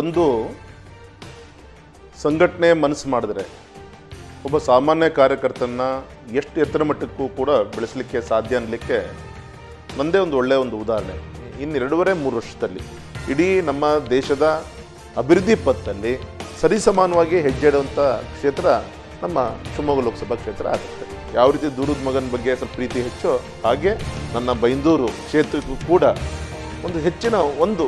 ಒಂದು ಸಂಘಟನೆ ಮನಸ್ಸು ಮಾಡಿದ್ರೆ ಒಬ್ಬ ಸಾಮಾನ್ಯ ಕಾರ್ಯಕರ್ತನ ಎಷ್ಟು ಎತ್ತರ ಮಟ್ಟಕ್ಕೂ ಕೂಡ ಬೆಳೆಸಲಿಕ್ಕೆ ಸಾಧ್ಯ ಅನ್ನಲಿಕ್ಕೆ ನಂದೇ ಒಂದು ಒಳ್ಳೆಯ ಒಂದು ಉದಾಹರಣೆ ಇನ್ನೆರಡೂವರೆ ಮೂರು ವರ್ಷದಲ್ಲಿ ಇಡೀ ನಮ್ಮ ದೇಶದ ಅಭಿವೃದ್ಧಿ ಪಥದಲ್ಲಿ ಸರಿಸಮಾನವಾಗಿ ಹೆಜ್ಜೆ ಇಡುವಂಥ ಕ್ಷೇತ್ರ ನಮ್ಮ ಶಿವಮೊಗ್ಗ ಲೋಕಸಭಾ ಕ್ಷೇತ್ರ ಆಗುತ್ತೆ ಯಾವ ರೀತಿ ದೂರದ ಮಗನ ಬಗ್ಗೆ ಸ್ವಲ್ಪ ಪ್ರೀತಿ ಹೆಚ್ಚು ಹಾಗೆ ನನ್ನ ಬೈಂದೂರು ಕ್ಷೇತ್ರಕ್ಕೂ ಕೂಡ ಒಂದು ಹೆಚ್ಚಿನ ಒಂದು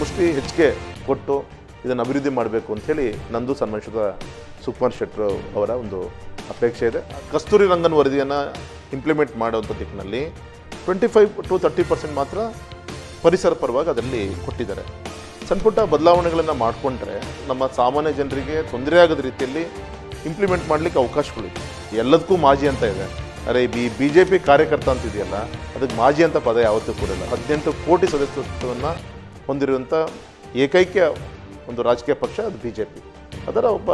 ಮುಷ್ಟಿ ಹೆಚ್ಚಿಗೆ ಕೊಟ್ಟು ಇದನ್ನು ಅಭಿವೃದ್ಧಿ ಮಾಡಬೇಕು ಅಂಥೇಳಿ ನಂದು ಸನ್ಮಾನಿಸಿದ ಸುಕುಮಾರ್ ಶೆಟ್ಟರ್ ಅವರ ಒಂದು ಅಪೇಕ್ಷೆ ಇದೆ ಕಸ್ತೂರಿ ರಂಗನ್ ವರದಿಯನ್ನು ಇಂಪ್ಲಿಮೆಂಟ್ ಮಾಡುವಂಥ ದಿಕ್ಕಿನಲ್ಲಿ twenty five to thirty percent ಮಾತ್ರ ಪರಿಸರ ಪರವಾಗಿ ಅದರಲ್ಲಿ ಕೊಟ್ಟಿದ್ದಾರೆ ಸಣ್ಣ ಪುಟ್ಟ ಬದಲಾವಣೆಗಳನ್ನು ಮಾಡಿಕೊಂಡ್ರೆ ನಮ್ಮ ಸಾಮಾನ್ಯ ಜನರಿಗೆ ತೊಂದರೆ ಆಗದ ರೀತಿಯಲ್ಲಿ ಇಂಪ್ಲಿಮೆಂಟ್ ಮಾಡಲಿಕ್ಕೆ ಅವಕಾಶಗಳಿದೆ ಎಲ್ಲದಕ್ಕೂ ಮಾಜಿ ಅಂತ ಇದೆ ಅರೆ ಈ ಬಿ ಜೆ ಪಿ ಕಾರ್ಯಕರ್ತ ಅಂತಿದೆಯಲ್ಲ ಅದಕ್ಕೆ ಮಾಜಿ ಅಂತ ಪದ ಯಾವತ್ತೂ ಇಲ್ಲ ಹದಿನೆಂಟು ಕೋಟಿ ಸದಸ್ಯತ್ವವನ್ನು ಹೊಂದಿರುವಂಥ ಏಕೈಕ ಒಂದು ರಾಜಕೀಯ ಪಕ್ಷ ಅದು ಬಿ ಜೆ ಪಿ ಅದರ ಒಬ್ಬ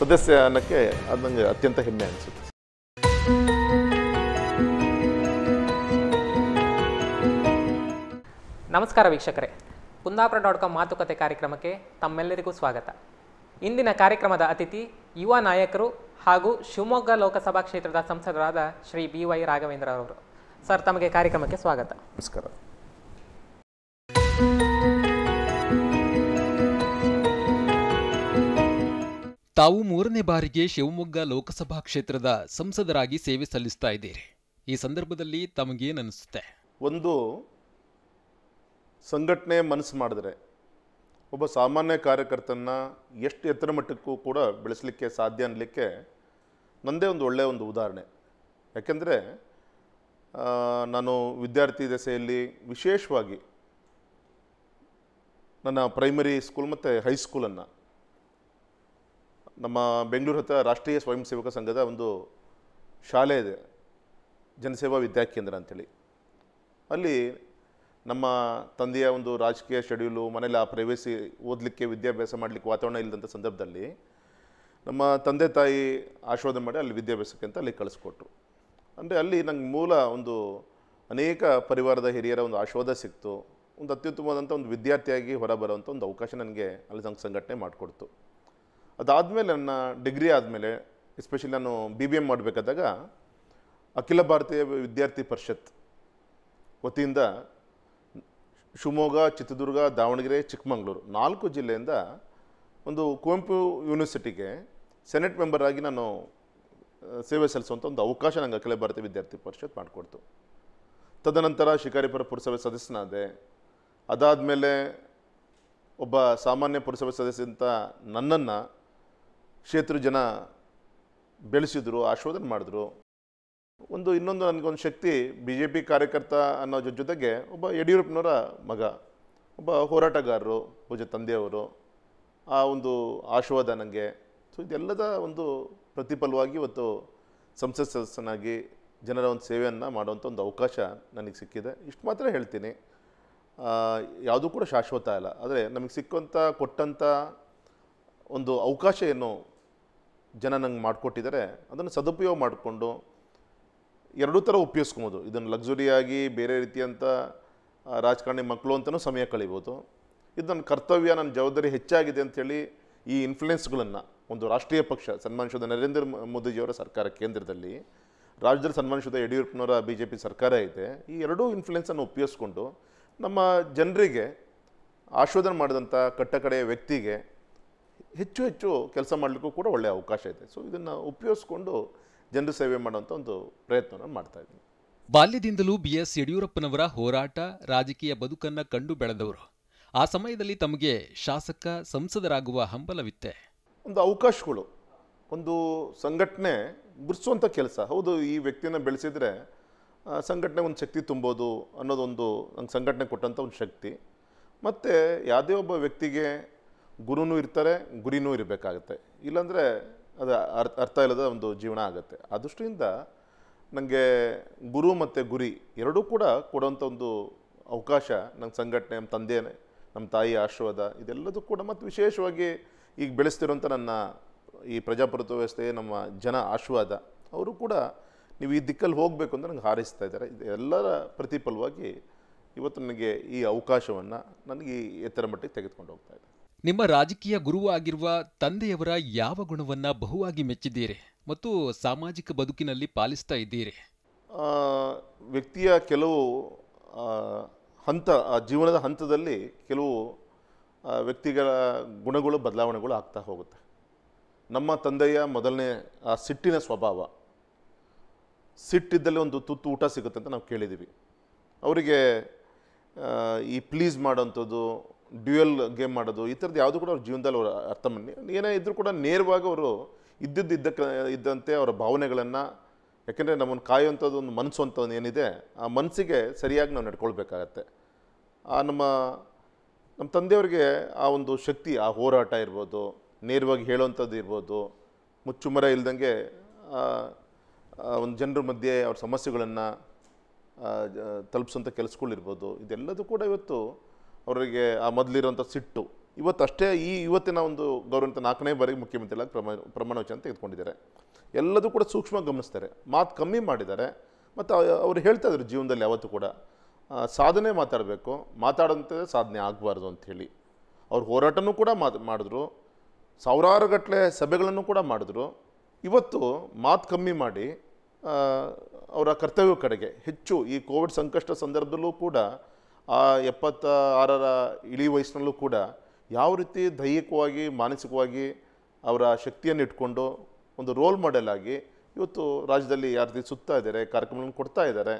ಸದಸ್ಯ ಅನ್ನೋಕ್ಕೆ ಅದು ನನಗೆ ಅತ್ಯಂತ ಹೆಮ್ಮೆ ಅನಿಸುತ್ತೆ ನಮಸ್ಕಾರ ವೀಕ್ಷಕರೇ ಕುಂದಾಪುರ ಡಾಟ್ ಕಾಮ್ ಮಾತುಕತೆ ಕಾರ್ಯಕ್ರಮಕ್ಕೆ ತಮ್ಮೆಲ್ಲರಿಗೂ ಸ್ವಾಗತ ಇಂದಿನ ಕಾರ್ಯಕ್ರಮದ ಅತಿಥಿ ಯುವ ನಾಯಕರು ಹಾಗೂ ಶಿವಮೊಗ್ಗ ಲೋಕಸಭಾ ಕ್ಷೇತ್ರದ ಸಂಸದರಾದ ಶ್ರೀ ಬಿ ವೈ ರಾಘವೇಂದ್ರ ಅವರು ಸರ್ ತಮಗೆ ಕಾರ್ಯಕ್ರಮಕ್ಕೆ ಸ್ವಾಗತ ನಮಸ್ಕಾರ ತಾವು ಮೂರನೇ ಬಾರಿಗೆ ಶಿವಮೊಗ್ಗ ಲೋಕಸಭಾ ಕ್ಷೇತ್ರದ ಸಂಸದರಾಗಿ ಸೇವೆ ಸಲ್ಲಿಸ್ತಾ ಇದ್ದೀರಿ ಈ ಸಂದರ್ಭದಲ್ಲಿ ತಮಗೇನು ಅನಿಸುತ್ತೆ ಒಂದು ಸಂಘಟನೆ ಮನಸ್ಸು ಮಾಡಿದ್ರೆ ಒಬ್ಬ ಸಾಮಾನ್ಯ ಕಾರ್ಯಕರ್ತನ ಎಷ್ಟು ಎತ್ತರ ಮಟ್ಟಕ್ಕೂ ಕೂಡ ಬೆಳೆಸಲಿಕ್ಕೆ ಸಾಧ್ಯ ಅನ್ನಲಿಕ್ಕೆ ನನ್ನದೇ ಒಂದು ಒಳ್ಳೆಯ ಒಂದು ಉದಾಹರಣೆ ಯಾಕೆಂದರೆ ನಾನು ವಿದ್ಯಾರ್ಥಿ ದೆಸೆಯಲ್ಲಿ ವಿಶೇಷವಾಗಿ ನನ್ನ ಪ್ರೈಮರಿ ಸ್ಕೂಲ್ ಮತ್ತು ಹೈಸ್ಕೂಲನ್ನು ನಮ್ಮ ಬೆಂಗಳೂರು ಹತ್ತಿರ ರಾಷ್ಟ್ರೀಯ ಸ್ವಯಂ ಸೇವಕ ಸಂಘದ ಒಂದು ಶಾಲೆ ಇದೆ ಜನಸೇವಾ ವಿದ್ಯಾಕೇಂದ್ರ ಅಂಥೇಳಿ ಅಲ್ಲಿ ನಮ್ಮ ತಂದೆಯ ಒಂದು ರಾಜಕೀಯ ಶೆಡ್ಯೂಲು ಮನೇಲಿ ಆ ಪ್ರೈವೇಸಿ ಓದಲಿಕ್ಕೆ ವಿದ್ಯಾಭ್ಯಾಸ ಮಾಡಲಿಕ್ಕೆ ವಾತಾವರಣ ಇಲ್ಲದಂಥ ಸಂದರ್ಭದಲ್ಲಿ ನಮ್ಮ ತಂದೆ ತಾಯಿ ಆಶೀರ್ವಾದ ಮಾಡಿ ಅಲ್ಲಿ ವಿದ್ಯಾಭ್ಯಾಸಕ್ಕೆ ಅಂತ ಅಲ್ಲಿ ಕಳಿಸ್ಕೊಟ್ರು ಅಂದರೆ ಅಲ್ಲಿ ನಂಗೆ ಮೂಲ ಒಂದು ಅನೇಕ ಪರಿವಾರದ ಹಿರಿಯರ ಒಂದು ಆಶೀರ್ವಾದ ಸಿಕ್ತು ಒಂದು ಅತ್ಯುತ್ತಮವಾದಂಥ ಒಂದು ವಿದ್ಯಾರ್ಥಿಯಾಗಿ ಹೊರಬರೋಂಥ ಒಂದು ಅವಕಾಶ ನನಗೆ ಅಲ್ಲಿ ನಂಗೆ ಸಂಘಟನೆ ಮಾಡಿಕೊಡ್ತು ಅದಾದಮೇಲೆ ನನ್ನ ಡಿಗ್ರಿ ಆದಮೇಲೆ ಎಸ್ಪೆಷಲಿ ನಾನು ಬಿ ಬಿ ಎಮ್ ಮಾಡಬೇಕಾದಾಗ ಅಖಿಲ ಭಾರತೀಯ ವಿದ್ಯಾರ್ಥಿ ಪರಿಷತ್ ವತಿಯಿಂದ ಶಿವಮೊಗ್ಗ ಚಿತ್ರದುರ್ಗ ದಾವಣಗೆರೆ ಚಿಕ್ಕಮಗಳೂರು ನಾಲ್ಕು ಜಿಲ್ಲೆಯಿಂದ ಒಂದು ಕುವೆಂಪು ಯೂನಿವರ್ಸಿಟಿಗೆ ಸೆನೆಟ್ ಮೆಂಬರಾಗಿ ನಾನು ಸೇವೆ ಸಲ್ಲಿಸುವಂಥ ಒಂದು ಅವಕಾಶ ನನಗೆ ಅಖಿಲ ಭಾರತೀಯ ವಿದ್ಯಾರ್ಥಿ ಪರಿಷತ್ ಮಾಡಿಕೊಡ್ತು ತದನಂತರ ಶಿಕಾರಿಪುರ ಪುರಸಭೆ ಸದಸ್ಯನಾದೆ ಅದಾದ ಮೇಲೆ ಒಬ್ಬ ಸಾಮಾನ್ಯ ಪುರಸಭೆ ಸದಸ್ಯಂತ ನನ್ನನ್ನು ಕ್ಷೇತ್ರ ಜನ ಬೆಳೆಸಿದರು ಆಶೋಧನೆ ಮಾಡಿದ್ರು ಒಂದು ಇನ್ನೊಂದು ನನಗೊಂದು ಶಕ್ತಿ ಬಿ ಜೆ ಪಿ ಕಾರ್ಯಕರ್ತ ಅನ್ನೋ ಜೊತೆಗೆ ಒಬ್ಬ ಯಡಿಯೂರಪ್ಪನವರ ಮಗ ಒಬ್ಬ ಹೋರಾಟಗಾರರು ಪೂಜೆ ತಂದೆಯವರು ಆ ಒಂದು ಆಶೀರ್ವಾದ ನನಗೆ ಸೊ ಇದೆಲ್ಲದ ಒಂದು ಪ್ರತಿಫಲವಾಗಿ ಇವತ್ತು ಸಂಸತ್ ಸದಸ್ಯನಾಗಿ ಜನರ ಒಂದು ಸೇವೆಯನ್ನು ಮಾಡುವಂಥ ಒಂದು ಅವಕಾಶ ನನಗೆ ಸಿಕ್ಕಿದೆ ಇಷ್ಟು ಮಾತ್ರ ಹೇಳ್ತೀನಿ ಯಾವುದೂ ಕೂಡ ಶಾಶ್ವತ ಅಲ್ಲ ಆದರೆ ನಮಗೆ ಸಿಕ್ಕುವಂಥ ಕೊಟ್ಟಂಥ ಒಂದು ಅವಕಾಶ ಏನು ಜನ ನಂಗೆ ಮಾಡಿಕೊಟ್ಟಿದ್ದಾರೆ ಅದನ್ನು ಸದುಪಯೋಗ ಮಾಡಿಕೊಂಡು ಎರಡೂ ಥರ ಉಪಯೋಗಿಸ್ಕೊಬೋದು ಇದನ್ನು ಲಕ್ಸುರಿಯಾಗಿ ಬೇರೆ ರೀತಿಯಂಥ ರಾಜಕಾರಣಿ ಮಕ್ಕಳು ಅಂತಲೂ ಸಮಯ ಕಳಿಬೋದು ಇದು ನನ್ನ ಕರ್ತವ್ಯ ನನ್ನ ಜವಾಬ್ದಾರಿ ಹೆಚ್ಚಾಗಿದೆ ಅಂಥೇಳಿ ಈ ಇನ್ಫ್ಲುಯೆನ್ಸ್ಗಳನ್ನು ಒಂದು ರಾಷ್ಟ್ರೀಯ ಪಕ್ಷ ಸನ್ಮಾನಿಸಿದ ನರೇಂದ್ರ ಮೋದಿಜಿಯವರ ಸರ್ಕಾರ ಕೇಂದ್ರದಲ್ಲಿ ರಾಜ್ಯದಲ್ಲಿ ಸನ್ಮಾನಿಸಿದ ಯಡಿಯೂರಪ್ಪನವರ ಬಿ ಜೆ ಪಿ ಸರ್ಕಾರ ಇದೆ ಈ ಎರಡೂ ಇನ್ಫ್ಲುಯೆನ್ಸನ್ನು ಉಪಯೋಗಿಸ್ಕೊಂಡು ನಮ್ಮ ಜನರಿಗೆ ಆಶೋಧನ ಮಾಡಿದಂಥ ಕಟ್ಟಕಡೆಯ ವ್ಯಕ್ತಿಗೆ ಹೆಚ್ಚು ಹೆಚ್ಚು ಕೆಲಸ ಮಾಡಲಿಕ್ಕೂ ಕೂಡ ಒಳ್ಳೆಯ ಅವಕಾಶ ಇದೆ ಸೊ ಇದನ್ನು ಉಪಯೋಗಿಸ್ಕೊಂಡು ಜನರ ಸೇವೆ ಮಾಡುವಂಥ ಒಂದು ಪ್ರಯತ್ನವನ್ನು ಮಾಡ್ತಾ ಇದ್ದೀನಿ ಬಾಲ್ಯದಿಂದಲೂ ಬಿ ಎಸ್ ಯಡಿಯೂರಪ್ಪನವರ ಹೋರಾಟ ರಾಜಕೀಯ ಬದುಕನ್ನು ಕಂಡು ಬೆಳೆದವರು ಆ ಸಮಯದಲ್ಲಿ ತಮಗೆ ಶಾಸಕ ಸಂಸದರಾಗುವ ಹಂಬಲವಿತ್ತೆ ಒಂದು ಅವಕಾಶಗಳು ಒಂದು ಸಂಘಟನೆ ಗುರುಸುವಂಥ ಕೆಲಸ ಹೌದು ಈ ವ್ಯಕ್ತಿಯನ್ನು ಬೆಳೆಸಿದರೆ ಸಂಘಟನೆ ಒಂದು ಶಕ್ತಿ ತುಂಬೋದು ಅನ್ನೋದೊಂದು ನಂಗೆ ಸಂಘಟನೆ ಕೊಟ್ಟಂಥ ಒಂದು ಶಕ್ತಿ ಮತ್ತು ಯಾವುದೇ ಒಬ್ಬ ವ್ಯಕ್ತಿಗೆ ಗುರುನೂ ಇರ್ತಾರೆ ಗುರಿನೂ ಇರಬೇಕಾಗತ್ತೆ ಇಲ್ಲಾಂದರೆ ಅದು ಅರ್ಥ ಅರ್ಥ ಇಲ್ಲದ ಒಂದು ಜೀವನ ಆಗುತ್ತೆ ಆ ದೃಷ್ಟಿಯಿಂದ ನನಗೆ ಗುರು ಮತ್ತು ಗುರಿ ಎರಡೂ ಕೂಡ ಕೊಡೋಂಥ ಒಂದು ಅವಕಾಶ ನನ್ನ ಸಂಘಟನೆ ನಮ್ಮ ತಂದೆಯೇ ನಮ್ಮ ತಾಯಿ ಆಶೀರ್ವಾದ ಇದೆಲ್ಲದೂ ಕೂಡ ಮತ್ತು ವಿಶೇಷವಾಗಿ ಈಗ ಬೆಳೆಸ್ತಿರೋಂಥ ನನ್ನ ಈ ಪ್ರಜಾಪ್ರಭುತ್ವ ವ್ಯವಸ್ಥೆ ನಮ್ಮ ಜನ ಆಶೀರ್ವಾದ ಅವರು ಕೂಡ ನೀವು ಈ ದಿಕ್ಕಲ್ಲಿ ಹೋಗಬೇಕು ಅಂತ ನನಗೆ ಹಾರೈಸ್ತಾ ಇದ್ದಾರೆ ಇದೆಲ್ಲರ ಪ್ರತಿಫಲವಾಗಿ ಇವತ್ತು ನನಗೆ ಈ ಅವಕಾಶವನ್ನು ನನಗೆ ಈ ಎತ್ತರ ಮಟ್ಟಿಗೆ ತೆಗೆದುಕೊಂಡು ಹೋಗ್ತಾ ಇದೆ ನಿಮ್ಮ ರಾಜಕೀಯ ಗುರುವು ಆಗಿರುವ ತಂದೆಯವರ ಯಾವ ಗುಣವನ್ನು ಬಹುವಾಗಿ ಮೆಚ್ಚಿದ್ದೀರಿ ಮತ್ತು ಸಾಮಾಜಿಕ ಬದುಕಿನಲ್ಲಿ ಪಾಲಿಸ್ತಾ ಇದ್ದೀರಿ ವ್ಯಕ್ತಿಯ ಕೆಲವು ಹಂತ ಜೀವನದ ಹಂತದಲ್ಲಿ ಕೆಲವು ವ್ಯಕ್ತಿಗಳ ಗುಣಗಳು ಬದಲಾವಣೆಗಳು ಆಗ್ತಾ ಹೋಗುತ್ತೆ ನಮ್ಮ ತಂದೆಯ ಮೊದಲನೇ ಆ ಸಿಟ್ಟಿನ ಸ್ವಭಾವ ಸಿಟ್ಟಿದ್ದಲ್ಲಿ ಒಂದು ತುತ್ತು ಊಟ ಸಿಗುತ್ತೆ ಅಂತ ನಾವು ಕೇಳಿದ್ದೀವಿ ಅವರಿಗೆ ಈ ಪ್ಲೀಸ್ ಮಾಡೋಂಥದ್ದು ಡ್ಯೂಯಲ್ ಗೇಮ್ ಮಾಡೋದು ಈ ಥರದ್ದು ಯಾವುದು ಕೂಡ ಅವ್ರ ಜೀವನದಲ್ಲಿ ಅವರು ಅರ್ಥ ಮಾಡಿ ಏನೇ ಇದ್ದರೂ ಕೂಡ ನೇರವಾಗಿ ಅವರು ಇದ್ದದ್ದು ಇದ್ದಕ್ಕೆ ಇದ್ದಂತೆ ಅವರ ಭಾವನೆಗಳನ್ನು ಯಾಕೆಂದರೆ ನಮ್ಮನ್ನು ಕಾಯುವಂಥದ್ದು ಒಂದು ಮನಸ್ಸು ಅಂತ ಒಂದು ಏನಿದೆ ಆ ಮನಸ್ಸಿಗೆ ಸರಿಯಾಗಿ ನಾವು ನಡ್ಕೊಳ್ಬೇಕಾಗತ್ತೆ ಆ ನಮ್ಮ ನಮ್ಮ ತಂದೆಯವರಿಗೆ ಆ ಒಂದು ಶಕ್ತಿ ಆ ಹೋರಾಟ ಇರ್ಬೋದು ನೇರವಾಗಿ ಹೇಳುವಂಥದ್ದು ಇರ್ಬೋದು ಮುಚ್ಚುಮರ ಇಲ್ಲದಂಗೆ ಒಂದು ಜನರ ಮಧ್ಯೆ ಅವ್ರ ಸಮಸ್ಯೆಗಳನ್ನು ತಲುಪಿಸೋಂಥ ಕೆಲಸಗಳಿರ್ಬೋದು ಇದೆಲ್ಲದೂ ಕೂಡ ಇವತ್ತು ಅವರಿಗೆ ಆ ಮೊದಲಿರುವಂಥ ಸಿಟ್ಟು ಇವತ್ತಷ್ಟೇ ಈ ಇವತ್ತಿನ ಒಂದು ಗೌರವಂತ ನಾಲ್ಕನೇ ಬಾರಿಗೆ ಮುಖ್ಯಮಂತ್ರಿಗಳಾಗಿ ಪ್ರಮಾಣ ಪ್ರಮಾಣ ವಚನ ತೆಗೆದುಕೊಂಡಿದ್ದಾರೆ ಎಲ್ಲದೂ ಕೂಡ ಸೂಕ್ಷ್ಮ ಗಮನಿಸ್ತಾರೆ ಮಾತು ಕಮ್ಮಿ ಮಾಡಿದ್ದಾರೆ ಮತ್ತು ಅವ್ರು ಹೇಳ್ತಾ ಇದ್ರು ಜೀವನದಲ್ಲಿ ಯಾವತ್ತೂ ಕೂಡ ಸಾಧನೆ ಮಾತಾಡಬೇಕು ಮಾತಾಡೋಂಥದ್ದೇ ಸಾಧನೆ ಆಗಬಾರ್ದು ಅಂಥೇಳಿ ಅವ್ರ ಹೋರಾಟನೂ ಕೂಡ ಮಾತು ಮಾಡಿದ್ರು ಸಾವಿರಾರು ಗಟ್ಟಲೆ ಸಭೆಗಳನ್ನು ಕೂಡ ಮಾಡಿದ್ರು ಇವತ್ತು ಮಾತು ಕಮ್ಮಿ ಮಾಡಿ ಅವರ ಕರ್ತವ್ಯ ಕಡೆಗೆ ಹೆಚ್ಚು ಈ ಕೋವಿಡ್ ಸಂಕಷ್ಟ ಸಂದರ್ಭದಲ್ಲೂ ಕೂಡ ಆ ಎಪ್ಪತ್ತ ಆರರ ಇಳಿ ವಯಸ್ಸಿನಲ್ಲೂ ಕೂಡ ಯಾವ ರೀತಿ ದೈಹಿಕವಾಗಿ ಮಾನಸಿಕವಾಗಿ ಅವರ ಶಕ್ತಿಯನ್ನು ಇಟ್ಕೊಂಡು ಒಂದು ರೋಲ್ ಮಾಡೆಲ್ ಆಗಿ ಇವತ್ತು ರಾಜ್ಯದಲ್ಲಿ ಯಾವ ರೀತಿ ಸುತ್ತಾ ಇದ್ದಾರೆ ಕಾರ್ಯಕ್ರಮಗಳನ್ನು ಕೊಡ್ತಾ ಇದ್ದಾರೆ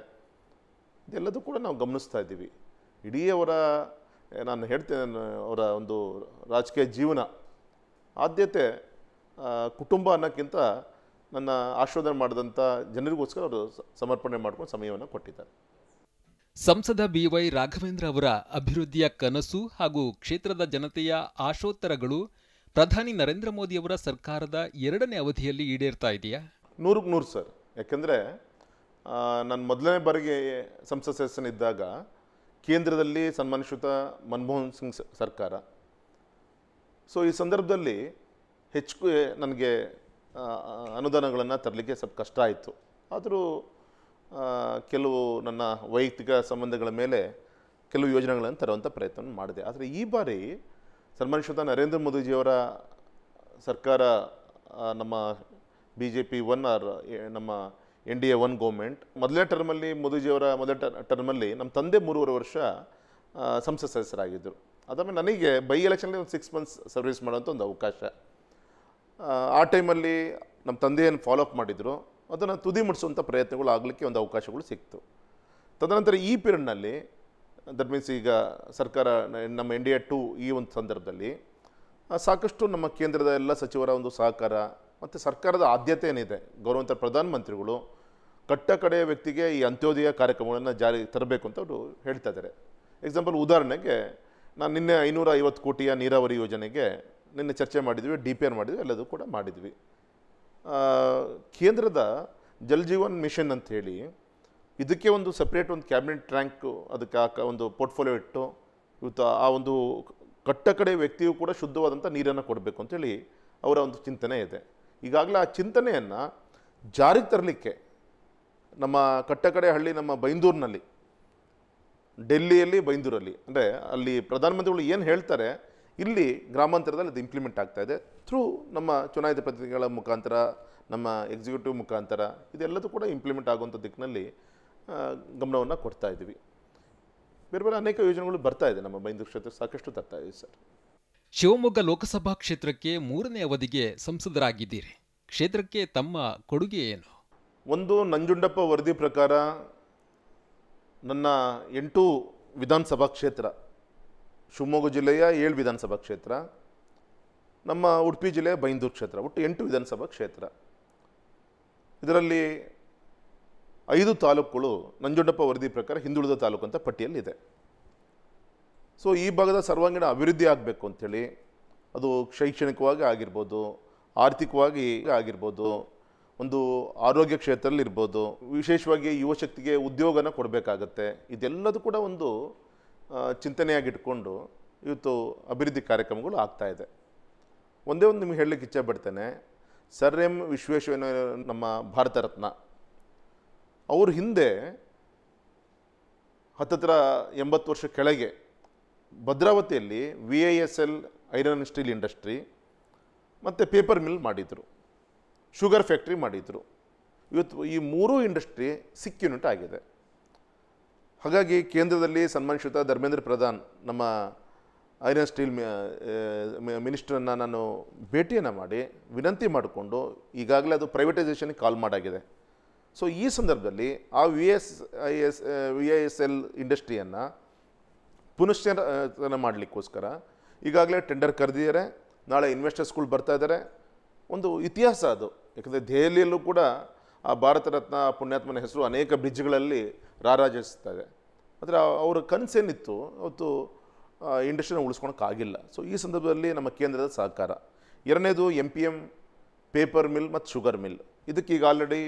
ಇದೆಲ್ಲದೂ ಕೂಡ ನಾವು ಗಮನಿಸ್ತಾ ಇದ್ದೀವಿ ಇಡೀ ಅವರ ನಾನು ಹೇಳ್ತೇನೆ ಅವರ ಒಂದು ರಾಜಕೀಯ ಜೀವನ ಆದ್ಯತೆ ಕುಟುಂಬ ಅನ್ನೋಕ್ಕಿಂತ ನನ್ನ ಆಶ್ವಾದನೆ ಮಾಡಿದಂಥ ಜನರಿಗೋಸ್ಕರ ಅವರು ಸಮರ್ಪಣೆ ಮಾಡ್ಕೊಂಡು ಸಮಯವನ್ನು ಕೊಟ್ಟಿದ್ದಾರೆ ಸಂಸದ ಬಿವೈ ರಾಘವೇಂದ್ರ ಅವರ ಅಭಿವೃದ್ಧಿಯ ಕನಸು ಹಾಗೂ ಕ್ಷೇತ್ರದ ಜನತೆಯ ಆಶೋತ್ತರಗಳು ಪ್ರಧಾನಿ ನರೇಂದ್ರ ಮೋದಿ ಅವರ ಸರ್ಕಾರದ ಎರಡನೇ ಅವಧಿಯಲ್ಲಿ ಈಡೇರ್ತಾ ಇದೆಯಾ ನೂರಕ್ಕೆ ನೂರು ಸರ್ ಯಾಕೆಂದರೆ ನಾನು ಮೊದಲನೇ ಬಾರಿಗೆ ಸಂಸತ್ ಸದಸ್ಯನಿದ್ದಾಗ ಕೇಂದ್ರದಲ್ಲಿ ಸನ್ಮಾನಿಸುತ್ತ ಮನಮೋಹನ್ ಸಿಂಗ್ ಸರ್ಕಾರ ಸೊ ಈ ಸಂದರ್ಭದಲ್ಲಿ ಹೆಚ್ಚು ನನಗೆ ಅನುದಾನಗಳನ್ನು ತರಲಿಕ್ಕೆ ಸ್ವಲ್ಪ ಕಷ್ಟ ಆಯಿತು ಆದರೂ ಕೆಲವು ನನ್ನ ವೈಯಕ್ತಿಕ ಸಂಬಂಧಗಳ ಮೇಲೆ ಕೆಲವು ಯೋಜನೆಗಳನ್ನು ತರುವಂಥ ಪ್ರಯತ್ನ ಮಾಡಿದೆ ಆದರೆ ಈ ಬಾರಿ ಸನ್ಮಾನಿತ ನರೇಂದ್ರ ಮೋದಿಜಿಯವರ ಸರ್ಕಾರ ನಮ್ಮ B J P one or ನಮ್ಮ N D A one government ಮೊದಲನೇ ಟರ್ಮಲ್ಲಿ ಮೋದಿಜಿಯವರ ಮೊದಲ ಟರ್ಮಲ್ಲಿ ನಮ್ಮ ತಂದೆ ಮೂರುವರೆ ವರ್ಷ ಸಂಸತ್ ಸದಸ್ಯರಾಗಿದ್ದರು ಅದಾದಮೇಲೆ ನನಗೆ ಬೈ ಎಲೆಕ್ಷನಲ್ಲಿ ಒಂದು ಸಿಕ್ಸ್ ಮಂತ್ಸ್ ಸರ್ವಿಸ್ ಮಾಡುವಂಥ ಒಂದು ಅವಕಾಶ ಆ ಟೈಮಲ್ಲಿ ನಮ್ಮ ತಂದೆಯನ್ನು ಫಾಲೋ ಅಪ್ ಮಾಡಿದರು ಅದನ್ನು ತುದಿ ಮುಡಿಸುವಂಥ ಪ್ರಯತ್ನಗಳು ಆಗಲಿಕ್ಕೆ ಒಂದು ಅವಕಾಶಗಳು ಸಿಕ್ತು ತದನಂತರ ಈ ಪಿರಿಯಡ್ನಲ್ಲಿ ದಟ್ ಮೀನ್ಸ್ ಈಗ ಸರ್ಕಾರ ನಮ್ಮ ಎನ್ ಡಿ ಎ ಟು ಈ ಒಂದು ಸಂದರ್ಭದಲ್ಲಿ ಸಾಕಷ್ಟು ನಮ್ಮ ಕೇಂದ್ರದ ಎಲ್ಲ ಸಚಿವರ ಒಂದು ಸಹಕಾರ ಮತ್ತು ಸರ್ಕಾರದ ಆದ್ಯತೆ ಏನಿದೆ ಗೌರವಂತ ಪ್ರಧಾನಮಂತ್ರಿಗಳು ಕಟ್ಟ ಕಡೆಯ ವ್ಯಕ್ತಿಗೆ ಈ ಅಂತ್ಯೋದಯ ಕಾರ್ಯಕ್ರಮಗಳನ್ನು ಜಾರಿ ತರಬೇಕು ಅಂತ ಅವರು ಹೇಳ್ತಾ ಇದ್ದಾರೆ ಎಕ್ಸಾಂಪಲ್ ಉದಾಹರಣೆಗೆ ನಾನು ನಿನ್ನೆ ಐನೂರ ಐವತ್ತು ಕೋಟಿಯ ನೀರಾವರಿ ಯೋಜನೆಗೆ ನಿನ್ನೆ ಚರ್ಚೆ ಮಾಡಿದ್ವಿ ಡಿ ಪಿ ಆರ್ ಮಾಡಿದ್ವಿ ಎಲ್ಲದೂ ಕೂಡ ಮಾಡಿದ್ವಿ ಕೇಂದ್ರದ ಜಲ್ ಜೀವನ್ ಮಿಷನ್ ಅಂತ ಹೇಳಿ ಇದಕ್ಕೆ ಒಂದು ಸಪ್ರೇಟ್ ಒಂದು ಕ್ಯಾಬಿನೆಟ್ ರ್ಯಾಂಕು ಅದಕ್ಕೆ ಆ ಒಂದು ಪೋರ್ಟ್ಫೋಲಿಯೋ ಇಟ್ಟು ಇವತ್ತು ಆ ಒಂದು ಕಟ್ಟ ಕಡೆ ವ್ಯಕ್ತಿಯೂ ಕೂಡ ಶುದ್ಧವಾದಂಥ ನೀರನ್ನು ಕೊಡಬೇಕು ಅಂತೇಳಿ ಅವರ ಒಂದು ಚಿಂತನೆ ಇದೆ ಈಗಾಗಲೇ ಆ ಚಿಂತನೆಯನ್ನು ಜಾರಿಗೆ ತರಲಿಕ್ಕೆ ನಮ್ಮ ಕಟ್ಟಕಡೆ ಹಳ್ಳಿ ನಮ್ಮ ಬೈಂದೂರಿನಲ್ಲಿ ಡೆಲ್ಲಿಯಲ್ಲಿ ಬೈಂದೂರಲ್ಲಿ ಅಂದರೆ ಅಲ್ಲಿ ಪ್ರಧಾನಮಂತ್ರಿಗಳು ಏನು ಹೇಳ್ತಾರೆ ಇಲ್ಲಿ ಗ್ರಾಮಾಂತರದಲ್ಲಿ ಅದು ಇಂಪ್ಲಿಮೆಂಟ್ ಆಗ್ತಾ ಇದೆ ಥ್ರೂ ನಮ್ಮ ಚುನಾಯಿತ ಪ್ರತಿನಿಧಿಗಳ ಮುಖಾಂತರ ನಮ್ಮ ಎಕ್ಸಿಕ್ಯೂಟಿವ್ ಮುಖಾಂತರ ಇದೆಲ್ಲದೂ ಕೂಡ ಇಂಪ್ಲಿಮೆಂಟ್ ಆಗುವಂಥ ದಿಕ್ಕಿನಲ್ಲಿ ಗಮನವನ್ನು ಕೊಡ್ತಾ ಇದ್ದೀವಿ ಬೇರೆ ಬೇರೆ ಅನೇಕ ಯೋಜನೆಗಳು ಬರ್ತಾ ಇದೆ ನಮ್ಮ ಮೈಂದು ಕ್ಷೇತ್ರ ಸಾಕಷ್ಟು ತರ್ತಾ ಇದೆ ಸರ್ ಶಿವಮೊಗ್ಗ ಲೋಕಸಭಾ ಕ್ಷೇತ್ರಕ್ಕೆ ಮೂರನೇ ಅವಧಿಗೆ ಸಂಸದರಾಗಿದ್ದೀರಿ ಕ್ಷೇತ್ರಕ್ಕೆ ತಮ್ಮ ಕೊಡುಗೆ ಏನು ಒಂದು ನಂಜುಂಡಪ್ಪ ವರದಿ ಪ್ರಕಾರ ನನ್ನ ಎಂಟು ವಿಧಾನಸಭಾ ಕ್ಷೇತ್ರ ಶಿವಮೊಗ್ಗ ಜಿಲ್ಲೆಯ ಏಳು ವಿಧಾನಸಭಾ ಕ್ಷೇತ್ರ ನಮ್ಮ ಉಡುಪಿ ಜಿಲ್ಲೆಯ ಬೈಂದೂರು ಕ್ಷೇತ್ರ ಒಟ್ಟು ಎಂಟು ವಿಧಾನಸಭಾ ಕ್ಷೇತ್ರ ಇದರಲ್ಲಿ ಐದು ತಾಲೂಕುಗಳು ನಂಜುಂಡಪ್ಪ ವರದಿ ಪ್ರಕಾರ ಹಿಂದುಳಿದ ತಾಲೂಕು ಅಂತ ಪಟ್ಟಿಯಲ್ಲಿದೆ ಸೊ ಈ ಭಾಗದ ಸರ್ವಾಂಗೀಣ ಅಭಿವೃದ್ಧಿ ಆಗಬೇಕು ಅಂಥೇಳಿ ಅದು ಶೈಕ್ಷಣಿಕವಾಗಿ ಆಗಿರ್ಬೋದು ಆರ್ಥಿಕವಾಗಿ ಆಗಿರ್ಬೋದು ಒಂದು ಆರೋಗ್ಯ ಕ್ಷೇತ್ರದಲ್ಲಿರ್ಬೋದು ಇರ್ಬೋದು ವಿಶೇಷವಾಗಿ ಯುವಶಕ್ತಿಗೆ ಉದ್ಯೋಗನ ಕೊಡಬೇಕಾಗತ್ತೆ ಇದೆಲ್ಲದೂ ಕೂಡ ಒಂದು ಚಿಂತನೆಯಾಗಿಟ್ಕೊಂಡು ಇವತ್ತು ಅಭಿವೃದ್ಧಿ ಕಾರ್ಯಕ್ರಮಗಳು ಆಗ್ತಾಯಿದೆ ಒಂದೇ ಒಂದು ನಿಮಗೆ ಹೇಳಲಿಕ್ಕೆ ಇಚ್ಛೆ ಪಡ್ತೇನೆ ಸರ್ ಎಂ ವಿಶ್ವೇಶ್ವರ ನಮ್ಮ ಭಾರತ ರತ್ನ ಅವ್ರ ಹಿಂದೆ ಹತ್ತತ್ರ ಎಂಬತ್ತು ವರ್ಷ ಕೆಳಗೆ ಭದ್ರಾವತಿಯಲ್ಲಿ V I S L iron steel industry ಮತ್ತು ಪೇಪರ್ ಮಿಲ್ ಮಾಡಿದರು ಶುಗರ್ ಫ್ಯಾಕ್ಟ್ರಿ ಮಾಡಿದರು ಇವತ್ತು ಈ ಮೂರೂ ಇಂಡಸ್ಟ್ರಿ ಸಿಕ್ ಯೂನಿಟ್ ಆಗಿದೆ ಹಾಗಾಗಿ ಕೇಂದ್ರದಲ್ಲಿ ಸನ್ಮಾನಿಸುತ್ತ ಧರ್ಮೇಂದ್ರ ಪ್ರಧಾನ್ ನಮ್ಮ ಐರನ್ ಸ್ಟೀಲ್ ಮಿನಿಸ್ಟ್ರನ್ನು ನಾನು ಭೇಟಿಯನ್ನು ಮಾಡಿ ವಿನಂತಿ ಮಾಡಿಕೊಂಡು ಈಗಾಗಲೇ ಅದು ಪ್ರೈವೇಟೈಸೇಷನ್ಗೆ ಕಾಲ್ ಮಾಡಾಗಿದೆ ಸೊ ಈ ಸಂದರ್ಭದಲ್ಲಿ ಆ V S I S V I S L ಇಂಡಸ್ಟ್ರಿಯನ್ನು ಪುನಶ್ಚೇತನ ಮಾಡಲಿಕ್ಕೋಸ್ಕರ ಈಗಾಗಲೇ ಟೆಂಡರ್ ಕರೆದಿದ್ದಾರೆ ನಾಳೆ ಇನ್ವೆಸ್ಟರ್ಸ್ಗಳು ಬರ್ತಾ ಇದ್ದಾರೆ ಒಂದು ಇತಿಹಾಸ ಅದು ಯಾಕಂದರೆ ದೆಹಲಿಯಲ್ಲೂ ಕೂಡ ಆ ಭಾರತ ರತ್ನ ಪುಣ್ಯಾತ್ಮನ ಹೆಸರು ಅನೇಕ ಬ್ರಿಡ್ಜ್ಗಳಲ್ಲಿ ರಾರಾಜಿಸ್ತಾರೆ ಆದರೆ ಅವರ ಕನಸೇನಿತ್ತು ಅವತ್ತು ಇಂಡಸ್ಟ್ರಿನ ಆಗಿಲ್ಲ ಸೊ ಈ ಸಂದರ್ಭದಲ್ಲಿ ನಮ್ಮ ಕೇಂದ್ರದ ಸಹಕಾರ ಎರಡನೇದು M P M paper mill ಮತ್ತು ಶುಗರ್ ಮಿಲ್ ಇದಕ್ಕೆ ಈಗ ಆಲ್ರೆಡಿ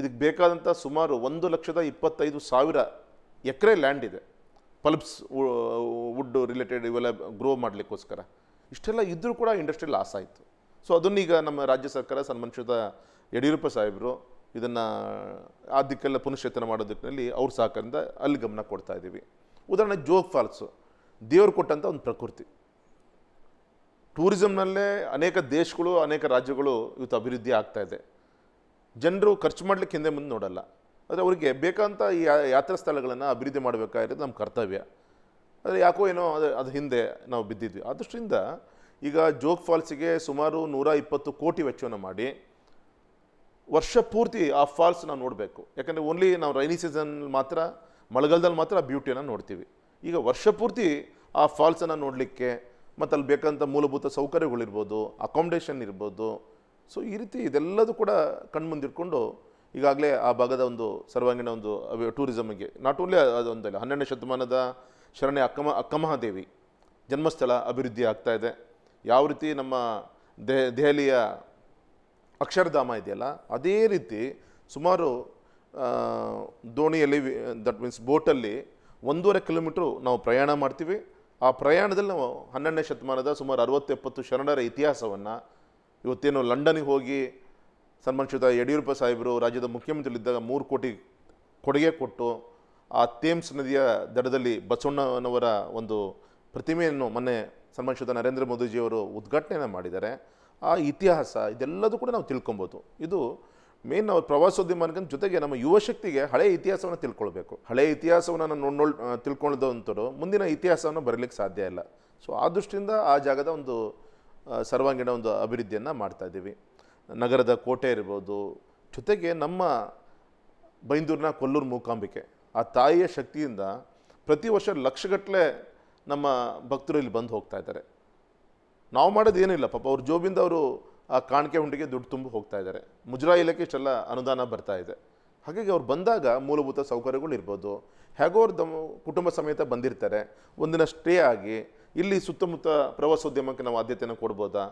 ಇದಕ್ಕೆ ಬೇಕಾದಂಥ ಸುಮಾರು ಒಂದು ಲಕ್ಷದ ಇಪ್ಪತ್ತೈದು ಸಾವಿರ ಎಕರೆ ಲ್ಯಾಂಡ್ ಇದೆ ಪಲ್ಪ್ಸ್ ವುಡ್ ರಿಲೇಟೆಡ್ ಇವೆಲ್ಲ ಗ್ರೋ ಮಾಡಲಿಕ್ಕೋಸ್ಕರ ಇಷ್ಟೆಲ್ಲ ಇದ್ದರೂ ಕೂಡ ಇಂಡಸ್ಟ್ರಿ ಲಾಸ್ ಆಯಿತು ಸೊ ಅದನ್ನೀಗ ನಮ್ಮ ರಾಜ್ಯ ಸರ್ಕಾರ ಸನ್ಮಾನಿಸಿದ ಯಡಿಯೂರಪ್ಪ ಸಾಹೇಬರು ಇದನ್ನು ಆ ದಿಕ್ಕೆಲ್ಲ ಪುನಶ್ಚೇತನ ಮಾಡೋದಕ್ಕಿನಲ್ಲಿ ಅವ್ರ ಸಹಕಾರದಿಂದ ಅಲ್ಲಿ ಗಮನ ಕೊಡ್ತಾ ಇದ್ದೀವಿ ಉದಾಹರಣೆ ಜೋಗ್ ಫಾಲ್ಸು ದೇವ್ರು ಕೊಟ್ಟಂಥ ಒಂದು ಪ್ರಕೃತಿ ಟೂರಿಸಮ್ನಲ್ಲೇ ಅನೇಕ ದೇಶಗಳು ಅನೇಕ ರಾಜ್ಯಗಳು ಇವತ್ತು ಅಭಿವೃದ್ಧಿ ಆಗ್ತಾಯಿದೆ ಜನರು ಖರ್ಚು ಮಾಡಲಿಕ್ಕೆ ಹಿಂದೆ ಮುಂದೆ ನೋಡಲ್ಲ ಆದರೆ ಅವರಿಗೆ ಬೇಕಂತ ಈ ಯಾತ್ರಾ ಸ್ಥಳಗಳನ್ನು ಅಭಿವೃದ್ಧಿ ಮಾಡಬೇಕಾಗಿರೋದು ನಮ್ಮ ಕರ್ತವ್ಯ ಆದರೆ ಯಾಕೋ ಏನೋ ಅದು ಅದು ಹಿಂದೆ ನಾವು ಬಿದ್ದಿದ್ವಿ ಆದಷ್ಟರಿಂದ ಈಗ ಜೋಗ್ ಫಾಲ್ಸಿಗೆ ಸುಮಾರು ನೂರ ಇಪ್ಪತ್ತು ಕೋಟಿ ವೆಚ್ಚವನ್ನು ಮಾಡಿ ವರ್ಷ ಪೂರ್ತಿ ಆ ಫಾಲ್ಸ್ ನಾವು ನೋಡಬೇಕು ಯಾಕಂದರೆ ಓನ್ಲಿ ನಾವು ರೈನಿ ಸೀಸನ್ ಮಾತ್ರ ಮಳೆಗಾಲದಲ್ಲಿ ಮಾತ್ರ ಬ್ಯೂಟಿಯನ್ನು ನೋಡ್ತೀವಿ ಈಗ ವರ್ಷ ಪೂರ್ತಿ ಆ ಫಾಲ್ಸನ್ನು ನೋಡಲಿಕ್ಕೆ ಮತ್ತು ಅಲ್ಲಿ ಬೇಕಂತ ಮೂಲಭೂತ ಸೌಕರ್ಯಗಳಿರ್ಬೋದು ಅಕಾಮಡೇಷನ್ ಇರ್ಬೋದು ಸೊ ಈ ರೀತಿ ಇದೆಲ್ಲದೂ ಕೂಡ ಕಣ್ಮುಂದಿಟ್ಕೊಂಡು ಈಗಾಗಲೇ ಆ ಭಾಗದ ಒಂದು ಸರ್ವಾಂಗೀಣ ಒಂದು ಟೂರಿಸಮ್ಗೆ ನಾಟ್ ಓನ್ಲಿ ಅದೊಂದಲ್ಲ ಹನ್ನೆರಡನೇ ಶತಮಾನದ ಶರಣೆ ಅಕ್ಕಮ ಅಕ್ಕಮಹಾದೇವಿ ಜನ್ಮಸ್ಥಳ ಅಭಿವೃದ್ಧಿ ಆಗ್ತಾ ಇದೆ ಯಾವ ರೀತಿ ನಮ್ಮ ದೆಹಲಿಯ ಅಕ್ಷರಧಾಮ ಇದೆಯಲ್ಲ ಅದೇ ರೀತಿ ಸುಮಾರು ದೋಣಿಯಲ್ಲಿ ದಟ್ ಮೀನ್ಸ್ ಬೋಟಲ್ಲಿ ಒಂದೂವರೆ ಕಿಲೋಮೀಟ್ರು ನಾವು ಪ್ರಯಾಣ ಮಾಡ್ತೀವಿ ಆ ಪ್ರಯಾಣದಲ್ಲಿ ನಾವು ಹನ್ನೆರಡನೇ ಶತಮಾನದ ಸುಮಾರು ಅರವತ್ತೆಪ್ಪತ್ತು ಶರಣರ ಇತಿಹಾಸವನ್ನು ಇವತ್ತೇನು ಲಂಡನ್ಗೆ ಹೋಗಿ ಸನ್ಮಾನಿಸಿದ ಯಡಿಯೂರಪ್ಪ ಸಾಹೇಬರು ರಾಜ್ಯದ ಮುಖ್ಯಮಂತ್ರಿಗಳಿದ್ದಾಗ ಮೂರು ಕೋಟಿ ಕೊಡುಗೆ ಕೊಟ್ಟು ಆ ಥೇಮ್ಸ್ ನದಿಯ ದಡದಲ್ಲಿ ಬಸವಣ್ಣನವರ ಒಂದು ಪ್ರತಿಮೆಯನ್ನು ಮೊನ್ನೆ ಸನ್ಮಾನಿಸಿದ ನರೇಂದ್ರ ಮೋದಿಜಿಯವರು ಉದ್ಘಾಟನೆಯನ್ನು ಮಾಡಿದ್ದಾರೆ ಆ ಇತಿಹಾಸ ಇದೆಲ್ಲದೂ ಕೂಡ ನಾವು ತಿಳ್ಕೊಬೋದು ಇದು ಮೇನ್ ನಾವು ಪ್ರವಾಸೋದ್ಯಮ ಜೊತೆಗೆ ನಮ್ಮ ಯುವಶಕ್ತಿಗೆ ಹಳೆಯ ಇತಿಹಾಸವನ್ನು ತಿಳ್ಕೊಳ್ಬೇಕು ಹಳೆಯ ಇತಿಹಾಸವನ್ನು ನಾನು ನೋಡ್ ತಿಳ್ಕೊಳ್ಳೋದಂಥವ್ರು ಮುಂದಿನ ಇತಿಹಾಸವನ್ನು ಬರಲಿಕ್ಕೆ ಸಾಧ್ಯ ಇಲ್ಲ ಸೊ ಆ ದೃಷ್ಟಿಯಿಂದ ಆ ಜಾಗದ ಒಂದು ಸರ್ವಾಂಗೀಣ ಒಂದು ಅಭಿವೃದ್ಧಿಯನ್ನು ಮಾಡ್ತಾ ಇದ್ದೀವಿ ನಗರದ ಕೋಟೆ ಇರ್ಬೋದು ಜೊತೆಗೆ ನಮ್ಮ ಬೈಂದೂರಿನ ಕೊಲ್ಲೂರು ಮೂಕಾಂಬಿಕೆ ಆ ತಾಯಿಯ ಶಕ್ತಿಯಿಂದ ಪ್ರತಿ ವರ್ಷ ಲಕ್ಷಗಟ್ಟಲೆ ನಮ್ಮ ಭಕ್ತರು ಇಲ್ಲಿ ಬಂದು ಹೋಗ್ತಾ ಇದ್ದಾರೆ ನಾವು ಮಾಡೋದು ಏನಿಲ್ಲ ಪಾಪ ಅವ್ರ ಜೋಬಿಂದ ಅವರು ಆ ಕಾಣಿಕೆ ಹುಂಡಿಗೆ ದುಡ್ಡು ತುಂಬ ಹೋಗ್ತಾ ಇದ್ದಾರೆ ಮುಜರಾ ಇಲಾಖೆ ಇಷ್ಟೆಲ್ಲ ಅನುದಾನ ಬರ್ತಾ ಇದೆ ಹಾಗಾಗಿ ಅವ್ರು ಬಂದಾಗ ಮೂಲಭೂತ ಸೌಕರ್ಯಗಳು ಇರ್ಬೋದು ಹೇಗೋ ಅವ್ರ ಕುಟುಂಬ ಸಮೇತ ಬಂದಿರ್ತಾರೆ ಒಂದಿನ ಸ್ಟೇ ಆಗಿ ಇಲ್ಲಿ ಸುತ್ತಮುತ್ತ ಪ್ರವಾಸೋದ್ಯಮಕ್ಕೆ ನಾವು ಆದ್ಯತೆಯನ್ನು ಕೊಡ್ಬೋದಾ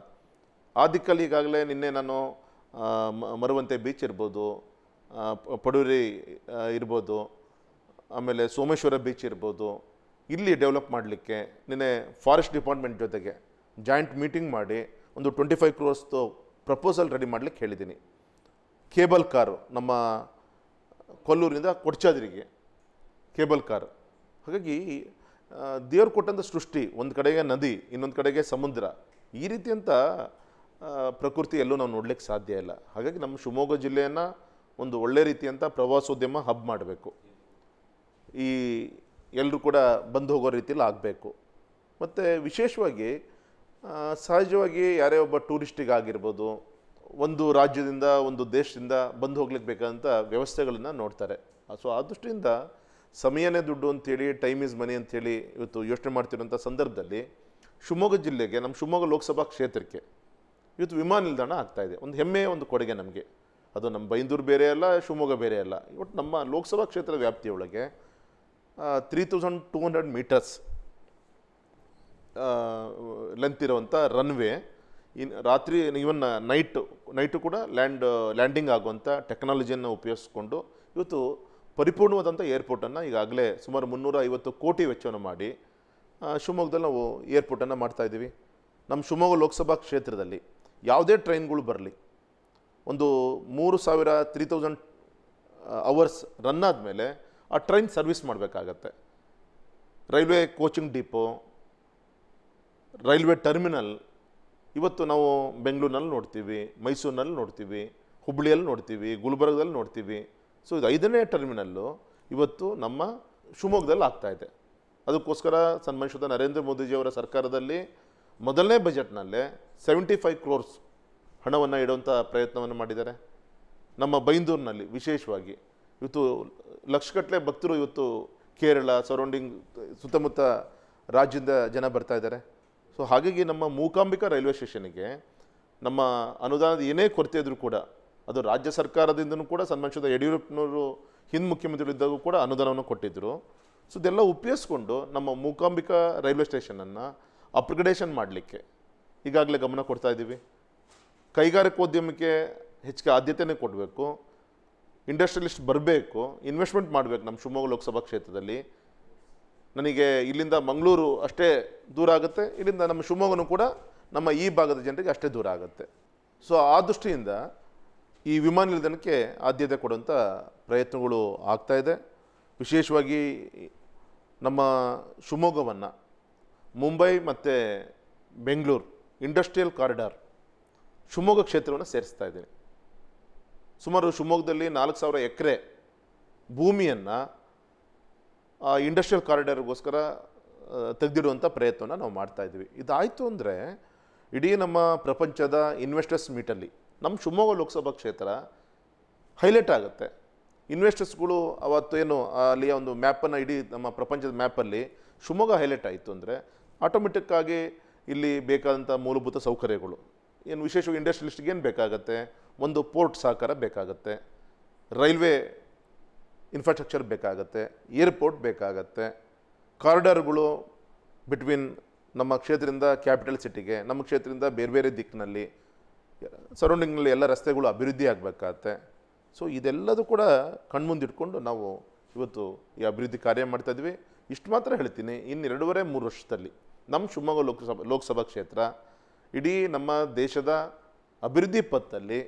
ದಿಕ್ಕಲ್ಲಿ ಈಗಾಗಲೇ ನಿನ್ನೆ ನಾನು ಮರುವಂತೆ ಬೀಚ್ ಇರ್ಬೋದು ಪಡೂರಿ ಇರ್ಬೋದು ಆಮೇಲೆ ಸೋಮೇಶ್ವರ ಬೀಚ್ ಇರ್ಬೋದು ಇಲ್ಲಿ ಡೆವಲಪ್ ಮಾಡಲಿಕ್ಕೆ ನಿನ್ನೆ ಫಾರೆಸ್ಟ್ ಡಿಪಾರ್ಟ್ಮೆಂಟ್ ಜೊತೆಗೆ ಜಾಯಿಂಟ್ ಮೀಟಿಂಗ್ ಮಾಡಿ ಒಂದು ಟ್ವೆಂಟಿ ಫೈವ್ ಕ್ರೋರ್ಸ್ದು ಪ್ರಪೋಸಲ್ ರೆಡಿ ಮಾಡಲಿಕ್ಕೆ ಹೇಳಿದ್ದೀನಿ ಕೇಬಲ್ ಕಾರು ನಮ್ಮ ಕೊಲ್ಲೂರಿಂದ ಕೊಡ್ಚಾದ್ರಿಗೆ ಕೇಬಲ್ ಕಾರ್ ಹಾಗಾಗಿ ದೇವ್ರು ಕೊಟ್ಟಂಥ ಸೃಷ್ಟಿ ಒಂದು ಕಡೆಗೆ ನದಿ ಇನ್ನೊಂದು ಕಡೆಗೆ ಸಮುದ್ರ ಈ ರೀತಿಯಂಥ ಪ್ರಕೃತಿ ಎಲ್ಲೂ ನಾವು ನೋಡ್ಲಿಕ್ಕೆ ಸಾಧ್ಯ ಇಲ್ಲ ಹಾಗಾಗಿ ನಮ್ಮ ಶಿವಮೊಗ್ಗ ಜಿಲ್ಲೆಯನ್ನು ಒಂದು ಒಳ್ಳೆ ರೀತಿಯಂಥ ಪ್ರವಾಸೋದ್ಯಮ ಹಬ್ ಮಾಡಬೇಕು ಈ ಎಲ್ಲರೂ ಕೂಡ ಬಂದು ಹೋಗೋ ರೀತಿಯಲ್ಲಿ ಆಗಬೇಕು ಮತ್ತು ವಿಶೇಷವಾಗಿ ಸಹಜವಾಗಿ ಯಾರೇ ಒಬ್ಬ ಟೂರಿಸ್ಟಿಗಾಗಿರ್ಬೋದು ಒಂದು ರಾಜ್ಯದಿಂದ ಒಂದು ದೇಶದಿಂದ ಬಂದು ಹೋಗ್ಲಿಕ್ಕೆ ಬೇಕಾದಂಥ ವ್ಯವಸ್ಥೆಗಳನ್ನು ನೋಡ್ತಾರೆ ಸೊ ಆ ದೃಷ್ಟಿಯಿಂದ ಸಮಯನೇ ದುಡ್ಡು ಅಂತೇಳಿ ಟೈಮ್ ಈಸ್ ಮನಿ ಅಂಥೇಳಿ ಇವತ್ತು ಯೋಚನೆ ಮಾಡ್ತಿರೋಂಥ ಸಂದರ್ಭದಲ್ಲಿ ಶಿವಮೊಗ್ಗ ಜಿಲ್ಲೆಗೆ ನಮ್ಮ ಶಿವಮೊಗ್ಗ ಲೋಕಸಭಾ ಕ್ಷೇತ್ರಕ್ಕೆ ಇವತ್ತು ವಿಮಾನ ನಿಲ್ದಾಣ ಆಗ್ತಾಯಿದೆ ಒಂದು ಹೆಮ್ಮೆಯ ಒಂದು ಕೊಡುಗೆ ನಮಗೆ ಅದು ನಮ್ಮ ಬೈಂದೂರು ಬೇರೆ ಅಲ್ಲ ಶಿವಮೊಗ್ಗ ಬೇರೆ ಅಲ್ಲ ಇವತ್ತು ನಮ್ಮ ಲೋಕಸಭಾ ಕ್ಷೇತ್ರ ವ್ಯಾಪ್ತಿಯೊಳಗೆ three thousand two hundred metres length ಇರುವಂಥ ರನ್ವೇ ಇನ್ ರಾತ್ರಿ ಈವನ್ ನೈಟು ನೈಟು ಕೂಡ ಲ್ಯಾಂಡ್ ಲ್ಯಾಂಡಿಂಗ್ ಆಗುವಂಥ ಟೆಕ್ನಾಲಜಿಯನ್ನು ಉಪಯೋಗಿಸ್ಕೊಂಡು ಇವತ್ತು ಪರಿಪೂರ್ಣವಾದಂಥ ಏರ್ಪೋರ್ಟನ್ನು ಈಗಾಗಲೇ ಸುಮಾರು ಮುನ್ನೂರ ಐವತ್ತು ಕೋಟಿ ವೆಚ್ಚವನ್ನು ಮಾಡಿ ಶಿವಮೊಗ್ಗದಲ್ಲಿ ನಾವು ಏರ್ಪೋರ್ಟನ್ನು ಮಾಡ್ತಾಯಿದ್ದೀವಿ ನಮ್ಮ ಶಿವಮೊಗ್ಗ ಲೋಕಸಭಾ ಕ್ಷೇತ್ರದಲ್ಲಿ ಯಾವುದೇ ಟ್ರೈನ್ಗಳು ಬರಲಿ ಒಂದು ಮೂರು ಸಾವಿರ ತ್ರೀ ತೌಸಂಡ್ ಅವರ್ಸ್ ರನ್ ಆದಮೇಲೆ ಆ ಟ್ರೈನ್ ಸರ್ವಿಸ್ ಮಾಡಬೇಕಾಗತ್ತೆ railway coaching depot railway terminal ಇವತ್ತು ನಾವು ಬೆಂಗಳೂರಿನಲ್ಲಿ ನೋಡ್ತೀವಿ ಮೈಸೂರಿನಲ್ಲಿ ನೋಡ್ತೀವಿ ಹುಬ್ಬಳ್ಳಿಯಲ್ಲಿ ನೋಡ್ತೀವಿ ಗುಲ್ಬರ್ಗದಲ್ಲಿ ನೋಡ್ತೀವಿ ಸೊ ಇದು ಐದನೇ ಟರ್ಮಿನಲ್ಲು ಇವತ್ತು ನಮ್ಮ ಶಿವಮೊಗ್ಗದಲ್ಲಿ ಆಗ್ತಾಯಿದೆ ಅದಕ್ಕೋಸ್ಕರ ಸನ್ಮಾನಿಸಿದ ನರೇಂದ್ರ ಮೋದಿಜಿಯವರ ಸರ್ಕಾರದಲ್ಲಿ ಮೊದಲನೇ ಬಜೆಟ್ನಲ್ಲೇ ಸೆವೆಂಟಿ ಫೈವ್ ಕ್ರೋರ್ಸ್ ಹಣವನ್ನು ಇಡುವಂಥ ಪ್ರಯತ್ನವನ್ನು ಮಾಡಿದ್ದಾರೆ ನಮ್ಮ ಬೈಂದೂರಿನಲ್ಲಿ ವಿಶೇಷವಾಗಿ ಇವತ್ತು ಲಕ್ಷಗಟ್ಟಲೆ ಭಕ್ತರು ಇವತ್ತು ಕೇರಳ ಸರೌಂಡಿಂಗ್ ಸುತ್ತಮುತ್ತ ರಾಜ್ಯದ ಜನ ಬರ್ತಾ ಇದ್ದಾರೆ ಸೊ ಹಾಗಾಗಿ ನಮ್ಮ ಮೂಕಾಂಬಿಕಾ ರೈಲ್ವೆ ಸ್ಟೇಷನ್ನಿಗೆ ನಮ್ಮ ಅನುದಾನದ ಏನೇ ಕೊರತೆ ಇದ್ದರೂ ಕೂಡ ಅದು ರಾಜ್ಯ ಸರ್ಕಾರದಿಂದನೂ ಕೂಡ ಸನ್ಮಾನಿಸಿದ ಯಡಿಯೂರಪ್ಪನವರು ಹಿಂದ್ ಇದ್ದಾಗೂ ಕೂಡ ಅನುದಾನವನ್ನು ಕೊಟ್ಟಿದ್ದರು ಸೊ ಇದೆಲ್ಲ ಉಪಯೋಗಿಸ್ಕೊಂಡು ನಮ್ಮ ಮೂಕಾಂಬಿಕಾ ರೈಲ್ವೆ ಸ್ಟೇಷನನ್ನು ಅಪ್ಗ್ರೇಡೇಷನ್ ಮಾಡಲಿಕ್ಕೆ ಈಗಾಗಲೇ ಗಮನ ಕೊಡ್ತಾ ಇದ್ದೀವಿ ಕೈಗಾರಿಕೋದ್ಯಮಕ್ಕೆ ಹೆಚ್ಚಿಗೆ ಆದ್ಯತೆಯೇ ಕೊಡಬೇಕು ಇಂಡಸ್ಟ್ರಿಯಲಿಸ್ಟ್ ಬರಬೇಕು ಇನ್ವೆಸ್ಟ್ಮೆಂಟ್ ಮಾಡಬೇಕು ನಮ್ಮ ಶಿವಮೊಗ್ಗ ಲೋಕಸಭಾ ಕ್ಷೇತ್ರದಲ್ಲಿ ನನಗೆ ಇಲ್ಲಿಂದ ಮಂಗಳೂರು ಅಷ್ಟೇ ದೂರ ಆಗುತ್ತೆ ಇಲ್ಲಿಂದ ನಮ್ಮ ಶಿವಮೊಗ್ಗನೂ ಕೂಡ ನಮ್ಮ ಈ ಭಾಗದ ಜನರಿಗೆ ಅಷ್ಟೇ ದೂರ ಆಗುತ್ತೆ ಸೊ ಆ ದೃಷ್ಟಿಯಿಂದ ಈ ವಿಮಾನ ನಿಲ್ದಾಣಕ್ಕೆ ಆದ್ಯತೆ ಕೊಡುವಂಥ ಪ್ರಯತ್ನಗಳು ಆಗ್ತಾ ಇದೆ ವಿಶೇಷವಾಗಿ ನಮ್ಮ ಶಿವಮೊಗ್ಗವನ್ನು ಮುಂಬೈ ಮತ್ತು ಬೆಂಗಳೂರು ಇಂಡಸ್ಟ್ರಿಯಲ್ ಕಾರಿಡಾರ್ ಶಿವಮೊಗ್ಗ ಕ್ಷೇತ್ರವನ್ನು ಸೇರಿಸ್ತಾ ಇದ್ದೀನಿ ಸುಮಾರು ಶಿವಮೊಗ್ಗದಲ್ಲಿ ನಾಲ್ಕು ಸಾವಿರ ಎಕರೆ ಭೂಮಿಯನ್ನು ಆ ಇಂಡಸ್ಟ್ರಿಯಲ್ ಕಾರಿಡಾರ್ಗೋಸ್ಕರ ತೆಗೆದಿಡುವಂಥ ಪ್ರಯತ್ನ ನಾವು ಮಾಡ್ತಾ ಇದ್ದೀವಿ ಇದಾಯಿತು ಅಂದರೆ ಇಡೀ ನಮ್ಮ ಪ್ರಪಂಚದ ಇನ್ವೆಸ್ಟರ್ಸ್ ಮೀಟಲ್ಲಿ ನಮ್ಮ ಶಿವಮೊಗ್ಗ ಲೋಕಸಭಾ ಕ್ಷೇತ್ರ ಹೈಲೈಟ್ ಆಗುತ್ತೆ ಇನ್ವೆಸ್ಟರ್ಸ್ಗಳು ಅವತ್ತು ಏನು ಅಲ್ಲಿಯ ಒಂದು ಮ್ಯಾಪನ್ನು ಇಡೀ ನಮ್ಮ ಪ್ರಪಂಚದ ಮ್ಯಾಪಲ್ಲಿ ಶಿವಮೊಗ್ಗ ಹೈಲೈಟ್ ಆಯಿತು ಅಂದರೆ ಆಟೋಮೆಟಿಕ್ಕಾಗಿ ಇಲ್ಲಿ ಬೇಕಾದಂಥ ಮೂಲಭೂತ ಸೌಕರ್ಯಗಳು ಏನು ವಿಶೇಷವಾಗಿ ಇಂಡಸ್ಟ್ರಿಯಲಿಸ್ಟ್ಗೆ ಏನು ಬೇಕಾಗುತ್ತೆ ಒಂದು ಪೋರ್ಟ್ ಸಹಕಾರ ಬೇಕಾಗತ್ತೆ ರೈಲ್ವೆ ಇನ್ಫ್ರಾಸ್ಟ್ರಕ್ಚರ್ ಬೇಕಾಗತ್ತೆ ಏರ್ಪೋರ್ಟ್ ಬೇಕಾಗತ್ತೆ ಕಾರಿಡಾರ್ಗಳು ಬಿಟ್ವೀನ್ ನಮ್ಮ ಕ್ಷೇತ್ರದಿಂದ ಕ್ಯಾಪಿಟಲ್ ಸಿಟಿಗೆ ನಮ್ಮ ಕ್ಷೇತ್ರದಿಂದ ಬೇರೆ ಬೇರೆ ದಿಕ್ಕಿನಲ್ಲಿ ಸರೌಂಡಿಂಗ್ನಲ್ಲಿ ಎಲ್ಲ ರಸ್ತೆಗಳು ಅಭಿವೃದ್ಧಿ ಆಗಬೇಕಾಗತ್ತೆ ಸೊ ಇದೆಲ್ಲದೂ ಕೂಡ ಕಣ್ಮುಂದಿಟ್ಕೊಂಡು ನಾವು ಇವತ್ತು ಈ ಅಭಿವೃದ್ಧಿ ಕಾರ್ಯ ಮಾಡ್ತಾಯಿದ್ವಿ ಇಷ್ಟು ಮಾತ್ರ ಹೇಳ್ತೀನಿ ಇನ್ನು ಎರಡೂವರೆ ಮೂರು ವರ್ಷದಲ್ಲಿ ನಮ್ಮ ಶಿವಮೊಗ್ಗ ಲೋಕಸಭಾ ಲೋಕಸಭಾ ಕ್ಷೇತ್ರ ಇಡೀ ನಮ್ಮ ದೇಶದ ಅಭಿವೃದ್ಧಿ ಪಥದಲ್ಲಿ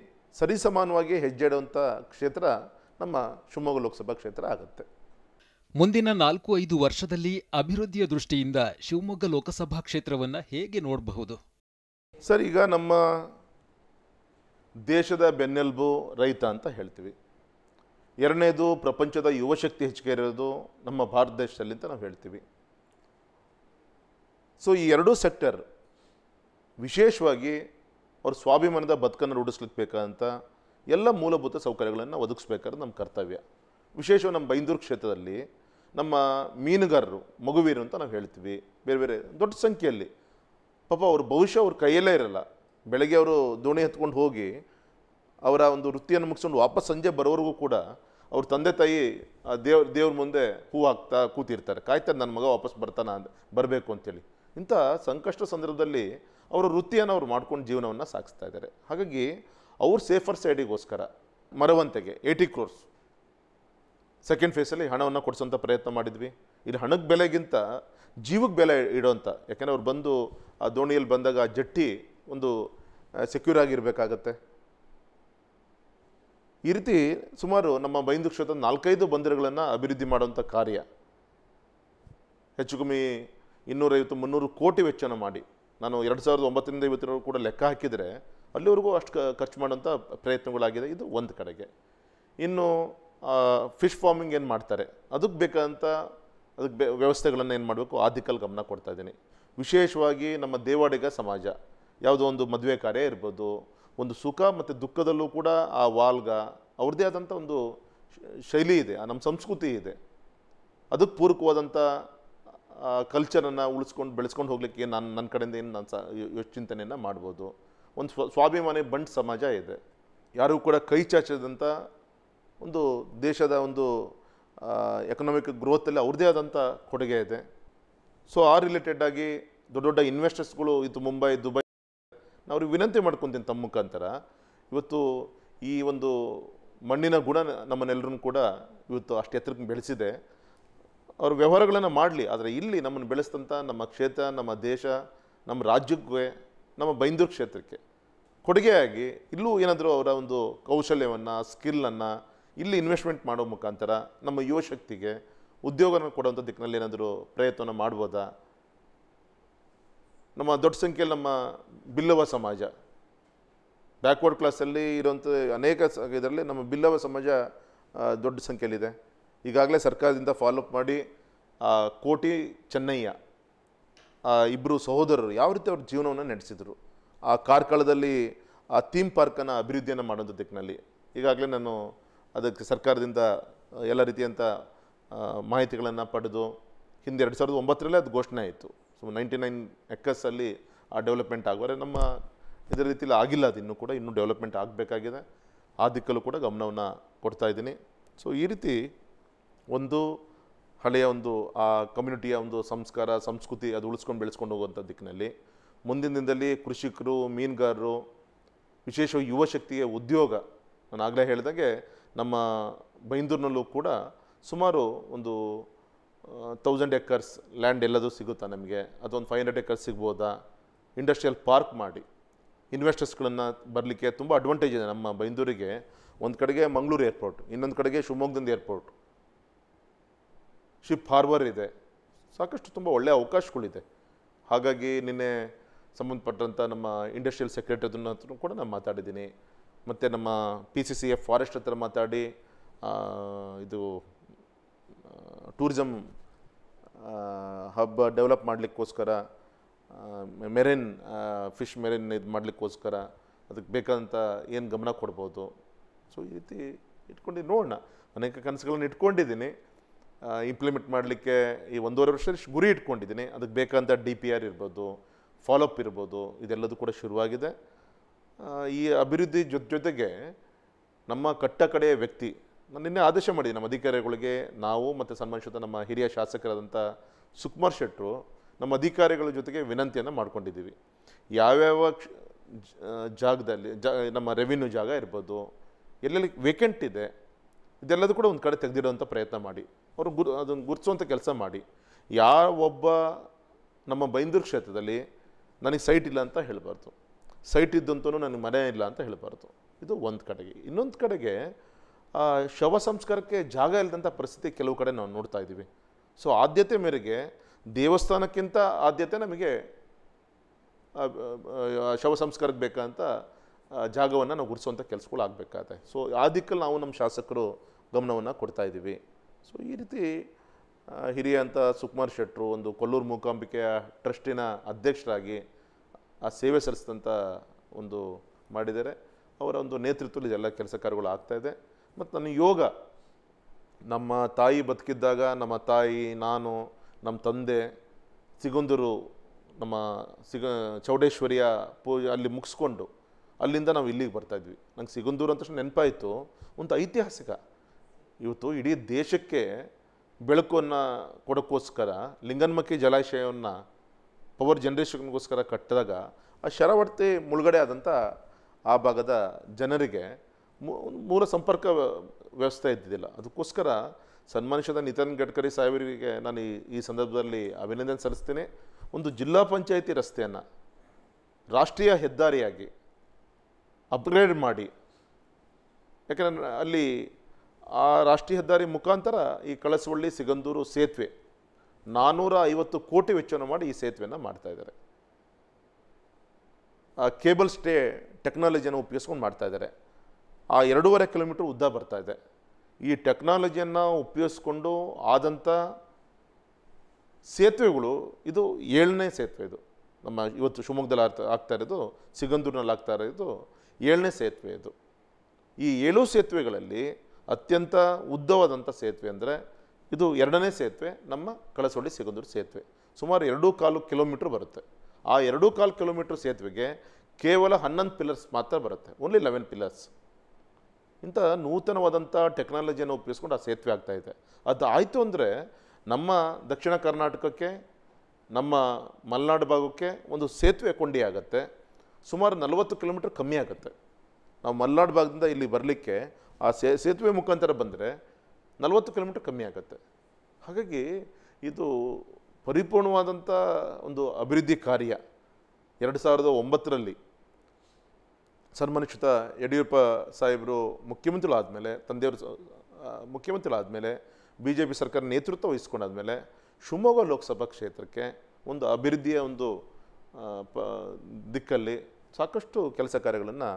ಸರಿಸಮಾನವಾಗಿ ಹೆಜ್ಜೆಡುವಂಥ ಕ್ಷೇತ್ರ ನಮ್ಮ ಶಿವಮೊಗ್ಗ ಲೋಕಸಭಾ ಕ್ಷೇತ್ರ ಆಗುತ್ತೆ ಮುಂದಿನ ನಾಲ್ಕು ಐದು ವರ್ಷದಲ್ಲಿ ಅಭಿವೃದ್ಧಿಯ ದೃಷ್ಟಿಯಿಂದ ಶಿವಮೊಗ್ಗ ಲೋಕಸಭಾ ಕ್ಷೇತ್ರವನ್ನು ಹೇಗೆ ನೋಡಬಹುದು ಸರ್ ಈಗ ನಮ್ಮ ದೇಶದ ಬೆನ್ನೆಲುಬು ರೈತ ಅಂತ ಹೇಳ್ತೀವಿ ಎರಡನೇದು ಪ್ರಪಂಚದ ಯುವಶಕ್ತಿ ಹೆಚ್ಚಿಗೆ ಇರೋದು ನಮ್ಮ ಭಾರತ ದೇಶದಲ್ಲಿ ಅಂತ ನಾವು ಹೇಳ್ತೀವಿ ಸೊ ಈ ಎರಡೂ ಸೆಕ್ಟರ್ ವಿಶೇಷವಾಗಿ ಅವ್ರ ಸ್ವಾಭಿಮಾನದ ಬದುಕನ್ನು ರೂಢಿಸ್ಲಿಕ್ಕೆ ಬೇಕಂತ ಎಲ್ಲ ಮೂಲಭೂತ ಸೌಕರ್ಯಗಳನ್ನು ಒದಗಿಸ್ಬೇಕಾದ್ರೆ ನಮ್ಮ ಕರ್ತವ್ಯ ವಿಶೇಷವಾಗಿ ನಮ್ಮ ಬೈಂದೂರು ಕ್ಷೇತ್ರದಲ್ಲಿ ನಮ್ಮ ಮೀನುಗಾರರು ಮಗುವೀರು ಅಂತ ನಾವು ಹೇಳ್ತೀವಿ ಬೇರೆ ಬೇರೆ ದೊಡ್ಡ ಸಂಖ್ಯೆಯಲ್ಲಿ ಪಾಪ ಅವ್ರ ಭವಿಷ್ಯ ಅವ್ರ ಕೈಯಲ್ಲೇ ಇರಲ್ಲ ಬೆಳಗ್ಗೆ ಅವರು ದೋಣಿ ಹತ್ಕೊಂಡು ಹೋಗಿ ಅವರ ಒಂದು ವೃತ್ತಿಯನ್ನು ಮುಗಿಸ್ಕೊಂಡು ವಾಪಸ್ ಸಂಜೆ ಬರೋವರೆಗೂ ಕೂಡ ಅವ್ರ ತಂದೆ ತಾಯಿ ದೇವ್ರು ದೇವ್ರ ಮುಂದೆ ಹೂ ಹಾಕ್ತಾ ಕೂತಿರ್ತಾರೆ ಕಾಯ್ತಾರೆ ನನ್ನ ಮಗ ವಾಪಸ್ ಬರ್ತಾನೆ ಅಂತ ಬರಬೇಕು ಅಂತೇಳಿ ಇಂಥ ಸಂಕಷ್ಟ ಸಂದರ್ಭದಲ್ಲಿ ಅವರ ವೃತ್ತಿಯನ್ನು ಅವ್ರು ಮಾಡ್ಕೊಂಡು ಜೀವನವನ್ನು ಸಾಗಿಸ್ತಾ ಇದ್ದಾರೆ ಹಾಗಾಗಿ ಅವ್ರ ಸೇಫರ್ ಸೈಡಿಗೋಸ್ಕರ ಮರವಂತೆಗೆ ಏಯ್ಟಿ ಕ್ರೋರ್ಸ್ ಸೆಕೆಂಡ್ ಫೇಸಲ್ಲಿ ಹಣವನ್ನು ಕೊಡಿಸೋಂಥ ಪ್ರಯತ್ನ ಮಾಡಿದ್ವಿ ಇಲ್ಲಿ ಹಣಕ್ಕೆ ಬೆಲೆಗಿಂತ ಜೀವಕ್ಕೆ ಬೆಲೆ ಇಡೋಂಥ ಯಾಕೆಂದರೆ ಅವ್ರು ಬಂದು ಆ ದೋಣಿಯಲ್ಲಿ ಬಂದಾಗ ಆ ಜಟ್ಟಿ ಒಂದು ಸೆಕ್ಯೂರ್ ಆಗಿರಬೇಕಾಗತ್ತೆ ಈ ರೀತಿ ಸುಮಾರು ನಮ್ಮ ಬೈಂದು ಕ್ಷೇತ್ರದ ನಾಲ್ಕೈದು ಬಂದರುಗಳನ್ನು ಅಭಿವೃದ್ಧಿ ಮಾಡುವಂಥ ಕಾರ್ಯ ಹೆಚ್ಚು ಕಮ್ಮಿ ಇನ್ನೂರೈವತ್ತು ಮುನ್ನೂರು ಕೋಟಿ ವೆಚ್ಚನ ಮಾಡಿ ನಾನು ಎರಡು ಸಾವಿರದ ಒಂಬತ್ತರಿಂದ ಐವತ್ತರ ಕೂಡ ಲೆಕ್ಕ ಹಾಕಿದರೆ ಅಲ್ಲಿವರೆಗೂ ಅಷ್ಟು ಖರ್ಚು ಮಾಡೋಂಥ ಪ್ರಯತ್ನಗಳಾಗಿದೆ ಇದು ಒಂದು ಕಡೆಗೆ ಇನ್ನು ಫಿಶ್ ಫಾರ್ಮಿಂಗ್ ಏನು ಮಾಡ್ತಾರೆ ಅದಕ್ಕೆ ಬೇಕಾದಂಥ ಅದಕ್ಕೆ ಬೆ ವ್ಯವಸ್ಥೆಗಳನ್ನು ಏನು ಮಾಡಬೇಕು ಆದಿಕಲ್ ಗಮನ ಕೊಡ್ತಾ ಇದ್ದೀನಿ ವಿಶೇಷವಾಗಿ ನಮ್ಮ ದೇವಾಡಿಗ ಸಮಾಜ ಯಾವುದೋ ಒಂದು ಮದುವೆ ಕಾರ್ಯ ಇರ್ಬೋದು ಒಂದು ಸುಖ ಮತ್ತು ದುಃಖದಲ್ಲೂ ಕೂಡ ಆ ವಾಲ್ಗ ಅವ್ರದ್ದೇ ಆದಂಥ ಒಂದು ಶೈಲಿ ಇದೆ ನಮ್ಮ ಸಂಸ್ಕೃತಿ ಇದೆ ಅದಕ್ಕೆ ಪೂರಕವಾದಂಥ ಕಲ್ಚರನ್ನು ಉಳಿಸ್ಕೊಂಡು ಬೆಳೆಸ್ಕೊಂಡು ಹೋಗಲಿಕ್ಕೆ ನಾನು ನನ್ನ ಕಡೆಯಿಂದ ಏನು ನಾನು ಸ ಚಿಂತನೆಯನ್ನು ಮಾಡ್ಬೋದು ಒಂದು ಸ್ವ ಸ್ವಾಭಿಮಾನಿ ಬಂಟ್ ಸಮಾಜ ಇದೆ ಯಾರೂ ಕೂಡ ಕೈ ಚಾಚದಂಥ ಒಂದು ದೇಶದ ಒಂದು ಎಕನಾಮಿಕ್ ಗ್ರೋತಲ್ಲಿ ಅವ್ರದ್ದೇ ಆದಂಥ ಕೊಡುಗೆ ಇದೆ ಸೊ ಆ ರಿಲೇಟೆಡಾಗಿ ದೊಡ್ಡ ದೊಡ್ಡ ಇನ್ವೆಸ್ಟರ್ಸ್ಗಳು ಇದು ಮುಂಬೈ ದುಬೈ ನಾವು ಅವ್ರಿಗೆ ವಿನಂತಿ ಮಾಡ್ಕೊತೀನಿ ತಮ್ಮ ಮುಖಾಂತರ ಇವತ್ತು ಈ ಒಂದು ಮಣ್ಣಿನ ಗುಣ ನಮ್ಮನ್ನೆಲ್ಲರೂ ಕೂಡ ಇವತ್ತು ಅಷ್ಟು ಎತ್ತರಕ್ಕೆ ಬೆಳೆಸಿದೆ ಅವ್ರ ವ್ಯವಹಾರಗಳನ್ನು ಮಾಡಲಿ ಆದರೆ ಇಲ್ಲಿ ನಮ್ಮನ್ನು ಬೆಳೆಸಿದಂಥ ನಮ್ಮ ಕ್ಷೇತ್ರ ನಮ್ಮ ದೇಶ ನಮ್ಮ ರಾಜ್ಯಕ್ಕೆ ನಮ್ಮ ಬೈಂದೂರು ಕ್ಷೇತ್ರಕ್ಕೆ ಕೊಡುಗೆಯಾಗಿ ಇಲ್ಲೂ ಏನಾದರೂ ಅವರ ಒಂದು ಕೌಶಲ್ಯವನ್ನು ಸ್ಕಿಲ್ಲನ್ನು ಇಲ್ಲಿ ಇನ್ವೆಸ್ಟ್ಮೆಂಟ್ ಮಾಡೋ ಮುಖಾಂತರ ನಮ್ಮ ಯುವಶಕ್ತಿಗೆ ಉದ್ಯೋಗನ ಕೊಡುವಂಥ ದಿಕ್ಕಿನಲ್ಲಿ ಏನಾದರೂ ಪ್ರಯತ್ನ ಮಾಡ್ಬೋದಾ ನಮ್ಮ ದೊಡ್ಡ ಸಂಖ್ಯೆಯಲ್ಲಿ ನಮ್ಮ ಬಿಲ್ಲವ ಸಮಾಜ ಬ್ಯಾಕ್ವರ್ಡ್ ಕ್ಲಾಸಲ್ಲಿ ಇರುವಂಥ ಅನೇಕ ಇದರಲ್ಲಿ ನಮ್ಮ ಬಿಲ್ಲವ ಸಮಾಜ ದೊಡ್ಡ ಸಂಖ್ಯೆಯಲ್ಲಿದೆ ಈಗಾಗಲೇ ಸರ್ಕಾರದಿಂದ ಫಾಲೋಅಪ್ ಮಾಡಿ ಕೋಟಿ ಚೆನ್ನಯ್ಯ ಇಬ್ಬರು ಸಹೋದರರು ಯಾವ ರೀತಿ ಅವ್ರ ಜೀವನವನ್ನು ನಡೆಸಿದರು ಆ ಕಾರ್ಕಳದಲ್ಲಿ ಆ ಥೀಮ್ ಪಾರ್ಕನ್ನು ಅಭಿವೃದ್ಧಿಯನ್ನು ಮಾಡೋಂಥ ದಿಕ್ಕಿನಲ್ಲಿ ಈಗಾಗಲೇ ನಾನು ಅದಕ್ಕೆ ಸರ್ಕಾರದಿಂದ ಎಲ್ಲ ರೀತಿಯಂಥ ಮಾಹಿತಿಗಳನ್ನು ಪಡೆದು ಹಿಂದೆ ಎರಡು ಸಾವಿರದ ಒಂಬತ್ತರಲ್ಲೇ ಅದು ಘೋಷಣೆ ಆಯಿತು ಸೊ ನೈಂಟಿ ನೈನ್ ಎಕ್ಕರ್ಸಲ್ಲಿ ಆ ಡೆವಲಪ್ಮೆಂಟ್ ಆಗುವರೆ ನಮ್ಮ ಇದೇ ರೀತಿಯಲ್ಲಿ ಆಗಿಲ್ಲ ಅದು ಇನ್ನೂ ಕೂಡ ಇನ್ನೂ ಡೆವಲಪ್ಮೆಂಟ್ ಆಗಬೇಕಾಗಿದೆ ಆ ದಿಕ್ಕಲ್ಲೂ ಕೂಡ ಗಮನವನ್ನು ಕೊಡ್ತಾ ಇದ್ದೀನಿ ಸೊ ಈ ರೀತಿ ಒಂದು ಹಳೆಯ ಒಂದು ಆ ಕಮ್ಯುನಿಟಿಯ ಒಂದು ಸಂಸ್ಕಾರ ಸಂಸ್ಕೃತಿ ಅದು ಉಳಿಸ್ಕೊಂಡು ಬೆಳೆಸ್ಕೊಂಡು ಹೋಗುವಂಥ ದಿಕ್ಕಿನಲ್ಲಿ ಮುಂದಿನ ದಿನದಲ್ಲಿ ಕೃಷಿಕರು ಮೀನುಗಾರರು ವಿಶೇಷವಾಗಿ ಯುವ ಶಕ್ತಿಯ ಉದ್ಯೋಗ ನಾನು ಆಗಲೇ ಹೇಳಿದಾಗೆ ನಮ್ಮ ಬೈಂದೂರಿನಲ್ಲೂ ಕೂಡ ಸುಮಾರು ಒಂದು ತೌಸಂಡ್ ಎಕರ್ಸ್ ಲ್ಯಾಂಡ್ ಎಲ್ಲದೂ ಸಿಗುತ್ತಾ ನಮಗೆ ಅದೊಂದು ಫೈವ್ ಹಂಡ್ರೆಡ್ ಎಕರ್ಸ್ ಸಿಗ್ಬೋದಾ ಇಂಡಸ್ಟ್ರಿಯಲ್ ಪಾರ್ಕ್ ಮಾಡಿ ಇನ್ವೆಸ್ಟರ್ಸ್ಗಳನ್ನು ಬರಲಿಕ್ಕೆ ತುಂಬ ಅಡ್ವಾಂಟೇಜ್ ಇದೆ ನಮ್ಮ ಬೈಂದೂರಿಗೆ ಒಂದು ಕಡೆಗೆ ಮಂಗಳೂರು ಏರ್ಪೋರ್ಟ್ ಇನ್ನೊಂದು ಕಡೆಗೆ ಶಿವಮೊಗ್ಗದಿಂದ ಏರ್ಪೋರ್ಟ್ ಶಿಪ್ ಹಾರ್ಬರ್ ಇದೆ ಸಾಕಷ್ಟು ತುಂಬ ಒಳ್ಳೆಯ ಅವಕಾಶಗಳಿದೆ ಹಾಗಾಗಿ ನಿನ್ನೆ ಸಂಬಂಧಪಟ್ಟಂಥ ನಮ್ಮ ಇಂಡಸ್ಟ್ರಿಯಲ್ ಸೆಕ್ರೆಟರಿ ಹತ್ರ ಕೂಡ ನಾನು ಮಾತಾಡಿದ್ದೀನಿ ಮತ್ತು ನಮ್ಮ P C C F forest ಹತ್ರ ಮಾತಾಡಿ ಇದು ಟೂರಿಸಮ್ ಹಬ್ ಡೆವಲಪ್ ಮಾಡಲಿಕ್ಕೋಸ್ಕರ ಮೆರೇನ್ ಫಿಶ್ ಮೆರೇನ್ ಇದು ಮಾಡಲಿಕ್ಕೋಸ್ಕರ ಅದಕ್ಕೆ ಬೇಕಾದಂಥ ಏನು ಗಮನ ಕೊಡ್ಬೋದು ಸೊ ಈ ರೀತಿ ಇಟ್ಕೊಂಡು ನೋಡೋಣ ಅನೇಕ ಕನಸುಗಳನ್ನ ಇಟ್ಕೊಂಡಿದ್ದೀನಿ ಇಂಪ್ಲಿಮೆಂಟ್ ಮಾಡಲಿಕ್ಕೆ ಈ ಒಂದೂವರೆ ವರ್ಷ ಗುರಿ ಇಟ್ಕೊಂಡಿದ್ದೀನಿ ಅದಕ್ಕೆ ಬೇಕಾದಂಥ ಡಿ ಪಿ ಆರ್ ಇರ್ಬೋದು ಫಾಲೋಅಪ್ ಇರ್ಬೋದು ಇದೆಲ್ಲದೂ ಕೂಡ ಶುರುವಾಗಿದೆ ಈ ಅಭಿವೃದ್ಧಿ ಜೊತೆ ಜೊತೆಗೆ ನಮ್ಮ ಕಟ್ಟಕಡೆಯ ವ್ಯಕ್ತಿ ನಾನು ನಿನ್ನೆ ಆದೇಶ ಮಾಡಿ ನಮ್ಮ ಅಧಿಕಾರಿಗಳಿಗೆ ನಾವು ಮತ್ತು ಸಂಬಂಧಿಸಿದ ನಮ್ಮ ಹಿರಿಯ ಶಾಸಕರಾದಂಥ ಸುಕುಮಾರ್ ಶೆಟ್ಟರು ನಮ್ಮ ಅಧಿಕಾರಿಗಳ ಜೊತೆಗೆ ವಿನಂತಿಯನ್ನು ಮಾಡ್ಕೊಂಡಿದ್ದೀವಿ ಯಾವ್ಯಾವ ಜಾಗದಲ್ಲಿ ಜ ನಮ್ಮ ರೆವಿನ್ಯೂ ಜಾಗ ಇರ್ಬೋದು ಎಲ್ಲೆಲ್ಲಿ ವೇಕೆಂಟ್ ಇದೆ ಇದೆಲ್ಲದೂ ಕೂಡ ಒಂದು ಕಡೆ ತೆಗೆದಿಡೋವಂಥ ಪ್ರಯತ್ನ ಮಾಡಿ ಅವರು ಗುರು ಅದನ್ನು ಗುರುತಿಸುವಂಥ ಕೆಲಸ ಮಾಡಿ ಯಾವ ಒಬ್ಬ ನಮ್ಮ ಬೈಂದೂರು ಕ್ಷೇತ್ರದಲ್ಲಿ ನನಗೆ ಸೈಟ್ ಇಲ್ಲ ಅಂತ ಹೇಳಬಾರ್ದು ಸೈಟ್ ಇದ್ದಂತೂ ನನಗೆ ಮನೆ ಇಲ್ಲ ಅಂತ ಹೇಳಬಾರ್ದು ಇದು ಒಂದು ಕಡೆಗೆ ಇನ್ನೊಂದು ಕಡೆಗೆ ಶವ ಸಂಸ್ಕಾರಕ್ಕೆ ಜಾಗ ಇಲ್ಲದಂಥ ಪರಿಸ್ಥಿತಿ ಕೆಲವು ಕಡೆ ನಾವು ನೋಡ್ತಾ ಇದ್ದೀವಿ ಸೊ ಆದ್ಯತೆ ಮೇರೆಗೆ ದೇವಸ್ಥಾನಕ್ಕಿಂತ ಆದ್ಯತೆ ನಮಗೆ ಶವ ಸಂಸ್ಕಾರಕ್ಕೆ ಬೇಕಂತ ಜಾಗವನ್ನು ನಾವು ಗುರುಸುವಂಥ ಕೆಲಸಗಳು ಆಗಬೇಕಾಗತ್ತೆ ಸೊ ಆ ದಿಕ್ಕಲ್ಲಿ ನಾವು ನಮ್ಮ ಶಾಸಕರು ಗಮನವನ್ನು ಕೊಡ್ತಾ ಇದ್ದೀವಿ ಸೊ ಈ ರೀತಿ ಹಿರಿಯ ಅಂತ ಸುಕುಮಾರ್ ಶೆಟ್ಟರು ಒಂದು ಕೊಲ್ಲೂರು ಮೂಕಾಂಬಿಕೆಯ ಟ್ರಸ್ಟಿನ ಅಧ್ಯಕ್ಷರಾಗಿ ಆ ಸೇವೆ ಸಲ್ಲಿಸಿದಂಥ ಒಂದು ಮಾಡಿದ್ದಾರೆ ಅವರ ಒಂದು ನೇತೃತ್ವದಲ್ಲಿ ಎಲ್ಲ ಕೆಲಸ ಕಾರ್ಯಗಳು ಆಗ್ತಾಯಿದೆ ಮತ್ತು ನನ್ನ ಯೋಗ ನಮ್ಮ ತಾಯಿ ಬದುಕಿದ್ದಾಗ ನಮ್ಮ ತಾಯಿ ನಾನು ನಮ್ಮ ತಂದೆ ಸಿಗುಂದೂರು ನಮ್ಮ ಸಿಗ ಚೌಡೇಶ್ವರಿಯ ಪೂಜೆ ಅಲ್ಲಿ ಮುಗಿಸ್ಕೊಂಡು ಅಲ್ಲಿಂದ ನಾವು ಇಲ್ಲಿಗೆ ಬರ್ತಾಯಿದ್ವಿ ನಂಗೆ ಸಿಗುಂದೂರು ಅಂತ ನೆನಪಾಯಿತು ಒಂದು ಐತಿಹಾಸಿಕ ಇವತ್ತು ಇಡೀ ದೇಶಕ್ಕೆ ಬೆಳಕನ್ನು ಕೊಡೋಕ್ಕೋಸ್ಕರ ಲಿಂಗನ್ಮಕ್ಕಿ ಜಲಾಶಯವನ್ನು ಪವರ್ ಜನ್ರೇಷನ್ಗೋಸ್ಕರ ಕಟ್ಟಿದಾಗ ಆ ಶರವರ್ತಿ ಮುಳುಗಡೆ ಆದಂಥ ಆ ಭಾಗದ ಜನರಿಗೆ ಮೂಲ ಸಂಪರ್ಕ ವ್ಯವಸ್ಥೆ ಇದ್ದಿದ್ದಿಲ್ಲ ಅದಕ್ಕೋಸ್ಕರ ಸನ್ಮಾನಿಸಿದ ನಿತಿನ್ ಗಡ್ಕರಿ ಸಾಹೇಬರಿಗೆ ನಾನು ಈ ಈ ಸಂದರ್ಭದಲ್ಲಿ ಅಭಿನಂದನೆ ಸಲ್ಲಿಸ್ತೇನೆ ಒಂದು ಜಿಲ್ಲಾ ಪಂಚಾಯಿತಿ ರಸ್ತೆಯನ್ನು ರಾಷ್ಟ್ರೀಯ ಹೆದ್ದಾರಿಯಾಗಿ ಅಪ್ಗ್ರೇಡ್ ಮಾಡಿ ಯಾಕೆಂದರೆ ಅಲ್ಲಿ ಆ ರಾಷ್ಟ್ರೀಯ ಹೆದ್ದಾರಿ ಮುಖಾಂತರ ಈ ಕಳಸವಳ್ಳಿ ಸಿಗಂದೂರು ಸೇತುವೆ ನಾನ್ನೂರ ಐವತ್ತು ಕೋಟಿ ವೆಚ್ಚವನ್ನು ಮಾಡಿ ಈ ಸೇತುವೆಯನ್ನು ಮಾಡ್ತಾ ಇದ್ದಾರೆ ಆ ಕೇಬಲ್ ಸ್ಟೇ ಟೆಕ್ನಾಲಜಿಯನ್ನು ಉಪಯೋಗಿಸ್ಕೊಂಡು ಮಾಡ್ತಾ ಇದ್ದಾರೆ ಆ ಎರಡೂವರೆ ಕಿಲೋಮೀಟ್ರ್ ಉದ್ದ ಬರ್ತಾ ಇದೆ ಈ ಟೆಕ್ನಾಲಜಿಯನ್ನು ಉಪಯೋಗಿಸ್ಕೊಂಡು ಆದಂಥ ಸೇತುವೆಗಳು ಇದು ಏಳನೇ ಸೇತುವೆ ಇದು ನಮ್ಮ ಇವತ್ತು ಶಿವಮೊಗ್ಗದಲ್ಲಿ ಆಗ್ತಾ ಆಗ್ತಾ ಇರೋದು ಸಿಗಂದೂರಿನಲ್ಲಿ ಆಗ್ತಾ ಇರೋದು ಏಳನೇ ಸೇತುವೆ ಇದು ಈ ಏಳು ಸೇತುವೆಗಳಲ್ಲಿ ಅತ್ಯಂತ ಉದ್ದವಾದಂಥ ಸೇತುವೆ ಅಂದರೆ ಇದು ಎರಡನೇ ಸೇತುವೆ ನಮ್ಮ ಕಳಸೊಳ್ಳಿ ಸಿಗಂದೂರು ಸೇತುವೆ ಸುಮಾರು ಎರಡೂ ಕಾಲು ಕಿಲೋಮೀಟ್ರ್ ಬರುತ್ತೆ ಆ ಎರಡೂ ಕಾಲು ಕಿಲೋಮೀಟ್ರ್ ಸೇತುವೆಗೆ ಕೇವಲ ಹನ್ನೊಂದು ಪಿಲ್ಲರ್ಸ್ ಮಾತ್ರ ಬರುತ್ತೆ ಓನ್ಲಿ ಲೆವೆನ್ ಪಿಲ್ಲರ್ಸ್ ಇಂಥ ನೂತನವಾದಂಥ ಟೆಕ್ನಾಲಜಿಯನ್ನು ಉಪಯೋಗಿಸ್ಕೊಂಡು ಆ ಸೇತುವೆ ಆಗ್ತಾಯಿದೆ ಅದು ಆಯಿತು ಅಂದರೆ ನಮ್ಮ ದಕ್ಷಿಣ ಕರ್ನಾಟಕಕ್ಕೆ ನಮ್ಮ ಮಲೆನಾಡು ಭಾಗಕ್ಕೆ ಒಂದು ಸೇತುವೆ ಕೊಂಡಿ ಆಗುತ್ತೆ ಸುಮಾರು ನಲವತ್ತು ಕಿಲೋಮೀಟ್ರ್ ಕಮ್ಮಿ ಆಗುತ್ತೆ ನಾವು ಮಲೆನಾಡು ಭಾಗದಿಂದ ಇಲ್ಲಿ ಬರಲಿಕ್ಕೆ ಆ ಸೇ ಸೇತುವೆ ಮುಖಾಂತರ ಬಂದರೆ ನಲವತ್ತು ಕಿಲೋಮೀಟ್ರ್ ಕಮ್ಮಿ ಆಗುತ್ತೆ ಹಾಗಾಗಿ ಇದು ಪರಿಪೂರ್ಣವಾದಂಥ ಒಂದು ಅಭಿವೃದ್ಧಿ ಕಾರ್ಯ ಎರಡು ಸಾವಿರದ ಒಂಬತ್ತರಲ್ಲಿ ಸನ್ಮಾನಿಷ್ಠಿತ ಯಡಿಯೂರಪ್ಪ ಸಾಹೇಬರು ಮುಖ್ಯಮಂತ್ರಿಗಳು ಆದಮೇಲೆ ತಂದೆಯವರು ಮುಖ್ಯಮಂತ್ರಿಗಳು ಆದಮೇಲೆ ಬಿ ಜೆ ಪಿ ಸರ್ಕಾರ ನೇತೃತ್ವ ವಹಿಸ್ಕೊಂಡಾದಮೇಲೆ ಶಿವಮೊಗ್ಗ ಲೋಕಸಭಾ ಕ್ಷೇತ್ರಕ್ಕೆ ಒಂದು ಅಭಿವೃದ್ಧಿಯ ಒಂದು ಪ ದಿಕ್ಕಲ್ಲಿ ಸಾಕಷ್ಟು ಕೆಲಸ ಕಾರ್ಯಗಳನ್ನು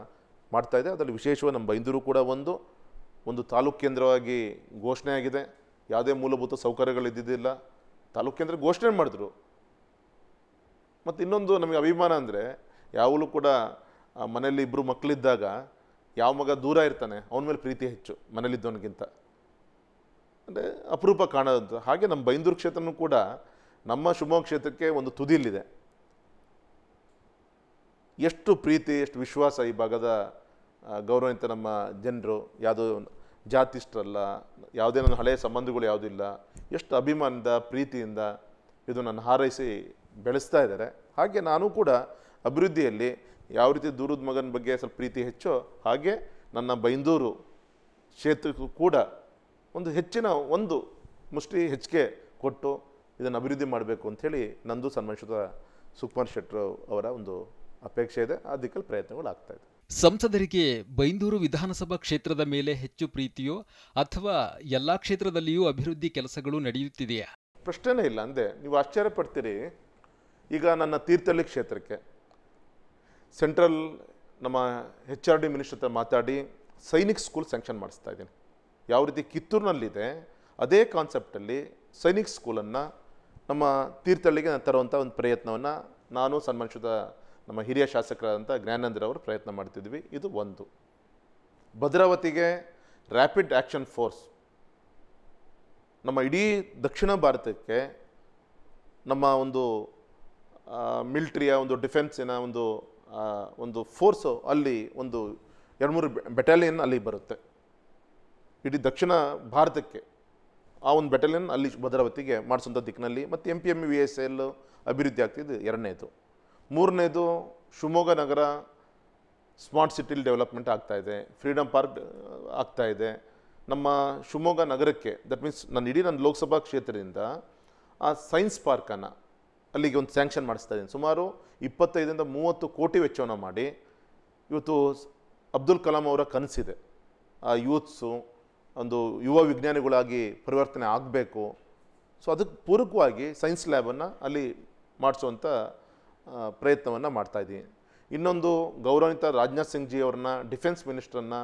ಮಾಡ್ತಾ ಇದೆ ಅದರಲ್ಲಿ ವಿಶೇಷವಾಗಿ ನಮ್ಮ ಬೈಂದೂರು ಕೂಡ ಒಂದು ಒಂದು ತಾಲೂಕು ಕೇಂದ್ರವಾಗಿ ಘೋಷಣೆ ಆಗಿದೆ ಯಾವುದೇ ಮೂಲಭೂತ ಸೌಕರ್ಯಗಳು ಇದ್ದಿದ್ದಿಲ್ಲ ತಾಲೂಕು ಕೇಂದ್ರ ಘೋಷಣೆ ಮಾಡಿದ್ರು ಮತ್ತು ಇನ್ನೊಂದು ನಮಗೆ ಅಭಿಮಾನ ಅಂದರೆ ಯಾವಲೂ ಕೂಡ ಮನೆಯಲ್ಲಿ ಇಬ್ಬರು ಮಕ್ಕಳಿದ್ದಾಗ ಯಾವ ಮಗ ದೂರ ಇರ್ತಾನೆ ಅವನ ಮೇಲೆ ಪ್ರೀತಿ ಹೆಚ್ಚು ಮನೇಲಿದ್ದವನಿಗಿಂತ ಅಂದರೆ ಅಪರೂಪ ಕಾಣೋದು ಹಾಗೆ ನಮ್ಮ ಬೈಂದೂರು ಕ್ಷೇತ್ರನೂ ಕೂಡ ನಮ್ಮ ಶಿವಮೊಗ್ಗ ಕ್ಷೇತ್ರಕ್ಕೆ ಒಂದು ತುದಿಯಲ್ಲಿದೆ ಎಷ್ಟು ಪ್ರೀತಿ ಎಷ್ಟು ವಿಶ್ವಾಸ ಈ ಭಾಗದ ಗೌರವಿತ ನಮ್ಮ ಜನರು ಯಾವುದೋ ಜಾತಿಷ್ಟರಲ್ಲ ಯಾವುದೇ ನನ್ನ ಹಳೆಯ ಸಂಬಂಧಗಳು ಯಾವುದಿಲ್ಲ ಎಷ್ಟು ಅಭಿಮಾನದ ಪ್ರೀತಿಯಿಂದ ಇದು ನನ್ನ ಹಾರೈಸಿ ಬೆಳೆಸ್ತಾ ಇದ್ದಾರೆ ಹಾಗೆ ನಾನು ಕೂಡ ಅಭಿವೃದ್ಧಿಯಲ್ಲಿ ಯಾವ ರೀತಿ ದೂರದ ಮಗನ ಬಗ್ಗೆ ಸ್ವಲ್ಪ ಪ್ರೀತಿ ಹೆಚ್ಚೋ ಹಾಗೆ ನನ್ನ ಬೈಂದೂರು ಕ್ಷೇತ್ರಕ್ಕೂ ಕೂಡ ಒಂದು ಹೆಚ್ಚಿನ ಒಂದು ಮುಷ್ಟಿ ಹೆಚ್ಚಿಗೆ ಕೊಟ್ಟು ಇದನ್ನು ಅಭಿವೃದ್ಧಿ ಮಾಡಬೇಕು ಅಂಥೇಳಿ ನಂದು ಸನ್ಮಾನಿಸಿದ ಸುಕುಮಾರ್ ಶೆಟ್ಟರು ಅವರ ಒಂದು ಅಪೇಕ್ಷೆ ಇದೆ ಅದಕ್ಕೆ ಪ್ರಯತ್ನಗಳು ಆಗ್ತಾ ಇದೆ ಸಂಸದರಿಗೆ ಬೈಂದೂರು ವಿಧಾನಸಭಾ ಕ್ಷೇತ್ರದ ಮೇಲೆ ಹೆಚ್ಚು ಪ್ರೀತಿಯೋ ಅಥವಾ ಎಲ್ಲ ಕ್ಷೇತ್ರದಲ್ಲಿಯೂ ಅಭಿವೃದ್ಧಿ ಕೆಲಸಗಳು ನಡೆಯುತ್ತಿದೆಯಾ ಪ್ರಶ್ನೆನೇ ಇಲ್ಲ ಅಂದೆ ನೀವು ಆಶ್ಚರ್ಯ ಪಡ್ತೀರಿ ಈಗ ನನ್ನ ತೀರ್ಥಹಳ್ಳಿ ಕ್ಷೇತ್ರಕ್ಕೆ ಸೆಂಟ್ರಲ್ ನಮ್ಮ ಹೆಚ್ ಆರ್ ಡಿ ಮಿನಿಸ್ಟರ್ ಹತ್ರ ಮಾತಾಡಿ ಸೈನಿಕ್ ಸ್ಕೂಲ್ ಸ್ಯಾಂಕ್ಷನ್ ಮಾಡಿಸ್ತಾ ಇದ್ದೀನಿ ಯಾವ ರೀತಿ ಕಿತ್ತೂರಿನಲ್ಲಿದೆ ಅದೇ ಕಾನ್ಸೆಪ್ಟಲ್ಲಿ ಸೈನಿಕ್ ಸ್ಕೂಲನ್ನು ನಮ್ಮ ತೀರ್ಥಹಳ್ಳಿಗೆ ನಾನು ತರುವಂಥ ಒಂದು ಪ್ರಯತ್ನವನ್ನು ನಾನು ಸನ್ಮಾನಿಸಿದ ನಮ್ಮ ಹಿರಿಯ ಶಾಸಕರಾದಂಥ ಅವರು ಪ್ರಯತ್ನ ಮಾಡ್ತಿದ್ವಿ ಇದು ಒಂದು ಭದ್ರಾವತಿಗೆ ರ್ಯಾಪಿಡ್ ಆ್ಯಕ್ಷನ್ ಫೋರ್ಸ್ ನಮ್ಮ ಇಡೀ ದಕ್ಷಿಣ ಭಾರತಕ್ಕೆ ನಮ್ಮ ಒಂದು ಮಿಲ್ಟ್ರಿಯ ಒಂದು ಡಿಫೆನ್ಸಿನ ಒಂದು ಒಂದು ಫೋರ್ಸು ಅಲ್ಲಿ ಒಂದು ಎರಡು ಮೂರು ಬೆಟಾಲಿಯನ್ ಅಲ್ಲಿ ಬರುತ್ತೆ ಇಡೀ ದಕ್ಷಿಣ ಭಾರತಕ್ಕೆ ಆ ಒಂದು ಬೆಟಾಲಿಯನ್ ಅಲ್ಲಿ ಭದ್ರಾವತಿಗೆ ಮಾಡಿಸೋಂಥ ದಿಕ್ಕಿನಲ್ಲಿ ಮತ್ತು M P M V S L ಅಭಿವೃದ್ಧಿ ಆಗ್ತಿದ್ದು ಎರಡನೇದು ಮೂರನೇದು ಶಿವಮೊಗ್ಗ ನಗರ ಸ್ಮಾರ್ಟ್ ಸಿಟಿಲಿ ಡೆವಲಪ್ಮೆಂಟ್ ಆಗ್ತಾಯಿದೆ ಫ್ರೀಡಮ್ ಪಾರ್ಕ್ ಆಗ್ತಾಯಿದೆ ನಮ್ಮ ಶಿವಮೊಗ್ಗ ನಗರಕ್ಕೆ ದಟ್ ಮೀನ್ಸ್ ನಾನು ಇಡೀ ನನ್ನ ಲೋಕಸಭಾ ಕ್ಷೇತ್ರದಿಂದ ಆ ಸೈನ್ಸ್ ಪಾರ್ಕನ್ನು ಅಲ್ಲಿಗೆ ಒಂದು ಸ್ಯಾಂಕ್ಷನ್ ಮಾಡಿಸ್ತಾ ಇದ್ದೀನಿ ಸುಮಾರು ಇಪ್ಪತ್ತೈದರಿಂದ ಮೂವತ್ತು ಕೋಟಿ ವೆಚ್ಚವನ್ನು ಮಾಡಿ ಇವತ್ತು ಅಬ್ದುಲ್ ಕಲಾಂ ಅವರ ಕನಸಿದೆ ಆ ಯೂತ್ಸು ಒಂದು ಯುವ ವಿಜ್ಞಾನಿಗಳಾಗಿ ಪರಿವರ್ತನೆ ಆಗಬೇಕು ಸೊ ಅದಕ್ಕೆ ಪೂರಕವಾಗಿ ಸೈನ್ಸ್ ಲ್ಯಾಬನ್ನು ಅಲ್ಲಿ ಮಾಡಿಸುವಂಥ ಪ್ರಯತ್ನವನ್ನು ಮಾಡ್ತಾಯಿದ್ದೀನಿ ಇನ್ನೊಂದು ಗೌರವಾನ್ವಿತ ರಾಜನಾಥ್ ಸಿಂಗ್ ಜಿ ಅವ್ರನ್ನ ಡಿಫೆನ್ಸ್ ಮಿನಿಸ್ಟ್ರನ್ನು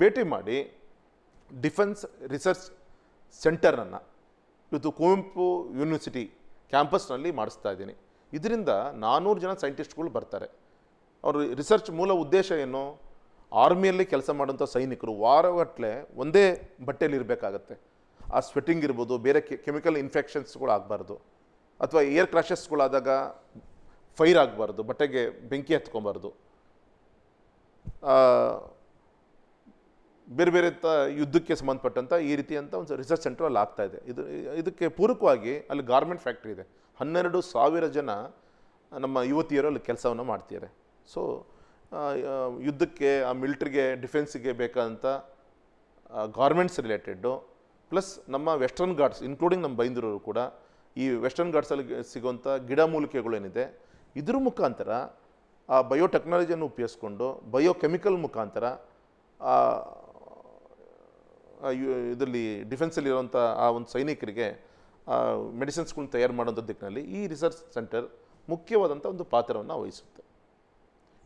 ಭೇಟಿ ಮಾಡಿ ಡಿಫೆನ್ಸ್ ರಿಸರ್ಚ್ ಸೆಂಟರನ್ನು ಇವತ್ತು ಕುವೆಂಪು ಯೂನಿವರ್ಸಿಟಿ ಕ್ಯಾಂಪಸ್ನಲ್ಲಿ ಮಾಡಿಸ್ತಾ ಇದ್ದೀನಿ ಇದರಿಂದ ನಾನ್ನೂರು ಜನ ಸೈಂಟಿಸ್ಟ್ಗಳು ಬರ್ತಾರೆ ಅವರು ರಿಸರ್ಚ್ ಮೂಲ ಉದ್ದೇಶ ಏನು ಆರ್ಮಿಯಲ್ಲಿ ಕೆಲಸ ಮಾಡೋಂಥ ಸೈನಿಕರು ವಾರಗಟ್ಟಲೆ ಒಂದೇ ಬಟ್ಟೆಯಲ್ಲಿ ಇರಬೇಕಾಗತ್ತೆ ಆ ಸ್ವೆಟ್ಟಿಂಗ್ ಇರ್ಬೋದು ಬೇರೆ ಕೆಮಿಕಲ್ ಇನ್ಫೆಕ್ಷನ್ಸ್ಗಳು ಆಗಬಾರ್ದು ಅಥವಾ ಏರ್ ಕ್ರಾಶಸ್ಗಳಾದಾಗ ಫೈರ್ ಆಗಬಾರ್ದು ಬಟ್ಟೆಗೆ ಬೆಂಕಿ ಹತ್ಕೊಬಾರ್ದು ಬೇರೆ ಬೇರೆ ತ ಯುದ್ಧಕ್ಕೆ ಸಂಬಂಧಪಟ್ಟಂಥ ಈ ರೀತಿಯಂಥ ಒಂದು ರಿಸರ್ಚ್ ಸೆಂಟರ್ ಅಲ್ಲಿ ಆಗ್ತಾ ಇದೆ ಇದು ಇದಕ್ಕೆ ಪೂರಕವಾಗಿ ಅಲ್ಲಿ ಗಾರ್ಮೆಂಟ್ ಫ್ಯಾಕ್ಟ್ರಿ ಇದೆ ಹನ್ನೆರಡು ಸಾವಿರ ಜನ ನಮ್ಮ ಯುವತಿಯರು ಅಲ್ಲಿ ಕೆಲಸವನ್ನು ಮಾಡ್ತಿದ್ದಾರೆ ಸೊ ಯುದ್ಧಕ್ಕೆ ಆ ಮಿಲ್ಟ್ರಿಗೆ ಡಿಫೆನ್ಸಿಗೆ ಬೇಕಾದಂಥ ಗಾರ್ಮೆಂಟ್ಸ್ ರಿಲೇಟೆಡ್ಡು ಪ್ಲಸ್ ನಮ್ಮ ವೆಸ್ಟರ್ನ್ ಗಾರ್ಡ್ಸ್ ಇನ್ಕ್ಲೂಡಿಂಗ್ ನಮ್ಮ ಬೈಂದೂರವರು ಕೂಡ ಈ ವೆಸ್ಟರ್ನ್ ಗಾರ್ಡ್ಸಲ್ಲಿ ಸಿಗೋಂಥ ಗಿಡಮೂಲಿಕೆಗಳೇನಿದೆ ಇದ್ರ ಮುಖಾಂತರ ಆ ಬಯೋಟೆಕ್ನಾಲಜಿಯನ್ನು ಉಪಯೋಗಿಸ್ಕೊಂಡು ಬಯೋಕೆಮಿಕಲ್ ಮುಖಾಂತರ ಇದರಲ್ಲಿ ಡಿಫೆನ್ಸಲ್ಲಿರುವಂಥ ಆ ಒಂದು ಸೈನಿಕರಿಗೆ ಮೆಡಿಸಿನ್ಸ್ಗಳನ್ನ ತಯಾರು ಮಾಡೋಂಥ ದಿಕ್ಕಿನಲ್ಲಿ ಈ ರಿಸರ್ಚ್ ಸೆಂಟರ್ ಮುಖ್ಯವಾದಂಥ ಒಂದು ಪಾತ್ರವನ್ನು ವಹಿಸುತ್ತೆ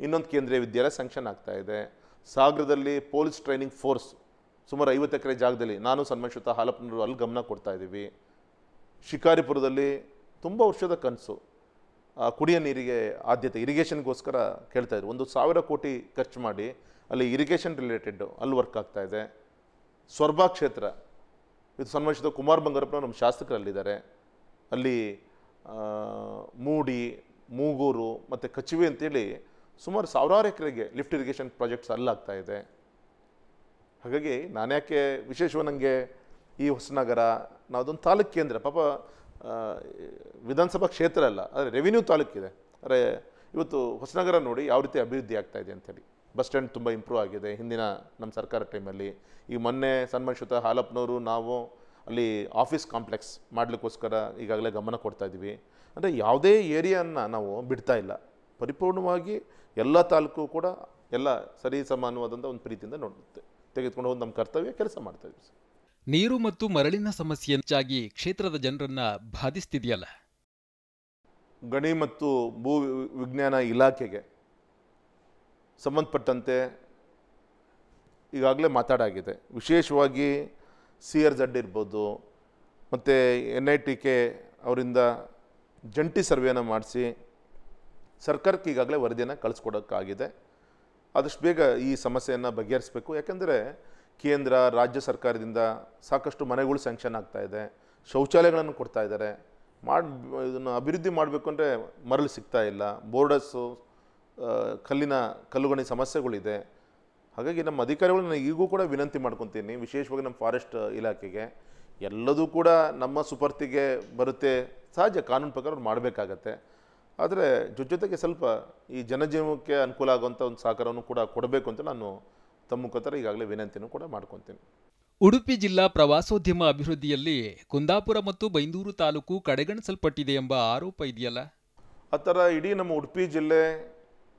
ಇನ್ನೊಂದು ಕೇಂದ್ರೀಯ ವಿದ್ಯಾಲಯ ಸ್ಯಾಂಕ್ಷನ್ ಆಗ್ತಾ ಇದೆ ಸಾಗರದಲ್ಲಿ ಪೊಲೀಸ್ ಟ್ರೈನಿಂಗ್ ಫೋರ್ಸ್ ಸುಮಾರು ಐವತ್ತು ಎಕರೆ ಜಾಗದಲ್ಲಿ ನಾನು ಸನ್ಮಾನಿಸುತ್ತಾ ಹಾಲಪ್ಪನವರು ಅಲ್ಲಿ ಗಮನ ಕೊಡ್ತಾ ಇದ್ದೀವಿ ಶಿಕಾರಿಪುರದಲ್ಲಿ ತುಂಬ ವರ್ಷದ ಕನಸು ಕುಡಿಯ ನೀರಿಗೆ ಆದ್ಯತೆ ಇರಿಗೇಷನ್ಗೋಸ್ಕರ ಕೇಳ್ತಾ ಇದ್ರು ಒಂದು ಸಾವಿರ ಕೋಟಿ ಖರ್ಚು ಮಾಡಿ ಅಲ್ಲಿ ಇರಿಗೇಷನ್ ರಿಲೇಟೆಡ್ ಅಲ್ಲಿ ವರ್ಕ್ ಆಗ್ತಾ ಇದೆ ಸ್ವರ್ಭಾ ಕ್ಷೇತ್ರ ಇದು ಸನ್ಮಾನಿಸಿದ ಕುಮಾರ್ ಬಂಗಾರಪ್ಪನ ನಮ್ಮ ಶಾಸಕರಲ್ಲಿದ್ದಾರೆ ಅಲ್ಲಿ ಮೂಡಿ ಮೂಗೂರು ಮತ್ತು ಕಚುವೆ ಅಂತೇಳಿ ಸುಮಾರು ಸಾವಿರಾರು ಎಕರೆಗೆ ಲಿಫ್ಟ್ ಇರಿಗೇಷನ್ ಪ್ರಾಜೆಕ್ಟ್ಸ್ ಅಲ್ಲಾಗ್ತಾ ಇದೆ ಹಾಗಾಗಿ ನಾನು ಯಾಕೆ ವಿಶೇಷವಾಗಿ ನನಗೆ ಈ ಹೊಸನಗರ ಅದೊಂದು ತಾಲೂಕು ಕೇಂದ್ರ ಪಾಪ ವಿಧಾನಸಭಾ ಕ್ಷೇತ್ರ ಅಲ್ಲ ಆದರೆ ರೆವಿನ್ಯೂ ತಾಲೂಕಿದೆ ಅಂದರೆ ಇವತ್ತು ಹೊಸನಗರ ನೋಡಿ ಯಾವ ರೀತಿ ಅಭಿವೃದ್ಧಿ ಆಗ್ತಾ ಇದೆ ಅಂಥೇಳಿ ಬಸ್ ಸ್ಟ್ಯಾಂಡ್ ತುಂಬ ಇಂಪ್ರೂವ್ ಆಗಿದೆ ಹಿಂದಿನ ನಮ್ಮ ಸರ್ಕಾರ ಟೈಮಲ್ಲಿ ಈ ಮೊನ್ನೆ ಸನ್ಮಾನಿಸುತ್ತ ಹಾಲಪ್ಪನವರು ನಾವು ಅಲ್ಲಿ ಆಫೀಸ್ ಕಾಂಪ್ಲೆಕ್ಸ್ ಮಾಡಲಿಕ್ಕೋಸ್ಕರ ಈಗಾಗಲೇ ಗಮನ ಕೊಡ್ತಾ ಇದ್ದೀವಿ ಅಂದರೆ ಯಾವುದೇ ಏರಿಯಾನ ನಾವು ಬಿಡ್ತಾ ಇಲ್ಲ ಪರಿಪೂರ್ಣವಾಗಿ ಎಲ್ಲ ತಾಲೂಕು ಕೂಡ ಎಲ್ಲ ಸರಿ ಸಮಾನವಾದಂಥ ಒಂದು ಪ್ರೀತಿಯಿಂದ ನೋಡುತ್ತೆ ತೆಗೆದುಕೊಂಡು ಹೋಗಿ ನಮ್ಮ ಕರ್ತವ್ಯ ಕೆಲಸ ಮಾಡ್ತಾಯಿದ್ವಿ ಸರ್ ನೀರು ಮತ್ತು ಮರಳಿನ ಸಮಸ್ಯೆ ಹೆಚ್ಚಾಗಿ ಕ್ಷೇತ್ರದ ಜನರನ್ನ ಬಾಧಿಸ್ತಿದೆಯಲ್ಲ ಗಣಿ ಮತ್ತು ಭೂ ವಿಜ್ಞಾನ ಇಲಾಖೆಗೆ ಸಂಬಂಧಪಟ್ಟಂತೆ ಈಗಾಗಲೇ ಮಾತಾಡಾಗಿದೆ ವಿಶೇಷವಾಗಿ ಸಿ ಆರ್ ಜಡ್ ಇರ್ಬೋದು ಮತ್ತು ಎನ್ ಐ ಟಿ ಕೆ ಅವರಿಂದ ಜಂಟಿ ಸರ್ವೆಯನ್ನು ಮಾಡಿಸಿ ಸರ್ಕಾರಕ್ಕೆ ಈಗಾಗಲೇ ವರದಿಯನ್ನು ಕಳಿಸ್ಕೊಡೋಕ್ಕಾಗಿದೆ ಆದಷ್ಟು ಬೇಗ ಈ ಸಮಸ್ಯೆಯನ್ನು ಬಗೆಹರಿಸಬೇಕು ಯಾಕೆಂದರೆ ಕೇಂದ್ರ ರಾಜ್ಯ ಸರ್ಕಾರದಿಂದ ಸಾಕಷ್ಟು ಮನೆಗಳು ಸ್ಯಾಂಕ್ಷನ್ ಆಗ್ತಾಯಿದೆ ಶೌಚಾಲಯಗಳನ್ನು ಕೊಡ್ತಾ ಇದ್ದಾರೆ ಮಾಡಿ ಇದನ್ನು ಅಭಿವೃದ್ಧಿ ಮಾಡಬೇಕು ಅಂದರೆ ಮರಳು ಸಿಗ್ತಾ ಇಲ್ಲ ಬೋರ್ಡರ್ಸು ಕಲ್ಲಿನ ಕಲ್ಲುಗಣಿ ಸಮಸ್ಯೆಗಳಿದೆ ಹಾಗಾಗಿ ನಮ್ಮ ನಾನು ಈಗೂ ಕೂಡ ವಿನಂತಿ ಮಾಡ್ಕೊತೀನಿ ವಿಶೇಷವಾಗಿ ನಮ್ಮ ಫಾರೆಸ್ಟ್ ಇಲಾಖೆಗೆ ಎಲ್ಲದೂ ಕೂಡ ನಮ್ಮ ಸುಪರ್ತಿಗೆ ಬರುತ್ತೆ ಸಹಜ ಕಾನೂನು ಪ್ರಕಾರ ಅವ್ರು ಮಾಡಬೇಕಾಗತ್ತೆ ಆದರೆ ಜೊತೆ ಜೊತೆಗೆ ಸ್ವಲ್ಪ ಈ ಜನಜೀವನಕ್ಕೆ ಅನುಕೂಲ ಆಗುವಂಥ ಒಂದು ಸಹಕಾರವನ್ನು ಕೂಡ ಕೊಡಬೇಕು ಅಂತ ನಾನು ತಮ್ಮ ಮುಖಾಂತರ ಈಗಾಗಲೇ ವಿನಂತಿಯನ್ನು ಕೂಡ ಮಾಡ್ಕೊತೀನಿ ಉಡುಪಿ ಜಿಲ್ಲಾ ಪ್ರವಾಸೋದ್ಯಮ ಅಭಿವೃದ್ಧಿಯಲ್ಲಿ ಕುಂದಾಪುರ ಮತ್ತು ಬೈಂದೂರು ತಾಲೂಕು ಕಡೆಗಣಿಸಲ್ಪಟ್ಟಿದೆ ಎಂಬ ಆರೋಪ ಇದೆಯಲ್ಲ ಆ ಥರ ಇಡೀ ನಮ್ಮ ಉಡುಪಿ ಜಿಲ್ಲೆ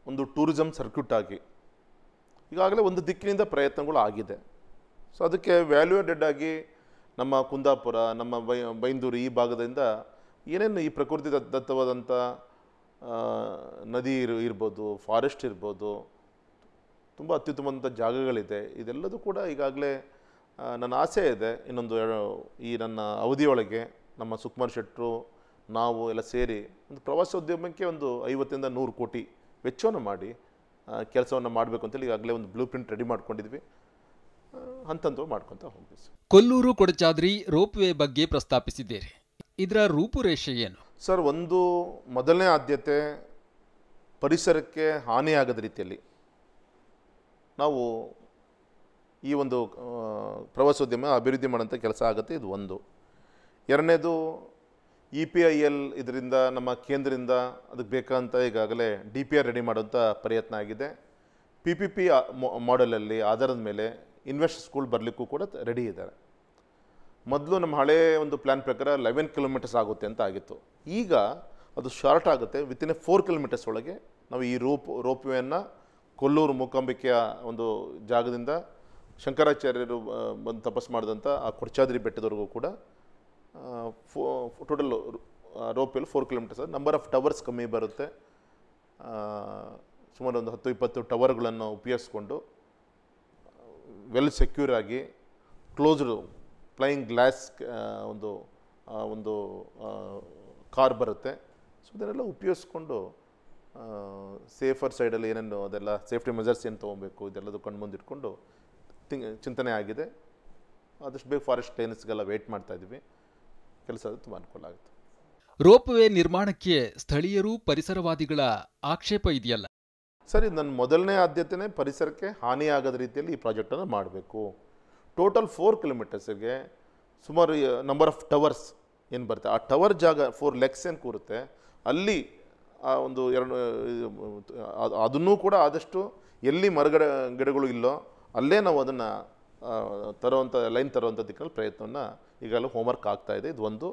ಒಂದು ಟೂರಿಸಂ ಸರ್ಕ್ಯೂಟ್ ಆಗಿ ಈಗಾಗಲೇ ಒಂದು ದಿಕ್ಕಿನಿಂದ ಪ್ರಯತ್ನಗಳು ಆಗಿದೆ ಸೊ ಅದಕ್ಕೆ ವ್ಯಾಲ್ಯೂಡೆಡ್ ಆಗಿ ನಮ್ಮ ಕುಂದಾಪುರ ನಮ್ಮ ಬೈ ಬೈಂದೂರು ಈ ಭಾಗದಿಂದ ಏನೇನು ಈ ಪ್ರಕೃತಿ ದತ್ತವಾದಂಥ ನದಿ ಇರ್ ಇರ್ಬೋದು ಫಾರೆಸ್ಟ್ ಇರ್ಬೋದು ತುಂಬ ಅತ್ಯುತ್ತಮವಂಥ ಜಾಗಗಳಿದೆ ಇದೆಲ್ಲದೂ ಕೂಡ ಈಗಾಗಲೇ ನನ್ನ ಆಸೆ ಇದೆ ಇನ್ನೊಂದು ಈ ನನ್ನ ಅವಧಿಯೊಳಗೆ ನಮ್ಮ ಸುಕುಮಾರ್ ಶೆಟ್ಟರು ನಾವು ಎಲ್ಲ ಸೇರಿ ಒಂದು ಪ್ರವಾಸೋದ್ಯಮಕ್ಕೆ ಒಂದು ಐವತ್ತರಿಂದ ನೂರು ಕೋಟಿ ವೆಚ್ಚವನ್ನು ಮಾಡಿ ಕೆಲಸವನ್ನು ಮಾಡಬೇಕು ಅಂತೇಳಿ ಈಗಾಗಲೇ ಒಂದು ಬ್ಲೂ ಪ್ರಿಂಟ್ ರೆಡಿ ಮಾಡ್ಕೊಂಡಿದ್ವಿ ಹಂತಂತ ಮಾಡ್ಕೊತ ಹೋಗ್ತೀವಿ sir Kollur Kodachadri ropeway ಬಗ್ಗೆ ಪ್ರಸ್ತಾಪಿಸಿದ್ದೀರಿ ಇದರ ರೂಪುರೇಷೆ ಏನು ಸರ್ ಒಂದು ಮೊದಲನೇ ಆದ್ಯತೆ ಪರಿಸರಕ್ಕೆ ಹಾನಿಯಾಗದ ರೀತಿಯಲ್ಲಿ ನಾವು ಈ ಒಂದು ಪ್ರವಾಸೋದ್ಯಮ ಅಭಿವೃದ್ಧಿ ಮಾಡೋಂಥ ಕೆಲಸ ಆಗುತ್ತೆ ಇದು ಒಂದು ಎರಡನೇದು ಇ ಪಿ ಐ ಎಲ್ ಇದರಿಂದ ನಮ್ಮ ಕೇಂದ್ರದಿಂದ ಅದಕ್ಕೆ ಬೇಕಂತ ಈಗಾಗಲೇ ಡಿ ಪಿ ಆರ್ ರೆಡಿ ಮಾಡೋಂಥ ಪ್ರಯತ್ನ ಆಗಿದೆ ಪಿ ಪಿ ಪಿ ಮಾಡೆಲಲ್ಲಿ ಆಧಾರದ ಮೇಲೆ ಇನ್ವೆಸ್ಟ್ ಸ್ಕೂಲ್ ಬರಲಿಕ್ಕೂ ಕೂಡ ರೆಡಿ ಇದ್ದಾರೆ ಮೊದಲು ನಮ್ಮ ಹಳೇ ಒಂದು ಪ್ಲ್ಯಾನ್ ಪ್ರಕಾರ ಲೆವೆನ್ ಕಿಲೋಮೀಟರ್ಸ್ ಆಗುತ್ತೆ ಅಂತ ಆಗಿತ್ತು ಈಗ ಅದು ಶಾರ್ಟ್ ಆಗುತ್ತೆ ವಿತಿನ್ ಎ ಫೋರ್ ಕಿಲೋಮೀಟರ್ಸ್ ಒಳಗೆ ನಾವು ಈ ರೋಪ್ ರೋಪ್ ಕೊಲ್ಲೂರು ಮೂಕಾಂಬಿಕೆಯ ಒಂದು ಜಾಗದಿಂದ ಶಂಕರಾಚಾರ್ಯರು ಬಂದು ತಪಸ್ಸು ಮಾಡಿದಂಥ ಆ ಕೊಡ್ಚಾದ್ರಿ ಬೆಟ್ಟದವರೆಗೂ ಕೂಡ ಫೋ ಟೋಟಲ್ ರೋಪಲ್ಲಿ four kilometres number of towers ಕಮ್ಮಿ ಬರುತ್ತೆ ಸುಮಾರು ಒಂದು ಹತ್ತು ಇಪ್ಪತ್ತು ಟವರ್ಗಳನ್ನು ಉಪಯೋಗಿಸ್ಕೊಂಡು ವೆಲ್ ಸೆಕ್ಯೂರ್ ಆಗಿ ಕ್ಲೋಸ್ಡ್ ಫ್ಲೈಯಿಂಗ್ ಗ್ಲಾಸ್ ಒಂದು ಒಂದು ಕಾರ್ ಬರುತ್ತೆ ಸೊ ಇದನ್ನೆಲ್ಲ ಉಪಯೋಗಿಸ್ಕೊಂಡು ಸೇಫರ್ ಸೈಡಲ್ಲಿ ಏನೇನು ಅದೆಲ್ಲ ಸೇಫ್ಟಿ ಮೆಜರ್ಸ್ ಏನು ತೊಗೊಬೇಕು ಇದೆಲ್ಲದು ಕಂಡು ಇಟ್ಕೊಂಡು ತಿಂಗ್ ಚಿಂತನೆ ಆಗಿದೆ ಆದಷ್ಟು ಬೇಗ ಫಾರೆಸ್ಟ್ ವೇಟ್ ಮಾಡ್ತಾ ಇದ್ದೀವಿ ಕೆಲಸ ತುಂಬ ಅನುಕೂಲ ಆಗುತ್ತೆ ರೋಪ್ ವೇ ನಿರ್ಮಾಣಕ್ಕೆ ಸ್ಥಳೀಯರು ಪರಿಸರವಾದಿಗಳ ಆಕ್ಷೇಪ ಇದೆಯಲ್ಲ ಸರಿ ನನ್ನ ಮೊದಲನೇ ಆದ್ಯತೆನೇ ಪರಿಸರಕ್ಕೆ ಹಾನಿಯಾಗದ ರೀತಿಯಲ್ಲಿ ಈ ಪ್ರಾಜೆಕ್ಟನ್ನು ಮಾಡಬೇಕು ಟೋಟಲ್ ಫೋರ್ ಕಿಲೋಮೀಟರ್ಸ್ಗೆ ಸುಮಾರು ನಂಬರ್ ಆಫ್ ಟವರ್ಸ್ ಏನು ಬರುತ್ತೆ ಆ ಟವರ್ ಜಾಗ ಫೋರ್ ಲೆಗ್ಸ್ ಏನು ಕೂರುತ್ತೆ ಅಲ್ಲಿ ಆ ಒಂದು ಎರಡು ಅದನ್ನೂ ಕೂಡ ಆದಷ್ಟು ಎಲ್ಲಿ ಮರಗಡ ಗಿಡಗಳು ಇಲ್ಲೋ ಅಲ್ಲೇ ನಾವು ಅದನ್ನು ತರುವಂಥ ಲೈನ್ ತರುವಂಥ ದಿಕ್ಕಿನಲ್ಲಿ ಪ್ರಯತ್ನವನ್ನು ಈಗಲೂ ಹೋಮ್ವರ್ಕ್ ಆಗ್ತಾಯಿದೆ ಇದು ಒಂದು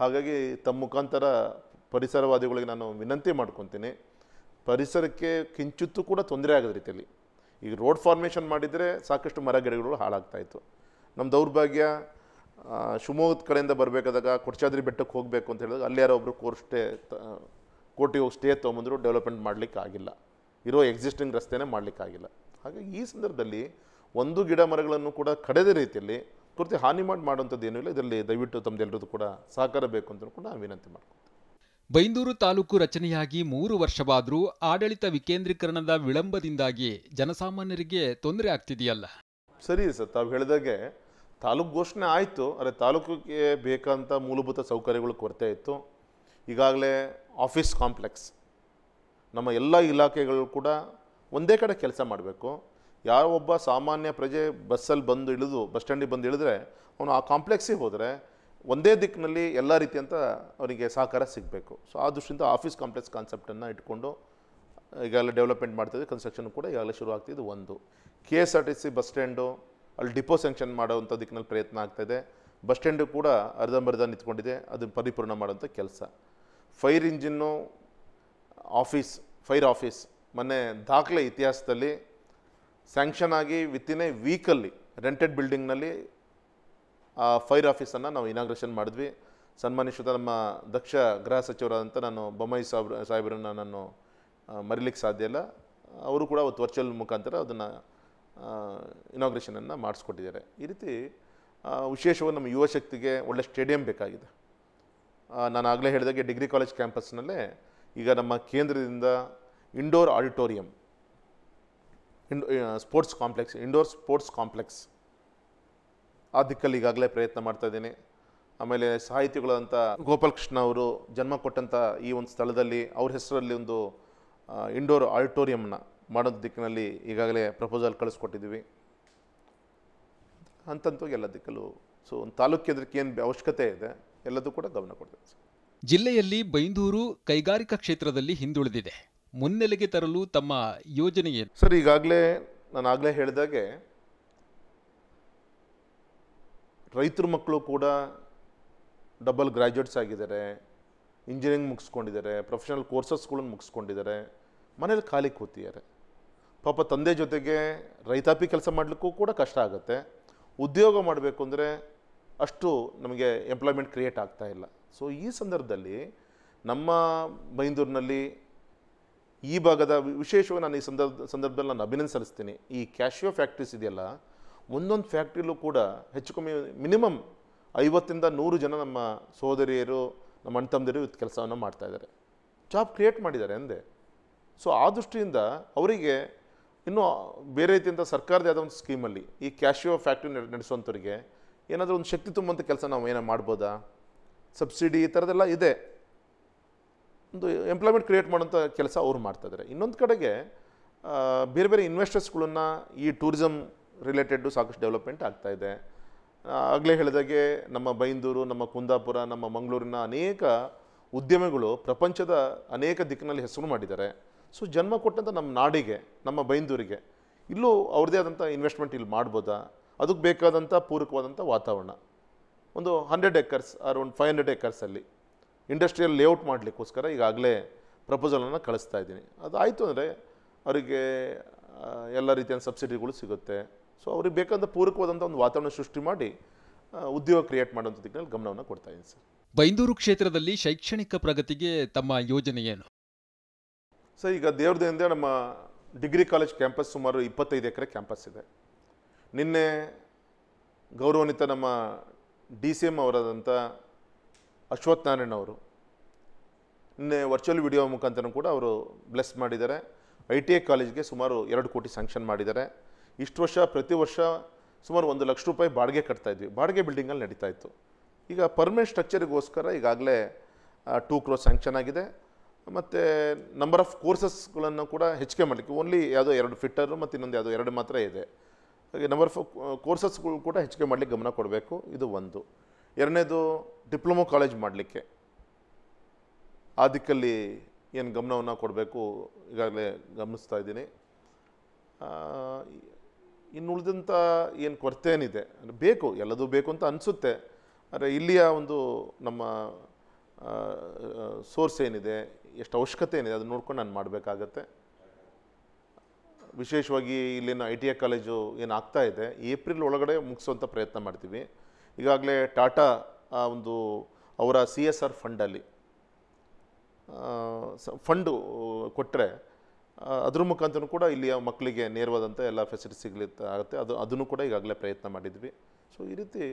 ಹಾಗಾಗಿ ತಮ್ಮ ಮುಖಾಂತರ ಪರಿಸರವಾದಿಗಳಿಗೆ ನಾನು ವಿನಂತಿ ಮಾಡ್ಕೊತೀನಿ ಪರಿಸರಕ್ಕೆ ಕಿಂಚಿತ್ತು ಕೂಡ ತೊಂದರೆ ಆಗದ ರೀತಿಯಲ್ಲಿ ಈಗ ರೋಡ್ ಫಾರ್ಮೇಷನ್ ಮಾಡಿದರೆ ಸಾಕಷ್ಟು ಮರ ಗಿಡಗಳು ಹಾಳಾಗ್ತಾಯಿತ್ತು ನಮ್ಮ ದೌರ್ಭಾಗ್ಯ ಶಿವಮೊಗ್ಗದ ಕಡೆಯಿಂದ ಬರಬೇಕಾದಾಗ ಕೊಡ್ಚಾದ್ರಿ ಬೆಟ್ಟಕ್ಕೆ ಹೋಗಬೇಕು ಅಂತ ಹೇಳಿದಾಗ ಅಲ್ಲಿ ಯಾರೋ ಒಬ್ಬರು ಕೋರ್ಸ್ಟೇ ಕೋಟಿ ಹೋಗಿ ಸ್ಟೇ ತೊಗೊಂಬಂದ್ರು ಡೆವಲಪ್ಮೆಂಟ್ ಮಾಡಲಿಕ್ಕೆ ಆಗಿಲ್ಲ ಇರೋ ಎಕ್ಸಿಸ್ಟಿಂಗ್ ರಸ್ತೆನೇ ಮಾಡಲಿಕ್ಕಾಗಿಲ್ಲ ಹಾಗಾಗಿ ಈ ಸಂದರ್ಭದಲ್ಲಿ ಒಂದು ಗಿಡ ಮರಗಳನ್ನು ಕೂಡ ಕಡೆದ ರೀತಿಯಲ್ಲಿ ಪೂರ್ತಿ ಹಾನಿ ಮಾಡಿ ಮಾಡುವಂಥದ್ದು ಏನೂ ಇಲ್ಲ ಇದರಲ್ಲಿ ದಯವಿಟ್ಟು ತಮ್ಮದೆಲ್ಲರದ್ದು ಕೂಡ ಸಹಕಾರ ಬೇಕು ಅಂತ ಕೂಡ ನಾವು ವಿನಂತಿ ಮಾಡ್ಕೊತೀವಿ ಬೈಂದೂರು ತಾಲೂಕು ರಚನೆಯಾಗಿ ಮೂರು ವರ್ಷವಾದರೂ ಆಡಳಿತ ವಿಕೇಂದ್ರೀಕರಣದ ವಿಳಂಬದಿಂದಾಗಿ ಜನಸಾಮಾನ್ಯರಿಗೆ ತೊಂದರೆ ಆಗ್ತಿದೆಯಲ್ಲ ಸರಿ ಸರ್ ತಾವು ಹೇಳಿದಾಗೆ ತಾಲೂಕು ಘೋಷಣೆ ಆಯಿತು ಅರೆ ತಾಲೂಕಿಗೆ ಬೇಕಾದಂಥ ಮೂಲಭೂತ ಸೌಕರ್ಯಗಳು ಕೊರತೆ ಇತ್ತು ಈಗಾಗಲೇ ಆಫೀಸ್ ಕಾಂಪ್ಲೆಕ್ಸ್ ನಮ್ಮ ಎಲ್ಲ ಇಲಾಖೆಗಳು ಕೂಡ ಒಂದೇ ಕಡೆ ಕೆಲಸ ಮಾಡಬೇಕು ಒಬ್ಬ ಸಾಮಾನ್ಯ ಪ್ರಜೆ ಬಸ್ಸಲ್ಲಿ ಬಂದು ಇಳಿದು ಬಸ್ ಸ್ಟ್ಯಾಂಡಿಗೆ ಬಂದು ಇಳಿದ್ರೆ ಅವನು ಆ ಕಾಂಪ್ಲೆಕ್ಸಿಗೆ ಹೋದರೆ ಒಂದೇ ದಿಕ್ಕಿನಲ್ಲಿ ಎಲ್ಲ ರೀತಿಯಂತ ಅವರಿಗೆ ಸಹಕಾರ ಸಿಗಬೇಕು ಸೊ ಆ ದೃಷ್ಟಿಯಿಂದ ಆಫೀಸ್ ಕಾಂಪ್ಲೆಕ್ಸ್ ಕಾನ್ಸೆಪ್ಟನ್ನು ಇಟ್ಕೊಂಡು ಈಗಾಗಲೇ ಡೆವಲಪ್ಮೆಂಟ್ ಮಾಡ್ತಾಯಿದ್ದೆ ಕನ್ಸ್ಟ್ರಕ್ಷನ್ ಕೂಡ ಈಗಾಗಲೇ ಶುರು ಆಗ್ತಿದ್ದು ಒಂದು K S R T C bus stand ಅಲ್ಲಿ ಡಿಪೋ ಸ್ಯಾಂಕ್ಷನ್ ಮಾಡೋವಂಥ ದಿಕ್ಕಿನಲ್ಲಿ ಪ್ರಯತ್ನ ಆಗ್ತಾಯಿದೆ ಬಸ್ ಸ್ಟ್ಯಾಂಡು ಕೂಡ ಅರ್ಧಂಬರ್ಧ ನಿಂತ್ಕೊಂಡಿದೆ ಅದನ್ನು ಪರಿಪೂರ್ಣ ಮಾಡೋಂಥ ಕೆಲಸ fire engine office fire office ಮೊನ್ನೆ ದಾಖಲೆ ಇತಿಹಾಸದಲ್ಲಿ ಸ್ಯಾಂಕ್ಷನ್ ಆಗಿ ವಿತಿನ್ ಎ ವೀಕಲ್ಲಿ ರೆಂಟೆಡ್ ಬಿಲ್ಡಿಂಗ್ನಲ್ಲಿ ಫೈರ್ ಆಫೀಸನ್ನು ನಾವು ಇನಾಗ್ರೇಷನ್ ಮಾಡಿದ್ವಿ ಸನ್ಮಾನಿಸಿದ ನಮ್ಮ ದಕ್ಷ ಗೃಹ ಸಚಿವರಾದಂಥ ನಾನು ಬೊಮ್ಮಾಯಿ ಸಾಬ್ರ ಸಾಹೇಬರನ್ನು ನಾನು ಮರಿಲಿಕ್ಕೆ ಸಾಧ್ಯ ಇಲ್ಲ ಅವರು ಕೂಡ ಅವತ್ತು ವರ್ಚುವಲ್ ಮುಖಾಂತರ ಅದನ್ನು ಇನಾಗ್ರೇಷನನ್ನು ಮಾಡಿಸ್ಕೊಟ್ಟಿದ್ದಾರೆ ಈ ರೀತಿ ವಿಶೇಷವಾಗಿ ನಮ್ಮ ಯುವಶಕ್ತಿಗೆ ಒಳ್ಳೆ ಸ್ಟೇಡಿಯಂ ಬೇಕಾಗಿದೆ ನಾನು ಆಗಲೇ ಹೇಳಿದಾಗೆ ಡಿಗ್ರಿ ಕಾಲೇಜ್ ಕ್ಯಾಂಪಸ್ನಲ್ಲೇ ಈಗ ನಮ್ಮ ಕೇಂದ್ರದಿಂದ indoor auditorium indoor sports complex indoor sports complex ಆ ದಿಕ್ಕಲ್ಲಿ ಈಗಾಗಲೇ ಪ್ರಯತ್ನ ಮಾಡ್ತಾ ಇದ್ದೀನಿ ಆಮೇಲೆ ಸಾಹಿತಿಗಳಂಥ ಗೋಪಾಲಕೃಷ್ಣ ಅವರು ಜನ್ಮ ಕೊಟ್ಟಂಥ ಈ ಒಂದು ಸ್ಥಳದಲ್ಲಿ ಅವ್ರ ಹೆಸರಲ್ಲಿ ಒಂದು ಇಂಡೋರ್ ಆಡಿಟೋರಿಯಂನ ಮಾಡೋದ ದಿಕ್ಕಿನಲ್ಲಿ ಈಗಾಗಲೇ ಪ್ರಪೋಸಲ್ ಕಳಿಸ್ಕೊಟ್ಟಿದ್ದೀವಿ ಅಂತಂತೂ ಎಲ್ಲ ದಿಕ್ಕಲ್ಲೂ ಸೊ ಒಂದು ತಾಲೂಕು ಕೇಂದ್ರಕ್ಕೆ ಏನು ಅವಶ್ಯಕತೆ ಇದೆ ಎಲ್ಲದೂ ಕೂಡ ಗಮನ ಕೊಡ್ತೇವೆ ಜಿಲ್ಲೆಯಲ್ಲಿ ಬೈಂದೂರು ಕೈಗಾರಿಕಾ ಕ್ಷೇತ್ರದಲ್ಲಿ ಹಿಂದುಳಿದಿದೆ ಮುನ್ನೆಲೆಗೆ ತರಲು ತಮ್ಮ ಯೋಜನೆ ಏನು ಸರ್ ಈಗಾಗಲೇ ನಾನು ಆಗಲೇ ಹೇಳಿದಾಗೆ ರೈತರ ಮಕ್ಕಳು ಕೂಡ ಡಬಲ್ ಗ್ರ್ಯಾಜುಯೇಟ್ಸ್ ಆಗಿದ್ದಾರೆ ಇಂಜಿನಿಯರಿಂಗ್ ಮುಗಿಸ್ಕೊಂಡಿದ್ದಾರೆ ಪ್ರೊಫೆಷನಲ್ ಕೋರ್ಸಸ್ಗಳನ್ನು ಮುಗಿಸ್ಕೊಂಡಿದ್ದಾರೆ ಮನೇಲಿ ಖಾಲಿ ಕೂತಿದ್ದಾರೆ ಪಾಪ ತಂದೆ ಜೊತೆಗೆ ರೈತಾಪಿ ಕೆಲಸ ಮಾಡಲಿಕ್ಕೂ ಕೂಡ ಕಷ್ಟ ಆಗುತ್ತೆ ಉದ್ಯೋಗ ಮಾಡಬೇಕು ಅಂದರೆ ಅಷ್ಟು ನಮಗೆ ಎಂಪ್ಲಾಯ್ಮೆಂಟ್ ಕ್ರಿಯೇಟ್ ಆಗ್ತಾ ಇಲ್ಲ ಸೊ ಈ ಸಂದರ್ಭದಲ್ಲಿ ನಮ್ಮ ಬೈಂದೂರಿನಲ್ಲಿ ಈ ಭಾಗದ ವಿಶೇಷವಾಗಿ ನಾನು ಈ ಸಂದರ್ಭ ಸಂದರ್ಭದಲ್ಲಿ ನಾನು ಅಭಿನಂದ ಈ ಕ್ಯಾಶಿಯೋ ಫ್ಯಾಕ್ಟ್ರೀಸ್ ಇದೆಯಲ್ಲ ಒಂದೊಂದು ಫ್ಯಾಕ್ಟ್ರಿಲೂ ಕೂಡ ಹೆಚ್ಚು ಕಮ್ಮಿ ಮಿನಿಮಮ್ ಐವತ್ತಿಂದ ನೂರು ಜನ ನಮ್ಮ ಸಹೋದರಿಯರು ನಮ್ಮ ಅಣ್ಣ ತಮ್ಮದಿರು ಇದು ಕೆಲಸವನ್ನು ಮಾಡ್ತಾಯಿದ್ದಾರೆ ಜಾಬ್ ಕ್ರಿಯೇಟ್ ಮಾಡಿದ್ದಾರೆ ಅಂದೆ ಸೊ ಆ ದೃಷ್ಟಿಯಿಂದ ಅವರಿಗೆ ಇನ್ನೂ ಬೇರೆ ರೀತಿಯಿಂದ ಸರ್ಕಾರದ ಯಾವುದೋ ಒಂದು ಸ್ಕೀಮಲ್ಲಿ ಈ ಕ್ಯಾಶಿಯೋ ಫ್ಯಾಕ್ಟ್ರಿ ನಡೆಸುವಂಥವ್ರಿಗೆ ಏನಾದರೂ ಒಂದು ಶಕ್ತಿ ತುಂಬುವಂಥ ಕೆಲಸ ನಾವು ಏನೋ ಮಾಡ್ಬೋದಾ ಸಬ್ಸಿಡಿ ಈ ಥರದ್ದೆಲ್ಲ ಇದೆ ಒಂದು ಎಂಪ್ಲಾಯ್ಮೆಂಟ್ ಕ್ರಿಯೇಟ್ ಮಾಡೋಂಥ ಕೆಲಸ ಅವ್ರು ಮಾಡ್ತಾಯಿದ್ದಾರೆ ಇನ್ನೊಂದು ಕಡೆಗೆ ಬೇರೆ ಬೇರೆ ಇನ್ವೆಸ್ಟರ್ಸ್ಗಳನ್ನು ಈ ಟೂರಿಸಮ್ ರಿಲೇಟೆಡ್ಡು ಸಾಕಷ್ಟು ಡೆವಲಪ್ಮೆಂಟ್ ಆಗ್ತಾಯಿದೆ ಆಗಲೇ ಹೇಳಿದಾಗೆ ನಮ್ಮ ಬೈಂದೂರು ನಮ್ಮ ಕುಂದಾಪುರ ನಮ್ಮ ಮಂಗಳೂರಿನ ಅನೇಕ ಉದ್ಯಮಿಗಳು ಪ್ರಪಂಚದ ಅನೇಕ ದಿಕ್ಕಿನಲ್ಲಿ ಹೆಸರು ಮಾಡಿದ್ದಾರೆ ಸೊ ಜನ್ಮ ಕೊಟ್ಟಂಥ ನಮ್ಮ ನಾಡಿಗೆ ನಮ್ಮ ಬೈಂದೂರಿಗೆ ಇಲ್ಲೂ ಅವ್ರದ್ದೇ ಆದಂಥ ಇನ್ವೆಸ್ಟ್ಮೆಂಟ್ ಇಲ್ಲಿ ಮಾಡ್ಬೋದಾ ಅದಕ್ಕೆ ಬೇಕಾದಂಥ ಪೂರಕವಾದಂಥ ವಾತಾವರಣ ಒಂದು hundred acres or five hundred ಎಕರ್ಸಲ್ಲಿ ಇಂಡಸ್ಟ್ರಿಯಲ್ ಲೇಔಟ್ ಮಾಡಲಿಕ್ಕೋಸ್ಕರ ಈಗಾಗಲೇ ಪ್ರಪೋಸಲನ್ನು ಕಳಿಸ್ತಾ ಇದ್ದೀನಿ ಅದು ಆಯಿತು ಅಂದರೆ ಅವರಿಗೆ ಎಲ್ಲ ರೀತಿಯ ಸಬ್ಸಿಡಿಗಳು ಸಿಗುತ್ತೆ ಸೊ ಅವ್ರಿಗೆ ಬೇಕಾದ ಪೂರಕವಾದಂಥ ಒಂದು ವಾತಾವರಣ ಸೃಷ್ಟಿ ಮಾಡಿ ಉದ್ಯೋಗ ಕ್ರಿಯೇಟ್ ಮಾಡುವಂಥ ದಿಕ್ಕಿನಲ್ಲಿ ಗಮನವನ್ನು ಕೊಡ್ತಾ ಇದ್ದೀನಿ ಸರ್ ಬೈಂದೂರು ಕ್ಷೇತ್ರದಲ್ಲಿ ಶೈಕ್ಷಣಿಕ ಪ್ರಗತಿಗೆ ತಮ್ಮ ಯೋಜನೆ ಏನು ಸರ್ ಈಗ ದೇವ್ರದಿಂದ ನಮ್ಮ ಡಿಗ್ರಿ ಕಾಲೇಜ್ ಕ್ಯಾಂಪಸ್ ಸುಮಾರು ಇಪ್ಪತ್ತೈದು ಎಕರೆ ಕ್ಯಾಂಪಸ್ ಇದೆ ನಿನ್ನೆ ಗೌರವಾನ್ವಿತ ನಮ್ಮ ಡಿ ಸಿ ಎಮ್ ಅವರಾದಂಥ ಅಶ್ವಥ್ ನಾರಾಯಣ ಅವರು ನಿನ್ನೆ ವರ್ಚುವಲ್ ವಿಡಿಯೋ ಮುಖಾಂತರ ಕೂಡ ಅವರು ಬ್ಲೆಸ್ ಮಾಡಿದ್ದಾರೆ ಐ ಟಿ ಐ ಕಾಲೇಜ್ಗೆ ಸುಮಾರು ಎರಡು ಕೋಟಿ ಸ್ಯಾಂಕ್ಷನ್ ಮಾಡಿದ್ದಾರೆ ಇಷ್ಟು ವರ್ಷ ಪ್ರತಿ ವರ್ಷ ಸುಮಾರು ಒಂದು ಲಕ್ಷ ರೂಪಾಯಿ ಬಾಡಿಗೆ ಇದ್ವಿ ಬಾಡಿಗೆ ಬಿಲ್ಡಿಂಗಲ್ಲಿ ನಡೀತಾ ಇತ್ತು ಈಗ ಪರ್ಮನೆಂಟ್ ಸ್ಟ್ರಕ್ಚರಿಗೋಸ್ಕರ ಈಗಾಗಲೇ ಟೂ ಕ್ರೋಸ್ ಸ್ಯಾಂಕ್ಷನ್ ಆಗಿದೆ ಮತ್ತು ನಂಬರ್ ಆಫ್ ಕೋರ್ಸಸ್ಗಳನ್ನು ಕೂಡ ಹೆಚ್ಚಿಗೆ ಮಾಡಲಿಕ್ಕೆ ಓನ್ಲಿ ಯಾವುದೋ ಎರಡು ಫಿಟ್ಟರು ಮತ್ತು ಇನ್ನೊಂದು ಯಾವುದೋ ಎರಡು ಮಾತ್ರ ಇದೆ ಹಾಗೆ ನಂಬರ್ ಆಫ್ ಕೋರ್ಸಸ್ಗಳು ಕೂಡ ಹೆಚ್ಚಿಗೆ ಮಾಡಲಿಕ್ಕೆ ಗಮನ ಕೊಡಬೇಕು ಇದು ಒಂದು ಎರಡನೇದು ಡಿಪ್ಲೊಮೊ ಕಾಲೇಜ್ ಮಾಡಲಿಕ್ಕೆ ಆ ದಿಕ್ಕಲ್ಲಿ ಏನು ಗಮನವನ್ನು ಕೊಡಬೇಕು ಈಗಾಗಲೇ ಗಮನಿಸ್ತಾ ಇದ್ದೀನಿ ಇನ್ನು ಉಳಿದಂಥ ಏನು ಕೊರತೆ ಏನಿದೆ ಬೇಕು ಎಲ್ಲದೂ ಬೇಕು ಅಂತ ಅನಿಸುತ್ತೆ ಆದರೆ ಇಲ್ಲಿಯ ಒಂದು ನಮ್ಮ ಸೋರ್ಸ್ ಏನಿದೆ ಎಷ್ಟು ಅವಶ್ಯಕತೆ ಏನಿದೆ ಅದು ನೋಡ್ಕೊಂಡು ನಾನು ಮಾಡಬೇಕಾಗತ್ತೆ ವಿಶೇಷವಾಗಿ ಇಲ್ಲಿನ ಐ ಟಿ ಐ ಕಾಲೇಜು ಏನಾಗ್ತಾ ಇದೆ ಏಪ್ರಿಲ್ ಒಳಗಡೆ ಮುಗಿಸುವಂಥ ಪ್ರಯತ್ನ ಮಾಡ್ತೀವಿ ಈಗಾಗಲೇ ಟಾಟಾ ಒಂದು ಅವರ ಸಿ ಎಸ್ ಆರ್ ಫಂಡಲ್ಲಿ ಫಂಡು ಕೊಟ್ಟರೆ ಅದ್ರ ಮುಖಾಂತರ ಕೂಡ ಇಲ್ಲಿಯ ಮಕ್ಕಳಿಗೆ ನೇರವಾದಂಥ ಎಲ್ಲ ಫೆಸಿಲಿಟಿ ಸಿಗಲಿ ಆಗುತ್ತೆ ಅದು ಅದನ್ನು ಕೂಡ ಈಗಾಗಲೇ ಪ್ರಯತ್ನ ಮಾಡಿದ್ವಿ ಸೊ ಈ ರೀತಿ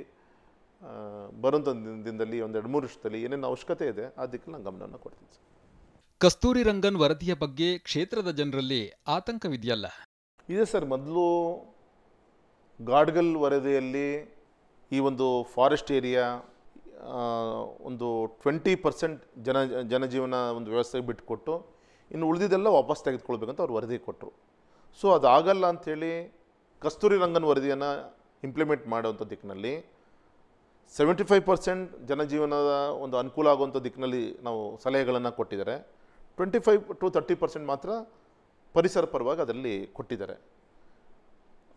ಬರೋಂಥ ದಿನದಲ್ಲಿ ಒಂದೆರಡು ಮೂರು ವರ್ಷದಲ್ಲಿ ಏನೇನು ಅವಶ್ಯಕತೆ ಇದೆ ಅದಕ್ಕೆ ನಾನು ಗಮನವನ್ನು ಕೊಡ್ತೀನಿ ಸರ್ ಕಸ್ತೂರಿ ರಂಗನ್ ವರದಿಯ ಬಗ್ಗೆ ಕ್ಷೇತ್ರದ ಜನರಲ್ಲಿ ಆತಂಕವಿದೆಯಲ್ಲ ಇದೆ ಸರ್ ಮೊದಲು ಗಾಡ್ಗಲ್ ವರದಿಯಲ್ಲಿ ಈ ಒಂದು ಫಾರೆಸ್ಟ್ ಏರಿಯಾ ಒಂದು ಟ್ವೆಂಟಿ ಪರ್ಸೆಂಟ್ ಜನ ಜನಜೀವನ ಒಂದು ವ್ಯವಸ್ಥೆ ಬಿಟ್ಟುಕೊಟ್ಟು ಇನ್ನು ಉಳಿದಿದ್ದೆಲ್ಲ ವಾಪಸ್ ತೆಗೆದುಕೊಳ್ಬೇಕಂತ ಅವ್ರು ವರದಿ ಕೊಟ್ಟರು ಸೊ ಅದಾಗಲ್ಲ ಅಂಥೇಳಿ ಕಸ್ತೂರಿ ರಂಗನ್ ವರದಿಯನ್ನು ಇಂಪ್ಲಿಮೆಂಟ್ ಮಾಡುವಂಥ ದಿಕ್ಕಿನಲ್ಲಿ ಸೆವೆಂಟಿ ಫೈವ್ ಪರ್ಸೆಂಟ್ ಜನಜೀವನದ ಒಂದು ಅನುಕೂಲ ಆಗುವಂಥ ದಿಕ್ಕಿನಲ್ಲಿ ನಾವು ಸಲಹೆಗಳನ್ನು ಕೊಟ್ಟಿದ್ದಾರೆ twenty five to thirty percent ಮಾತ್ರ ಪರಿಸರ ಪರವಾಗಿ ಅದರಲ್ಲಿ ಕೊಟ್ಟಿದ್ದಾರೆ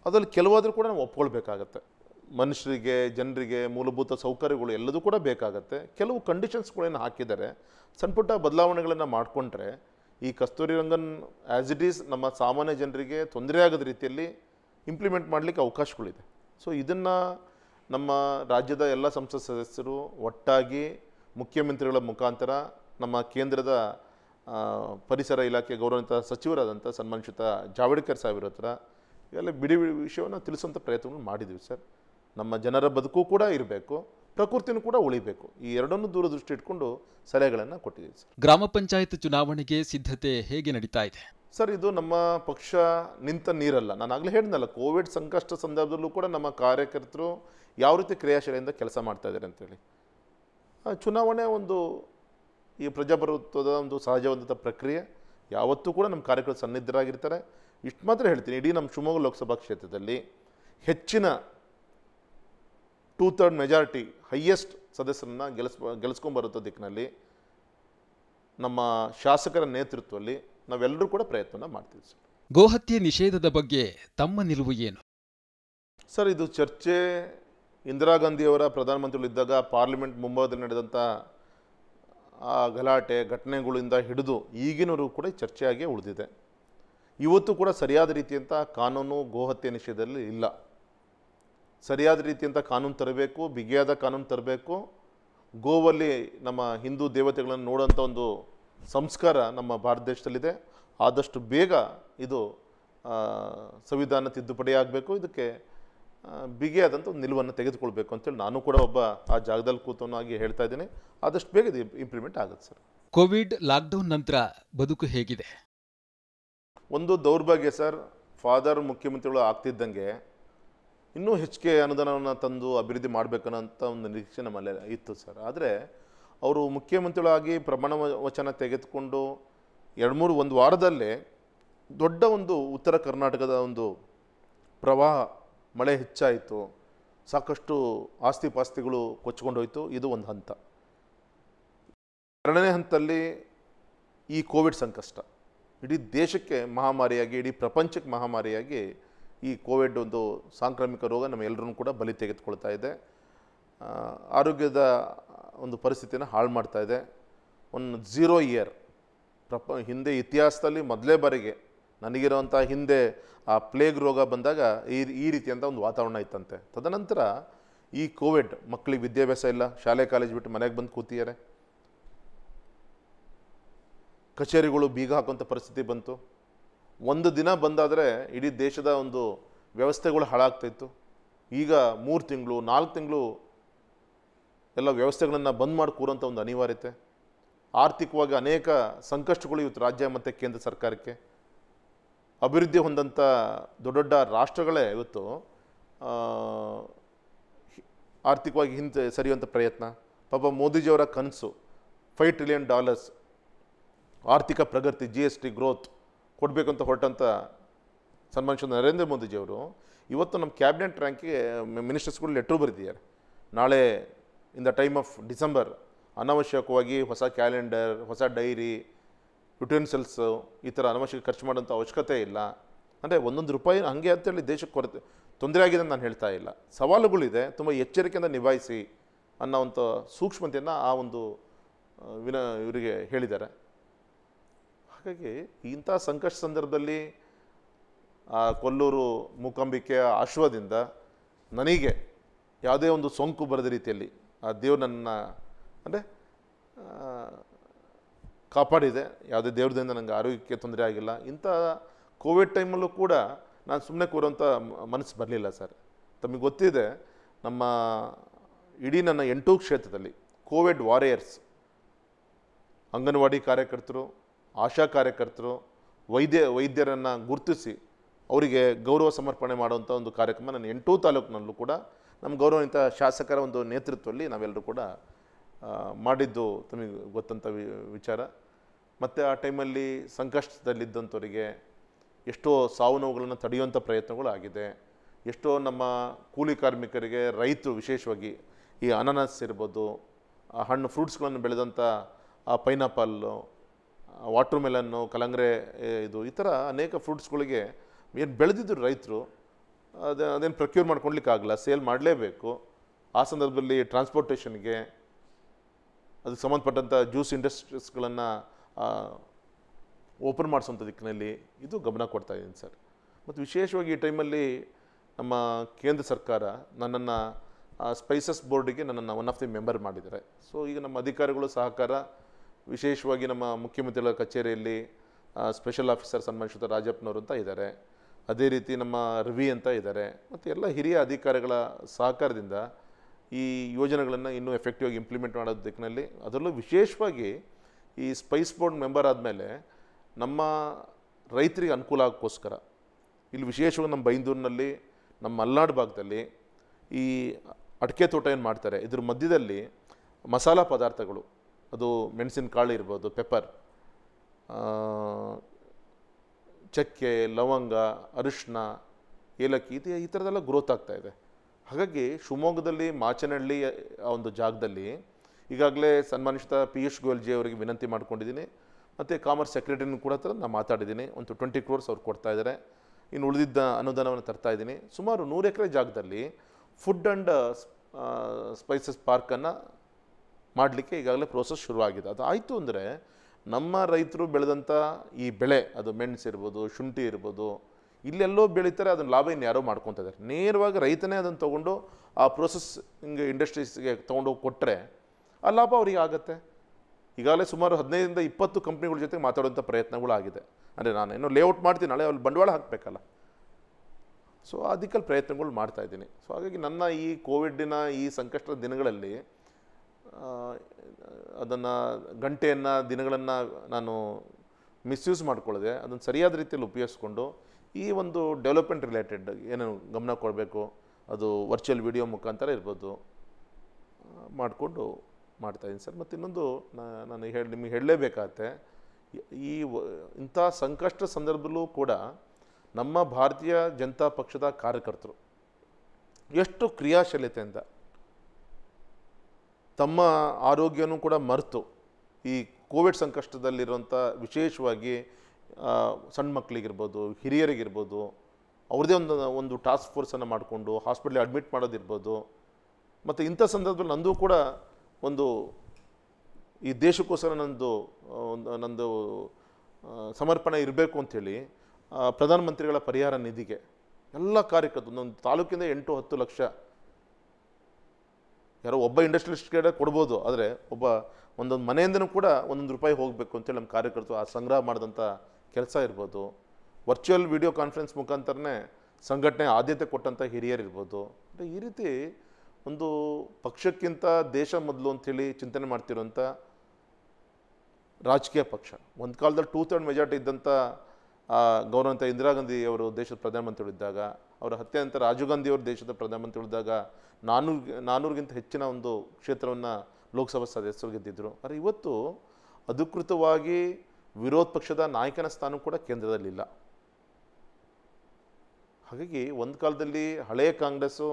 ಅದರಲ್ಲಿ ಕೆಲವಾದರೂ ಕೂಡ ನಾವು ಒಪ್ಕೊಳ್ಬೇಕಾಗತ್ತೆ ಮನುಷ್ಯರಿಗೆ ಜನರಿಗೆ ಮೂಲಭೂತ ಸೌಕರ್ಯಗಳು ಎಲ್ಲದೂ ಕೂಡ ಬೇಕಾಗತ್ತೆ ಕೆಲವು ಕಂಡೀಷನ್ಸ್ಗಳೇನು ಹಾಕಿದ್ದಾರೆ ಸಣ್ಣ ಬದಲಾವಣೆಗಳನ್ನು ಮಾಡಿಕೊಂಡ್ರೆ ಈ Kasturi Rangan as it is ನಮ್ಮ ಸಾಮಾನ್ಯ ಜನರಿಗೆ ತೊಂದರೆ ಆಗದ ರೀತಿಯಲ್ಲಿ ಇಂಪ್ಲಿಮೆಂಟ್ ಮಾಡಲಿಕ್ಕೆ ಅವಕಾಶಗಳಿದೆ ಸೊ ಇದನ್ನು ನಮ್ಮ ರಾಜ್ಯದ ಎಲ್ಲ ಸಂಸತ್ ಸದಸ್ಯರು ಒಟ್ಟಾಗಿ ಮುಖ್ಯಮಂತ್ರಿಗಳ ಮುಖಾಂತರ ನಮ್ಮ ಕೇಂದ್ರದ ಪರಿಸರ ಇಲಾಖೆ ಗೌರವಿತ ಸಚಿವರಾದಂಥ ಸನ್ಮನ್ಷಿತ ಜಾವಡೇಕರ್ ಸಾವಿರ ಹತ್ರ ಎಲ್ಲ ಬಿಡಿ ಬಿಡಿ ವಿಷಯವನ್ನು ತಿಳಿಸುವಂಥ ಪ್ರಯತ್ನಗಳು ಮಾಡಿದ್ದೀವಿ ಸರ್ ನಮ್ಮ ಜನರ ಬದುಕು ಕೂಡ ಇರಬೇಕು ಪ್ರಕೃತಿನೂ ಕೂಡ ಉಳಿಬೇಕು ಈ ಎರಡನ್ನೂ ದೂರದೃಷ್ಟಿ ಇಟ್ಕೊಂಡು ಸಲಹೆಗಳನ್ನು ಕೊಟ್ಟಿದ್ದೀವಿ ಸರ್ ಗ್ರಾಮ ಪಂಚಾಯತ್ ಚುನಾವಣೆಗೆ ಸಿದ್ಧತೆ ಹೇಗೆ ನಡೀತಾ ಇದೆ ಸರ್ ಇದು ನಮ್ಮ ಪಕ್ಷ ನಿಂತ ನೀರಲ್ಲ ನಾನು ಆಗಲೇ ಹೇಳಿದ್ನಲ್ಲ ಕೋವಿಡ್ ಸಂಕಷ್ಟ ಸಂದರ್ಭದಲ್ಲೂ ಕೂಡ ನಮ್ಮ ಕಾರ್ಯಕರ್ತರು ಯಾವ ರೀತಿ ಕ್ರಿಯಾಶೀಲೆಯಿಂದ ಕೆಲಸ ಮಾಡ್ತಾ ಇದ್ದಾರೆ ಅಂತೇಳಿ ಚುನಾವಣೆ ಒಂದು ಈ ಪ್ರಜಾಪ್ರಭುತ್ವದ ಒಂದು ಸಹಜವಾದಂಥ ಪ್ರಕ್ರಿಯೆ ಯಾವತ್ತೂ ಕೂಡ ನಮ್ಮ ಕಾರ್ಯಕರ್ತರು ಸನ್ನಿದ್ಧರಾಗಿರ್ತಾರೆ ಇಷ್ಟು ಮಾತ್ರ ಹೇಳ್ತೀನಿ ಇಡೀ ನಮ್ಮ ಶಿವಮೊಗ್ಗ ಲೋಕಸಭಾ ಕ್ಷೇತ್ರದಲ್ಲಿ ಹೆಚ್ಚಿನ ಟೂ ಥರ್ಡ್ ಮೆಜಾರಿಟಿ ಹೈಯೆಸ್ಟ್ ಸದಸ್ಯರನ್ನು ಗೆಲ್ಲಿಸ್ ಗೆಲ್ಸ್ಕೊಂಬರುತ್ತೋ ದಿಕ್ಕಿನಲ್ಲಿ ನಮ್ಮ ಶಾಸಕರ ನೇತೃತ್ವದಲ್ಲಿ ನಾವೆಲ್ಲರೂ ಕೂಡ ಪ್ರಯತ್ನ ಮಾಡ್ತೀವಿ ಸರ್ ಗೋಹತ್ಯೆ ನಿಷೇಧದ ಬಗ್ಗೆ ತಮ್ಮ ನಿಲುವು ಏನು ಸರ್ ಇದು ಚರ್ಚೆ ಇಂದಿರಾ ಗಾಂಧಿಯವರ ಪ್ರಧಾನಮಂತ್ರಿಗಳಿದ್ದಾಗ ಪಾರ್ಲಿಮೆಂಟ್ ಮುಂಭಾಗದಲ್ಲಿ ನಡೆದಂಥ ಆ ಗಲಾಟೆ ಘಟನೆಗಳಿಂದ ಹಿಡಿದು ಈಗಿನವರು ಕೂಡ ಚರ್ಚೆಯಾಗಿಯೇ ಉಳಿದಿದೆ ಇವತ್ತು ಕೂಡ ಸರಿಯಾದ ರೀತಿಯಂಥ ಕಾನೂನು ಗೋಹತ್ಯೆ ನಿಷೇಧದಲ್ಲಿ ಇಲ್ಲ ಸರಿಯಾದ ರೀತಿಯಂಥ ಕಾನೂನು ತರಬೇಕು ಬಿಗಿಯಾದ ಕಾನೂನು ತರಬೇಕು ಗೋವಲ್ಲಿ ನಮ್ಮ ಹಿಂದೂ ದೇವತೆಗಳನ್ನು ನೋಡೋಂಥ ಒಂದು ಸಂಸ್ಕಾರ ನಮ್ಮ ಭಾರತ ದೇಶದಲ್ಲಿದೆ ಆದಷ್ಟು ಬೇಗ ಇದು ಸಂವಿಧಾನ ತಿದ್ದುಪಡಿ ಆಗಬೇಕು ಇದಕ್ಕೆ ಬಿಗಿಯಾದಂಥ ಒಂದು ನಿಲುವನ್ನು ತೆಗೆದುಕೊಳ್ಬೇಕು ಅಂತೇಳಿ ನಾನು ಕೂಡ ಒಬ್ಬ ಆ ಜಾಗದಲ್ಲಿ ಕೂತವನಾಗಿ ಹೇಳ್ತಾ ಇದ್ದೀನಿ ಆದಷ್ಟು ಬೇಗ ಇದು ಇಂಪ್ಲಿಮೆಂಟ್ ಆಗುತ್ತೆ ಸರ್ ಕೋವಿಡ್ ಲಾಕ್ಡೌನ್ ನಂತರ ಬದುಕು ಹೇಗಿದೆ ಒಂದು ದೌರ್ಭಾಗ್ಯ ಸರ್ ಫಾದರ್ ಮುಖ್ಯಮಂತ್ರಿಗಳು ಆಗ್ತಿದ್ದಂಗೆ ಇನ್ನೂ ಹೆಚ್ಚಿಗೆ ಅನುದಾನವನ್ನು ತಂದು ಅಭಿವೃದ್ಧಿ ಮಾಡಬೇಕನ್ನೋಂಥ ಒಂದು ನಿರೀಕ್ಷೆ ನಮ್ಮಲ್ಲಿ ಇತ್ತು ಸರ್ ಆದರೆ ಅವರು ಮುಖ್ಯಮಂತ್ರಿಗಳಾಗಿ ಪ್ರಮಾಣ ವಚನ ತೆಗೆದುಕೊಂಡು ಎರಡು ಮೂರು ಒಂದು ವಾರದಲ್ಲೇ ದೊಡ್ಡ ಒಂದು ಉತ್ತರ ಕರ್ನಾಟಕದ ಒಂದು ಪ್ರವಾಹ ಮಳೆ ಹೆಚ್ಚಾಯಿತು ಸಾಕಷ್ಟು ಆಸ್ತಿ ಪಾಸ್ತಿಗಳು ಹೋಯಿತು ಇದು ಒಂದು ಹಂತ ಎರಡನೇ ಹಂತದಲ್ಲಿ ಈ ಕೋವಿಡ್ ಸಂಕಷ್ಟ ಇಡೀ ದೇಶಕ್ಕೆ ಮಹಾಮಾರಿಯಾಗಿ ಇಡೀ ಪ್ರಪಂಚಕ್ಕೆ ಮಹಾಮಾರಿಯಾಗಿ ಈ ಕೋವಿಡ್ ಒಂದು ಸಾಂಕ್ರಾಮಿಕ ರೋಗ ಎಲ್ಲರೂ ಕೂಡ ಬಲಿ ತೆಗೆದುಕೊಳ್ತಾ ಇದೆ ಆರೋಗ್ಯದ ಒಂದು ಪರಿಸ್ಥಿತಿನ ಹಾಳು ಮಾಡ್ತಾ ಇದೆ ಒಂದು ಝೀರೋ ಇಯರ್ ಪ್ರಪ ಹಿಂದೆ ಇತಿಹಾಸದಲ್ಲಿ ಮೊದಲೇ ಬಾರಿಗೆ ನನಗಿರೋವಂಥ ಹಿಂದೆ ಆ ಪ್ಲೇಗ್ ರೋಗ ಬಂದಾಗ ಈ ಈ ರೀತಿಯಂಥ ಒಂದು ವಾತಾವರಣ ಇತ್ತಂತೆ ತದನಂತರ ಈ ಕೋವಿಡ್ ಮಕ್ಕಳಿಗೆ ವಿದ್ಯಾಭ್ಯಾಸ ಇಲ್ಲ ಶಾಲೆ ಕಾಲೇಜ್ ಬಿಟ್ಟು ಮನೆಗೆ ಬಂದು ಕೂತಿದ್ದಾರೆ ಕಚೇರಿಗಳು ಬೀಗ ಹಾಕುವಂಥ ಪರಿಸ್ಥಿತಿ ಬಂತು ಒಂದು ದಿನ ಬಂದಾದರೆ ಇಡೀ ದೇಶದ ಒಂದು ವ್ಯವಸ್ಥೆಗಳು ಹಾಳಾಗ್ತಾಯಿತ್ತು ಈಗ ಮೂರು ತಿಂಗಳು ನಾಲ್ಕು ತಿಂಗಳು ಎಲ್ಲ ವ್ಯವಸ್ಥೆಗಳನ್ನು ಬಂದ್ ಮಾಡಿ ಒಂದು ಅನಿವಾರ್ಯತೆ ಆರ್ಥಿಕವಾಗಿ ಅನೇಕ ಸಂಕಷ್ಟಗಳು ಇವತ್ತು ರಾಜ್ಯ ಮತ್ತು ಕೇಂದ್ರ ಸರ್ಕಾರಕ್ಕೆ ಅಭಿವೃದ್ಧಿ ಹೊಂದಂಥ ದೊಡ್ಡ ದೊಡ್ಡ ರಾಷ್ಟ್ರಗಳೇ ಇವತ್ತು ಆರ್ಥಿಕವಾಗಿ ಹಿಂದೆ ಸರಿಯುವಂಥ ಪ್ರಯತ್ನ ಪಾಪ ಮೋದಿಜಿಯವರ ಕನಸು ಫೈವ್ ಟ್ರಿಲಿಯನ್ ಡಾಲರ್ಸ್ ಆರ್ಥಿಕ ಪ್ರಗತಿ ಜಿ ಎಸ್ ಟಿ ಗ್ರೋತ್ ಕೊಡಬೇಕು ಅಂತ ಹೊರಟಂಥ ಸನ್ಮಾನಿಸಿದ ನರೇಂದ್ರ ಮೋದಿಜಿಯವರು ಇವತ್ತು ನಮ್ಮ ಕ್ಯಾಬಿನೆಟ್ ರ್ಯಾಂಕಿಗೆ ಮಿನಿಸ್ಟರ್ಸ್ಗಳು ಲೆಟ್ರು ಬರೆದಿದ್ದಾರೆ ನಾಳೆ in the time of December ಅನಾವಶ್ಯಕವಾಗಿ ಹೊಸ ಕ್ಯಾಲೆಂಡರ್ ಹೊಸ ಡೈರಿ ಯುಟೆನ್ಸಿಲ್ಸು ಈ ಥರ ಅನವಶ್ಯಕ ಖರ್ಚು ಮಾಡೋಂಥ ಅವಶ್ಯಕತೆ ಇಲ್ಲ ಅಂದರೆ ಒಂದೊಂದು ರೂಪಾಯಿ ಹಾಗೆ ಅಂತೇಳಿ ದೇಶಕ್ಕೆ ಕೊರತೆ ತೊಂದರೆ ಆಗಿದೆ ಅಂತ ನಾನು ಹೇಳ್ತಾ ಇಲ್ಲ ಸವಾಲುಗಳಿದೆ ತುಂಬ ಎಚ್ಚರಿಕೆಯಿಂದ ನಿಭಾಯಿಸಿ ಅನ್ನೋ ಒಂದು ಸೂಕ್ಷ್ಮತೆಯನ್ನು ಆ ಒಂದು ವಿನ ಇವರಿಗೆ ಹೇಳಿದ್ದಾರೆ ಹಾಗಾಗಿ ಇಂಥ ಸಂಕಷ್ಟ ಸಂದರ್ಭದಲ್ಲಿ ಆ ಕೊಲ್ಲೂರು ಮೂಕಾಂಬಿಕೆಯ ಆಶ್ವದಿಂದ ನನಗೆ ಯಾವುದೇ ಒಂದು ಸೋಂಕು ಬರದ ರೀತಿಯಲ್ಲಿ ಆ ದೇವ್ರು ನನ್ನ ಅಂದರೆ ಕಾಪಾಡಿದೆ ಯಾವುದೇ ದೇವ್ರದಿಂದ ನನಗೆ ಆರೋಗ್ಯಕ್ಕೆ ತೊಂದರೆ ಆಗಿಲ್ಲ ಇಂಥ ಕೋವಿಡ್ ಟೈಮಲ್ಲೂ ಕೂಡ ನಾನು ಸುಮ್ಮನೆ ಕೂರೋಂಥ ಮನಸ್ಸು ಬರಲಿಲ್ಲ ಸರ್ ತಮಗೆ ಗೊತ್ತಿದೆ ನಮ್ಮ ಇಡೀ ನನ್ನ ಎಂಟು ಕ್ಷೇತ್ರದಲ್ಲಿ ಕೋವಿಡ್ ವಾರಿಯರ್ಸ್ ಅಂಗನವಾಡಿ ಕಾರ್ಯಕರ್ತರು ಆಶಾ ಕಾರ್ಯಕರ್ತರು ವೈದ್ಯ ವೈದ್ಯರನ್ನು ಗುರುತಿಸಿ ಅವರಿಗೆ ಗೌರವ ಸಮರ್ಪಣೆ ಮಾಡುವಂಥ ಒಂದು ಕಾರ್ಯಕ್ರಮ ನನ್ನ ಎಂಟು ತಾಲೂಕಿನಲ್ಲೂ ಕೂಡ ನಮ್ಮ ಗೌರವನಿತ ಶಾಸಕರ ಒಂದು ನೇತೃತ್ವದಲ್ಲಿ ನಾವೆಲ್ಲರೂ ಕೂಡ ಮಾಡಿದ್ದು ತಮಗೆ ಗೊತ್ತಂಥ ವಿಚಾರ ಮತ್ತು ಆ ಟೈಮಲ್ಲಿ ಸಂಕಷ್ಟದಲ್ಲಿದ್ದಂಥವರಿಗೆ ಎಷ್ಟೋ ಸಾವು ನೋವುಗಳನ್ನು ತಡೆಯುವಂಥ ಪ್ರಯತ್ನಗಳು ಆಗಿದೆ ಎಷ್ಟೋ ನಮ್ಮ ಕೂಲಿ ಕಾರ್ಮಿಕರಿಗೆ ರೈತರು ವಿಶೇಷವಾಗಿ ಈ ಅನಾನಸ್ ಇರ್ಬೋದು ಆ ಹಣ್ಣು ಫ್ರೂಟ್ಸ್ಗಳನ್ನು ಬೆಳೆದಂಥ ಆ ಪೈನಾಪಲ್ಲು ವಾಟ್ರ್ ಮೆಲನ್ನು ಕಲಂಗ್ರೆ ಇದು ಈ ಥರ ಅನೇಕ ಫ್ರೂಟ್ಸ್ಗಳಿಗೆ ಏನು ಬೆಳೆದಿದ್ದರು ರೈತರು ಅದು ಅದೇನು ಪ್ರೊಕ್ಯೂರ್ ಮಾಡ್ಕೊಳ್ಲಿಕ್ಕಾಗಲ್ಲ ಸೇಲ್ ಮಾಡಲೇಬೇಕು ಆ ಸಂದರ್ಭದಲ್ಲಿ ಟ್ರಾನ್ಸ್ಪೋರ್ಟೇಷನ್ಗೆ ಅದಕ್ಕೆ ಸಂಬಂಧಪಟ್ಟಂಥ ಜ್ಯೂಸ್ ಇಂಡಸ್ಟ್ರೀಸ್ಗಳನ್ನು ಓಪನ್ ಮಾಡಿಸುವಂಥ ದಿಕ್ಕಿನಲ್ಲಿ ಇದು ಗಮನ ಕೊಡ್ತಾ ಇದ್ದೀನಿ ಸರ್ ಮತ್ತು ವಿಶೇಷವಾಗಿ ಈ ಟೈಮಲ್ಲಿ ನಮ್ಮ ಕೇಂದ್ರ ಸರ್ಕಾರ ನನ್ನನ್ನು ಸ್ಪೈಸಸ್ ಬೋರ್ಡಿಗೆ ನನ್ನನ್ನು ಒನ್ ಆಫ್ ದಿ ಮೆಂಬರ್ ಮಾಡಿದ್ದಾರೆ ಸೊ ಈಗ ನಮ್ಮ ಅಧಿಕಾರಿಗಳು ಸಹಕಾರ ವಿಶೇಷವಾಗಿ ನಮ್ಮ ಮುಖ್ಯಮಂತ್ರಿಗಳ ಕಚೇರಿಯಲ್ಲಿ ಸ್ಪೆಷಲ್ ಆಫೀಸರ್ ಸನ್ಮಾನಿಸಿದ ರಾಜಪ್ಪನವರು ಅಂತ ಇದ್ದಾರೆ ಅದೇ ರೀತಿ ನಮ್ಮ ರವಿ ಅಂತ ಇದ್ದಾರೆ ಮತ್ತು ಎಲ್ಲ ಹಿರಿಯ ಅಧಿಕಾರಿಗಳ ಸಹಕಾರದಿಂದ ಈ ಯೋಜನೆಗಳನ್ನು ಇನ್ನೂ ಎಫೆಕ್ಟಿವ್ ಆಗಿ ಇಂಪ್ಲಿಮೆಂಟ್ ಮಾಡೋದಕ್ಕಿನಲ್ಲಿ ಅದರಲ್ಲೂ ವಿಶೇಷವಾಗಿ ಈ ಸ್ಪೈಸ್ ಬೋರ್ಡ್ ಮೆಂಬರ್ ಆದಮೇಲೆ ನಮ್ಮ ರೈತರಿಗೆ ಅನುಕೂಲ ಆಗೋಸ್ಕರ ಇಲ್ಲಿ ವಿಶೇಷವಾಗಿ ನಮ್ಮ ಬೈಂದೂರಿನಲ್ಲಿ ನಮ್ಮ ಮಲ್ನಾಡು ಭಾಗದಲ್ಲಿ ಈ ಅಡಿಕೆ ತೋಟ ಏನು ಮಾಡ್ತಾರೆ ಇದ್ರ ಮಧ್ಯದಲ್ಲಿ ಮಸಾಲ ಪದಾರ್ಥಗಳು ಅದು ಮೆಣಸಿನ ಕಾಳು ಇರ್ಬೋದು ಪೆಪ್ಪರ್ ಚಕ್ಕೆ ಲವಂಗ ಅರಿಶಿನ ಏಲಕ್ಕಿ ಇದು ಈ ಥರದೆಲ್ಲ ಗ್ರೋತ್ ಆಗ್ತಾಯಿದೆ ಹಾಗಾಗಿ ಶಿವಮೊಗ್ಗದಲ್ಲಿ ಮಾಚನಹಳ್ಳಿ ಆ ಒಂದು ಜಾಗದಲ್ಲಿ ಈಗಾಗಲೇ ಸನ್ಮಾನಿಸಿದ ಪಿಯೂಷ್ ಜಿ ಅವರಿಗೆ ವಿನಂತಿ ಮಾಡ್ಕೊಂಡಿದ್ದೀನಿ ಮತ್ತು ಕಾಮರ್ಸ್ ಸೆಕ್ರೆಟರಿನೂ ಕೂಡ ಹತ್ರ ನಾನು ಮಾತಾಡಿದ್ದೀನಿ ಒಂದು ಟ್ವೆಂಟಿ ಕ್ರೋರ್ಸ್ ಅವ್ರು ಕೊಡ್ತಾ ಇದ್ದಾರೆ ಇನ್ನು ಉಳಿದಿದ್ದ ಅನುದಾನವನ್ನು ತರ್ತಾ ಇದ್ದೀನಿ ಸುಮಾರು ನೂರು ಎಕರೆ ಜಾಗದಲ್ಲಿ ಫುಡ್ ಆ್ಯಂಡ್ ಸ್ಪೈಸಸ್ ಪಾರ್ಕನ್ನು ಮಾಡಲಿಕ್ಕೆ ಈಗಾಗಲೇ ಪ್ರೋಸೆಸ್ ಶುರುವಾಗಿದೆ ಅದು ಆಯಿತು ಅಂದರೆ ನಮ್ಮ ರೈತರು ಬೆಳೆದಂಥ ಈ ಬೆಳೆ ಅದು ಮೆಣಸು ಇರ್ಬೋದು ಶುಂಠಿ ಇರ್ಬೋದು ಇಲ್ಲೆಲ್ಲೋ ಬೆಳೀತಾರೆ ಅದನ್ನು ಲಾಭ ಇನ್ನು ಯಾರೋ ಮಾಡ್ಕೊತಾ ಇದ್ದಾರೆ ನೇರವಾಗಿ ರೈತನೇ ಅದನ್ನು ತೊಗೊಂಡು ಆ ಪ್ರೋಸೆಸ್ ಇಂಡಸ್ಟ್ರೀಸ್ಗೆ ತೊಗೊಂಡೋಗಿ ಕೊಟ್ಟರೆ ಆ ಲಾಭ ಆಗುತ್ತೆ ಈಗಾಗಲೇ ಸುಮಾರು ಹದಿನೈದರಿಂದ ಇಪ್ಪತ್ತು ಕಂಪ್ನಿಗಳ ಜೊತೆ ಮಾತಾಡುವಂಥ ಪ್ರಯತ್ನಗಳಾಗಿದೆ ಅಂದರೆ ನಾನು ಇನ್ನೂ ಲೇಔಟ್ ಮಾಡ್ತೀನಿ ನಾಳೆ ಅಲ್ಲಿ ಬಂಡವಾಳ ಹಾಕಬೇಕಲ್ಲ ಸೊ ಅದಕ್ಕಲ್ಲಿ ಪ್ರಯತ್ನಗಳು ಮಾಡ್ತಾಯಿದ್ದೀನಿ ಸೊ ಹಾಗಾಗಿ ನನ್ನ ಈ ಕೋವಿಡ್ಡಿನ ಈ ಸಂಕಷ್ಟದ ದಿನಗಳಲ್ಲಿ ಅದನ್ನು ಗಂಟೆಯನ್ನು ದಿನಗಳನ್ನು ನಾನು ಮಿಸ್ಯೂಸ್ ಮಾಡ್ಕೊಳ್ಳದೆ ಅದನ್ನು ಸರಿಯಾದ ರೀತಿಯಲ್ಲಿ ಉಪಯೋಗಿಸ್ಕೊಂಡು ಈ ಒಂದು ಡೆವಲಪ್ಮೆಂಟ್ ರಿಲೇಟೆಡ್ ಏನೇನು ಗಮನ ಕೊಡಬೇಕು ಅದು ವರ್ಚುವಲ್ ವಿಡಿಯೋ ಮುಖಾಂತರ ಇರ್ಬೋದು ಮಾಡಿಕೊಂಡು ಮಾಡ್ತಾಯಿದ್ದೀನಿ ಸರ್ ಮತ್ತು ಇನ್ನೊಂದು ನಾನು ಹೇಳಿ ನಿಮಗೆ ಹೇಳಲೇಬೇಕಾಗತ್ತೆ ಈ ಇಂಥ ಸಂಕಷ್ಟ ಸಂದರ್ಭದಲ್ಲೂ ಕೂಡ ನಮ್ಮ ಭಾರತೀಯ ಜನತಾ ಪಕ್ಷದ ಕಾರ್ಯಕರ್ತರು ಎಷ್ಟು ಕ್ರಿಯಾಶೀಲತೆ ಅಂತ ತಮ್ಮ ಆರೋಗ್ಯನೂ ಕೂಡ ಮರೆತು ಈ ಕೋವಿಡ್ ಸಂಕಷ್ಟದಲ್ಲಿರುವಂಥ ವಿಶೇಷವಾಗಿ ಸಣ್ಣ ಮಕ್ಕಳಿಗಿರ್ಬೋದು ಹಿರಿಯರಿಗಿರ್ಬೋದು ಅವ್ರದ್ದೇ ಒಂದು ಒಂದು ಟಾಸ್ಕ್ ಫೋರ್ಸನ್ನು ಮಾಡಿಕೊಂಡು ಹಾಸ್ಪಿಟ್ಲಿಗೆ ಅಡ್ಮಿಟ್ ಮಾಡೋದಿರ್ಬೋದು ಮತ್ತು ಇಂಥ ಸಂದರ್ಭದಲ್ಲಿ ನಂದು ಕೂಡ ಒಂದು ಈ ದೇಶಕ್ಕೋಸ್ಕರ ನಂದು ನಂದು ಸಮರ್ಪಣೆ ಇರಬೇಕು ಅಂಥೇಳಿ ಪ್ರಧಾನಮಂತ್ರಿಗಳ ಪರಿಹಾರ ನಿಧಿಗೆ ಎಲ್ಲ ಕಾರ್ಯಕರ್ತರು ಒಂದು ತಾಲೂಕಿಂದ ಎಂಟು ಹತ್ತು ಲಕ್ಷ ಯಾರೋ ಒಬ್ಬ ಇಂಡಸ್ಟ್ರಿಯಲಿಸ್ಟ್ ಕೇಳ ಕೊಡ್ಬೋದು ಆದರೆ ಒಬ್ಬ ಒಂದೊಂದು ಮನೆಯಿಂದನೂ ಕೂಡ ಒಂದೊಂದು ರೂಪಾಯಿ ಹೋಗಬೇಕು ಅಂತೇಳಿ ನಮ್ಮ ಕಾರ್ಯಕರ್ತರು ಆ ಸಂಗ್ರಹ ಮಾಡಿದಂಥ ಕೆಲಸ ಇರ್ಬೋದು ವರ್ಚುವಲ್ ವಿಡಿಯೋ ಕಾನ್ಫರೆನ್ಸ್ ಮುಖಾಂತರನೇ ಸಂಘಟನೆ ಆದ್ಯತೆ ಕೊಟ್ಟಂಥ ಹಿರಿಯರಿರ್ಬೋದು ಈ ರೀತಿ ಒಂದು ಪಕ್ಷಕ್ಕಿಂತ ದೇಶ ಮೊದಲು ಅಂಥೇಳಿ ಚಿಂತನೆ ಮಾಡ್ತಿರೋಂಥ ರಾಜಕೀಯ ಪಕ್ಷ ಒಂದು ಕಾಲದಲ್ಲಿ ಟೂ ಥರ್ಡ್ ಮೆಜಾರಿಟಿ ಇದ್ದಂಥ ಗೌರವಂತ ಇಂದಿರಾ ಗಾಂಧಿ ಅವರು ದೇಶದ ಪ್ರಧಾನಮಂತ್ರಿಗಳಿದ್ದಾಗ ಅವರ ಹತ್ಯೆ ಅಂತ ರಾಜೀವ್ ಗಾಂಧಿ ಅವರು ದೇಶದ ಪ್ರಧಾನಮಂತ್ರಿಗಳಿದ್ದಾಗ ನಾನ್ನೂರು ನಾನೂರಿಗಿಂತ ಹೆಚ್ಚಿನ ಒಂದು ಕ್ಷೇತ್ರವನ್ನು ಲೋಕಸಭಾ ಸದಸ್ಯರು ಗೆದ್ದಿದ್ದರು ಆದರೆ ಇವತ್ತು ಅಧಿಕೃತವಾಗಿ ವಿರೋಧ ಪಕ್ಷದ ನಾಯಕನ ಸ್ಥಾನ ಕೂಡ ಕೇಂದ್ರದಲ್ಲಿಲ್ಲ ಹಾಗಾಗಿ ಒಂದು ಕಾಲದಲ್ಲಿ ಹಳೆಯ ಕಾಂಗ್ರೆಸ್ಸು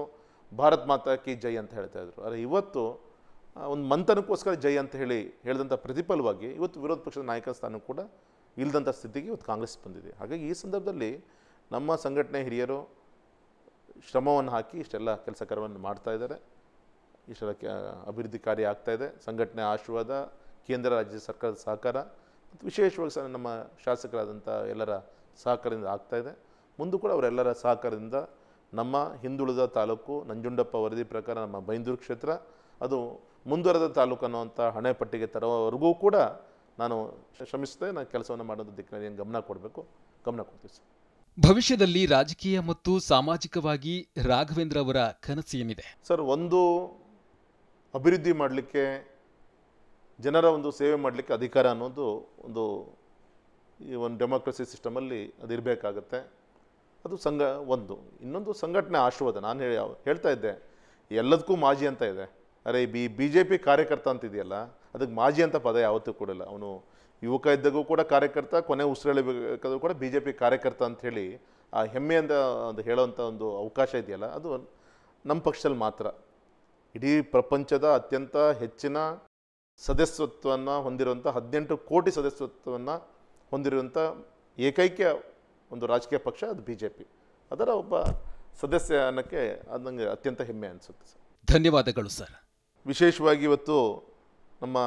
ಭಾರತ್ ಮಾತಾ ಕಿ ಜೈ ಅಂತ ಹೇಳ್ತಾ ಇದ್ರು ಆದರೆ ಇವತ್ತು ಒಂದು ಮಂಥನಕ್ಕೋಸ್ಕರ ಜೈ ಅಂತ ಹೇಳಿ ಹೇಳಿದಂಥ ಪ್ರತಿಫಲವಾಗಿ ಇವತ್ತು ವಿರೋಧ ಪಕ್ಷದ ನಾಯಕ ಸ್ಥಾನ ಕೂಡ ಇಲ್ಲದಂಥ ಸ್ಥಿತಿಗೆ ಇವತ್ತು ಕಾಂಗ್ರೆಸ್ ಬಂದಿದೆ ಹಾಗಾಗಿ ಈ ಸಂದರ್ಭದಲ್ಲಿ ನಮ್ಮ ಸಂಘಟನೆ ಹಿರಿಯರು ಶ್ರಮವನ್ನು ಹಾಕಿ ಇಷ್ಟೆಲ್ಲ ಕೆಲಸ ಕಾರ್ಯವನ್ನು ಮಾಡ್ತಾ ಇದ್ದಾರೆ ಇಷ್ಟೆಲ್ಲ ಅಭಿವೃದ್ಧಿ ಕಾರ್ಯ ಆಗ್ತಾಯಿದೆ ಸಂಘಟನೆ ಆಶೀರ್ವಾದ ಕೇಂದ್ರ ರಾಜ್ಯ ಸರ್ಕಾರದ ಸಹಕಾರ ಮತ್ತು ವಿಶೇಷವಾಗಿ ಸಹ ನಮ್ಮ ಶಾಸಕರಾದಂಥ ಎಲ್ಲರ ಸಹಕಾರದಿಂದ ಆಗ್ತಾಯಿದೆ ಮುಂದೂ ಕೂಡ ಅವರೆಲ್ಲರ ಸಹಕಾರದಿಂದ ನಮ್ಮ ಹಿಂದುಳಿದ ತಾಲೂಕು ನಂಜುಂಡಪ್ಪ ವರದಿ ಪ್ರಕಾರ ನಮ್ಮ ಬೈಂದೂರು ಕ್ಷೇತ್ರ ಅದು ಮುಂದುವರೆದ ತಾಲೂಕು ಅನ್ನುವಂಥ ಹಣೆ ಪಟ್ಟಿಗೆ ತರೋವರೆಗೂ ಕೂಡ ನಾನು ಶ್ರಮಿಸುತ್ತೆ ನಾನು ಕೆಲಸವನ್ನು ಮಾಡೋದು ದಿಕ್ಕಿನಲ್ಲಿ ಏನು ಗಮನ ಕೊಡಬೇಕು ಗಮನ ಕೊಡ್ತೀವಿ ಸರ್ ಭವಿಷ್ಯದಲ್ಲಿ ರಾಜಕೀಯ ಮತ್ತು ಸಾಮಾಜಿಕವಾಗಿ ರಾಘವೇಂದ್ರ ಅವರ ಕನಸು ಏನಿದೆ ಸರ್ ಒಂದು ಅಭಿವೃದ್ಧಿ ಮಾಡಲಿಕ್ಕೆ ಜನರ ಒಂದು ಸೇವೆ ಮಾಡಲಿಕ್ಕೆ ಅಧಿಕಾರ ಅನ್ನೋದು ಒಂದು ಈ ಒಂದು ಡೆಮೋಕ್ರಸಿ ಸಿಸ್ಟಮಲ್ಲಿ ಅದು ಇರಬೇಕಾಗತ್ತೆ ಅದು ಸಂಘ ಒಂದು ಇನ್ನೊಂದು ಸಂಘಟನೆ ಆಶೀರ್ವಾದ ನಾನು ಹೇಳಿ ಹೇಳ್ತಾ ಇದ್ದೆ ಎಲ್ಲದಕ್ಕೂ ಮಾಜಿ ಅಂತ ಇದೆ ಅರೆ ಬಿ ಬಿ ಜೆ ಪಿ ಕಾರ್ಯಕರ್ತ ಅಂತಿದೆಯಲ್ಲ ಅದಕ್ಕೆ ಮಾಜಿ ಅಂತ ಪದ ಯಾವತ್ತೂ ಕೂಡಲ್ಲ ಅವನು ಯುವಕ ಇದ್ದಾಗೂ ಕೂಡ ಕಾರ್ಯಕರ್ತ ಕೊನೆ ಉಸಿರೆಳಿಬೇಕಾದ್ರೂ ಕೂಡ ಬಿ ಜೆ ಪಿ ಕಾರ್ಯಕರ್ತ ಅಂಥೇಳಿ ಆ ಹೆಮ್ಮೆಯಿಂದ ಅದು ಒಂದು ಹೇಳೋವಂಥ ಒಂದು ಅವಕಾಶ ಇದೆಯಲ್ಲ ಅದು ನಮ್ಮ ಪಕ್ಷದಲ್ಲಿ ಮಾತ್ರ ಇಡೀ ಪ್ರಪಂಚದ ಅತ್ಯಂತ ಹೆಚ್ಚಿನ ಸದಸ್ಯತ್ವವನ್ನು ಹೊಂದಿರುವಂಥ ಹದಿನೆಂಟು ಕೋಟಿ ಸದಸ್ಯತ್ವವನ್ನು ಹೊಂದಿರುವಂಥ ಏಕೈಕ ಒಂದು ರಾಜಕೀಯ ಪಕ್ಷ ಅದು ಬಿ ಜೆ ಪಿ ಅದರ ಒಬ್ಬ ಸದಸ್ಯ ಅನ್ನೋಕ್ಕೆ ಅದು ನನಗೆ ಅತ್ಯಂತ ಹೆಮ್ಮೆ ಅನಿಸುತ್ತೆ ಸರ್ ಧನ್ಯವಾದಗಳು ಸರ್ ವಿಶೇಷವಾಗಿ ಇವತ್ತು ನಮ್ಮ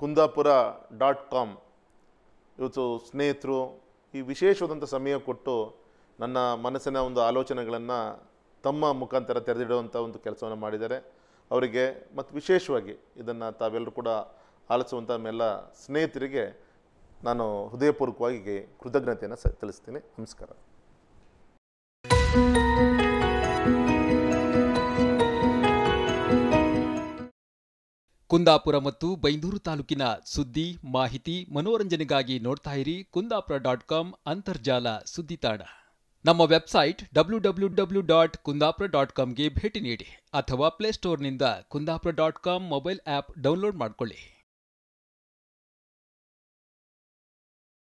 ಕುಂದಾಪುರ ಡಾಟ್ ಕಾಮ್ ಇವತ್ತು ಸ್ನೇಹಿತರು ಈ ವಿಶೇಷವಾದಂಥ ಸಮಯ ಕೊಟ್ಟು ನನ್ನ ಮನಸ್ಸಿನ ಒಂದು ಆಲೋಚನೆಗಳನ್ನು ತಮ್ಮ ಮುಖಾಂತರ ತೆರೆದಿಡುವಂಥ ಒಂದು ಕೆಲಸವನ್ನು ಮಾಡಿದ್ದಾರೆ ಅವರಿಗೆ ಮತ್ತು ವಿಶೇಷವಾಗಿ ಇದನ್ನು ತಾವೆಲ್ಲರೂ ಕೂಡ ಆಲಿಸುವಂಥ ನಮ್ಮೆಲ್ಲ ಸ್ನೇಹಿತರಿಗೆ ನಾನು ಹೃದಯಪೂರ್ವಕವಾಗಿ ಕೃತಜ್ಞತೆಯನ್ನು ಸ ತಿಳಿಸ್ತೀನಿ ನಮಸ್ಕಾರ ಕುಂದಾಪುರ ಮತ್ತು ಬೈಂದೂರು ತಾಲೂಕಿನ ಸುದ್ದಿ ಮಾಹಿತಿ ಮನೋರಂಜನೆಗಾಗಿ ನೋಡ್ತಾ ಇರಿ ಕುಂದಾಪುರ ಡಾಟ್ ಕಾಮ್ ಅಂತರ್ಜಾಲ ಸುದ್ದಿ ತಾಣ ನಮ್ಮ website W W W dot Kundapura dot ಕಾಮ್ಗೆ ಭೇಟಿ ನೀಡಿ ಅಥವಾ ಪ್ಲೇಸ್ಟೋರ್ನಿಂದ Kundapura dot com mobile app download ಮಾಡಿಕೊಳ್ಳಿ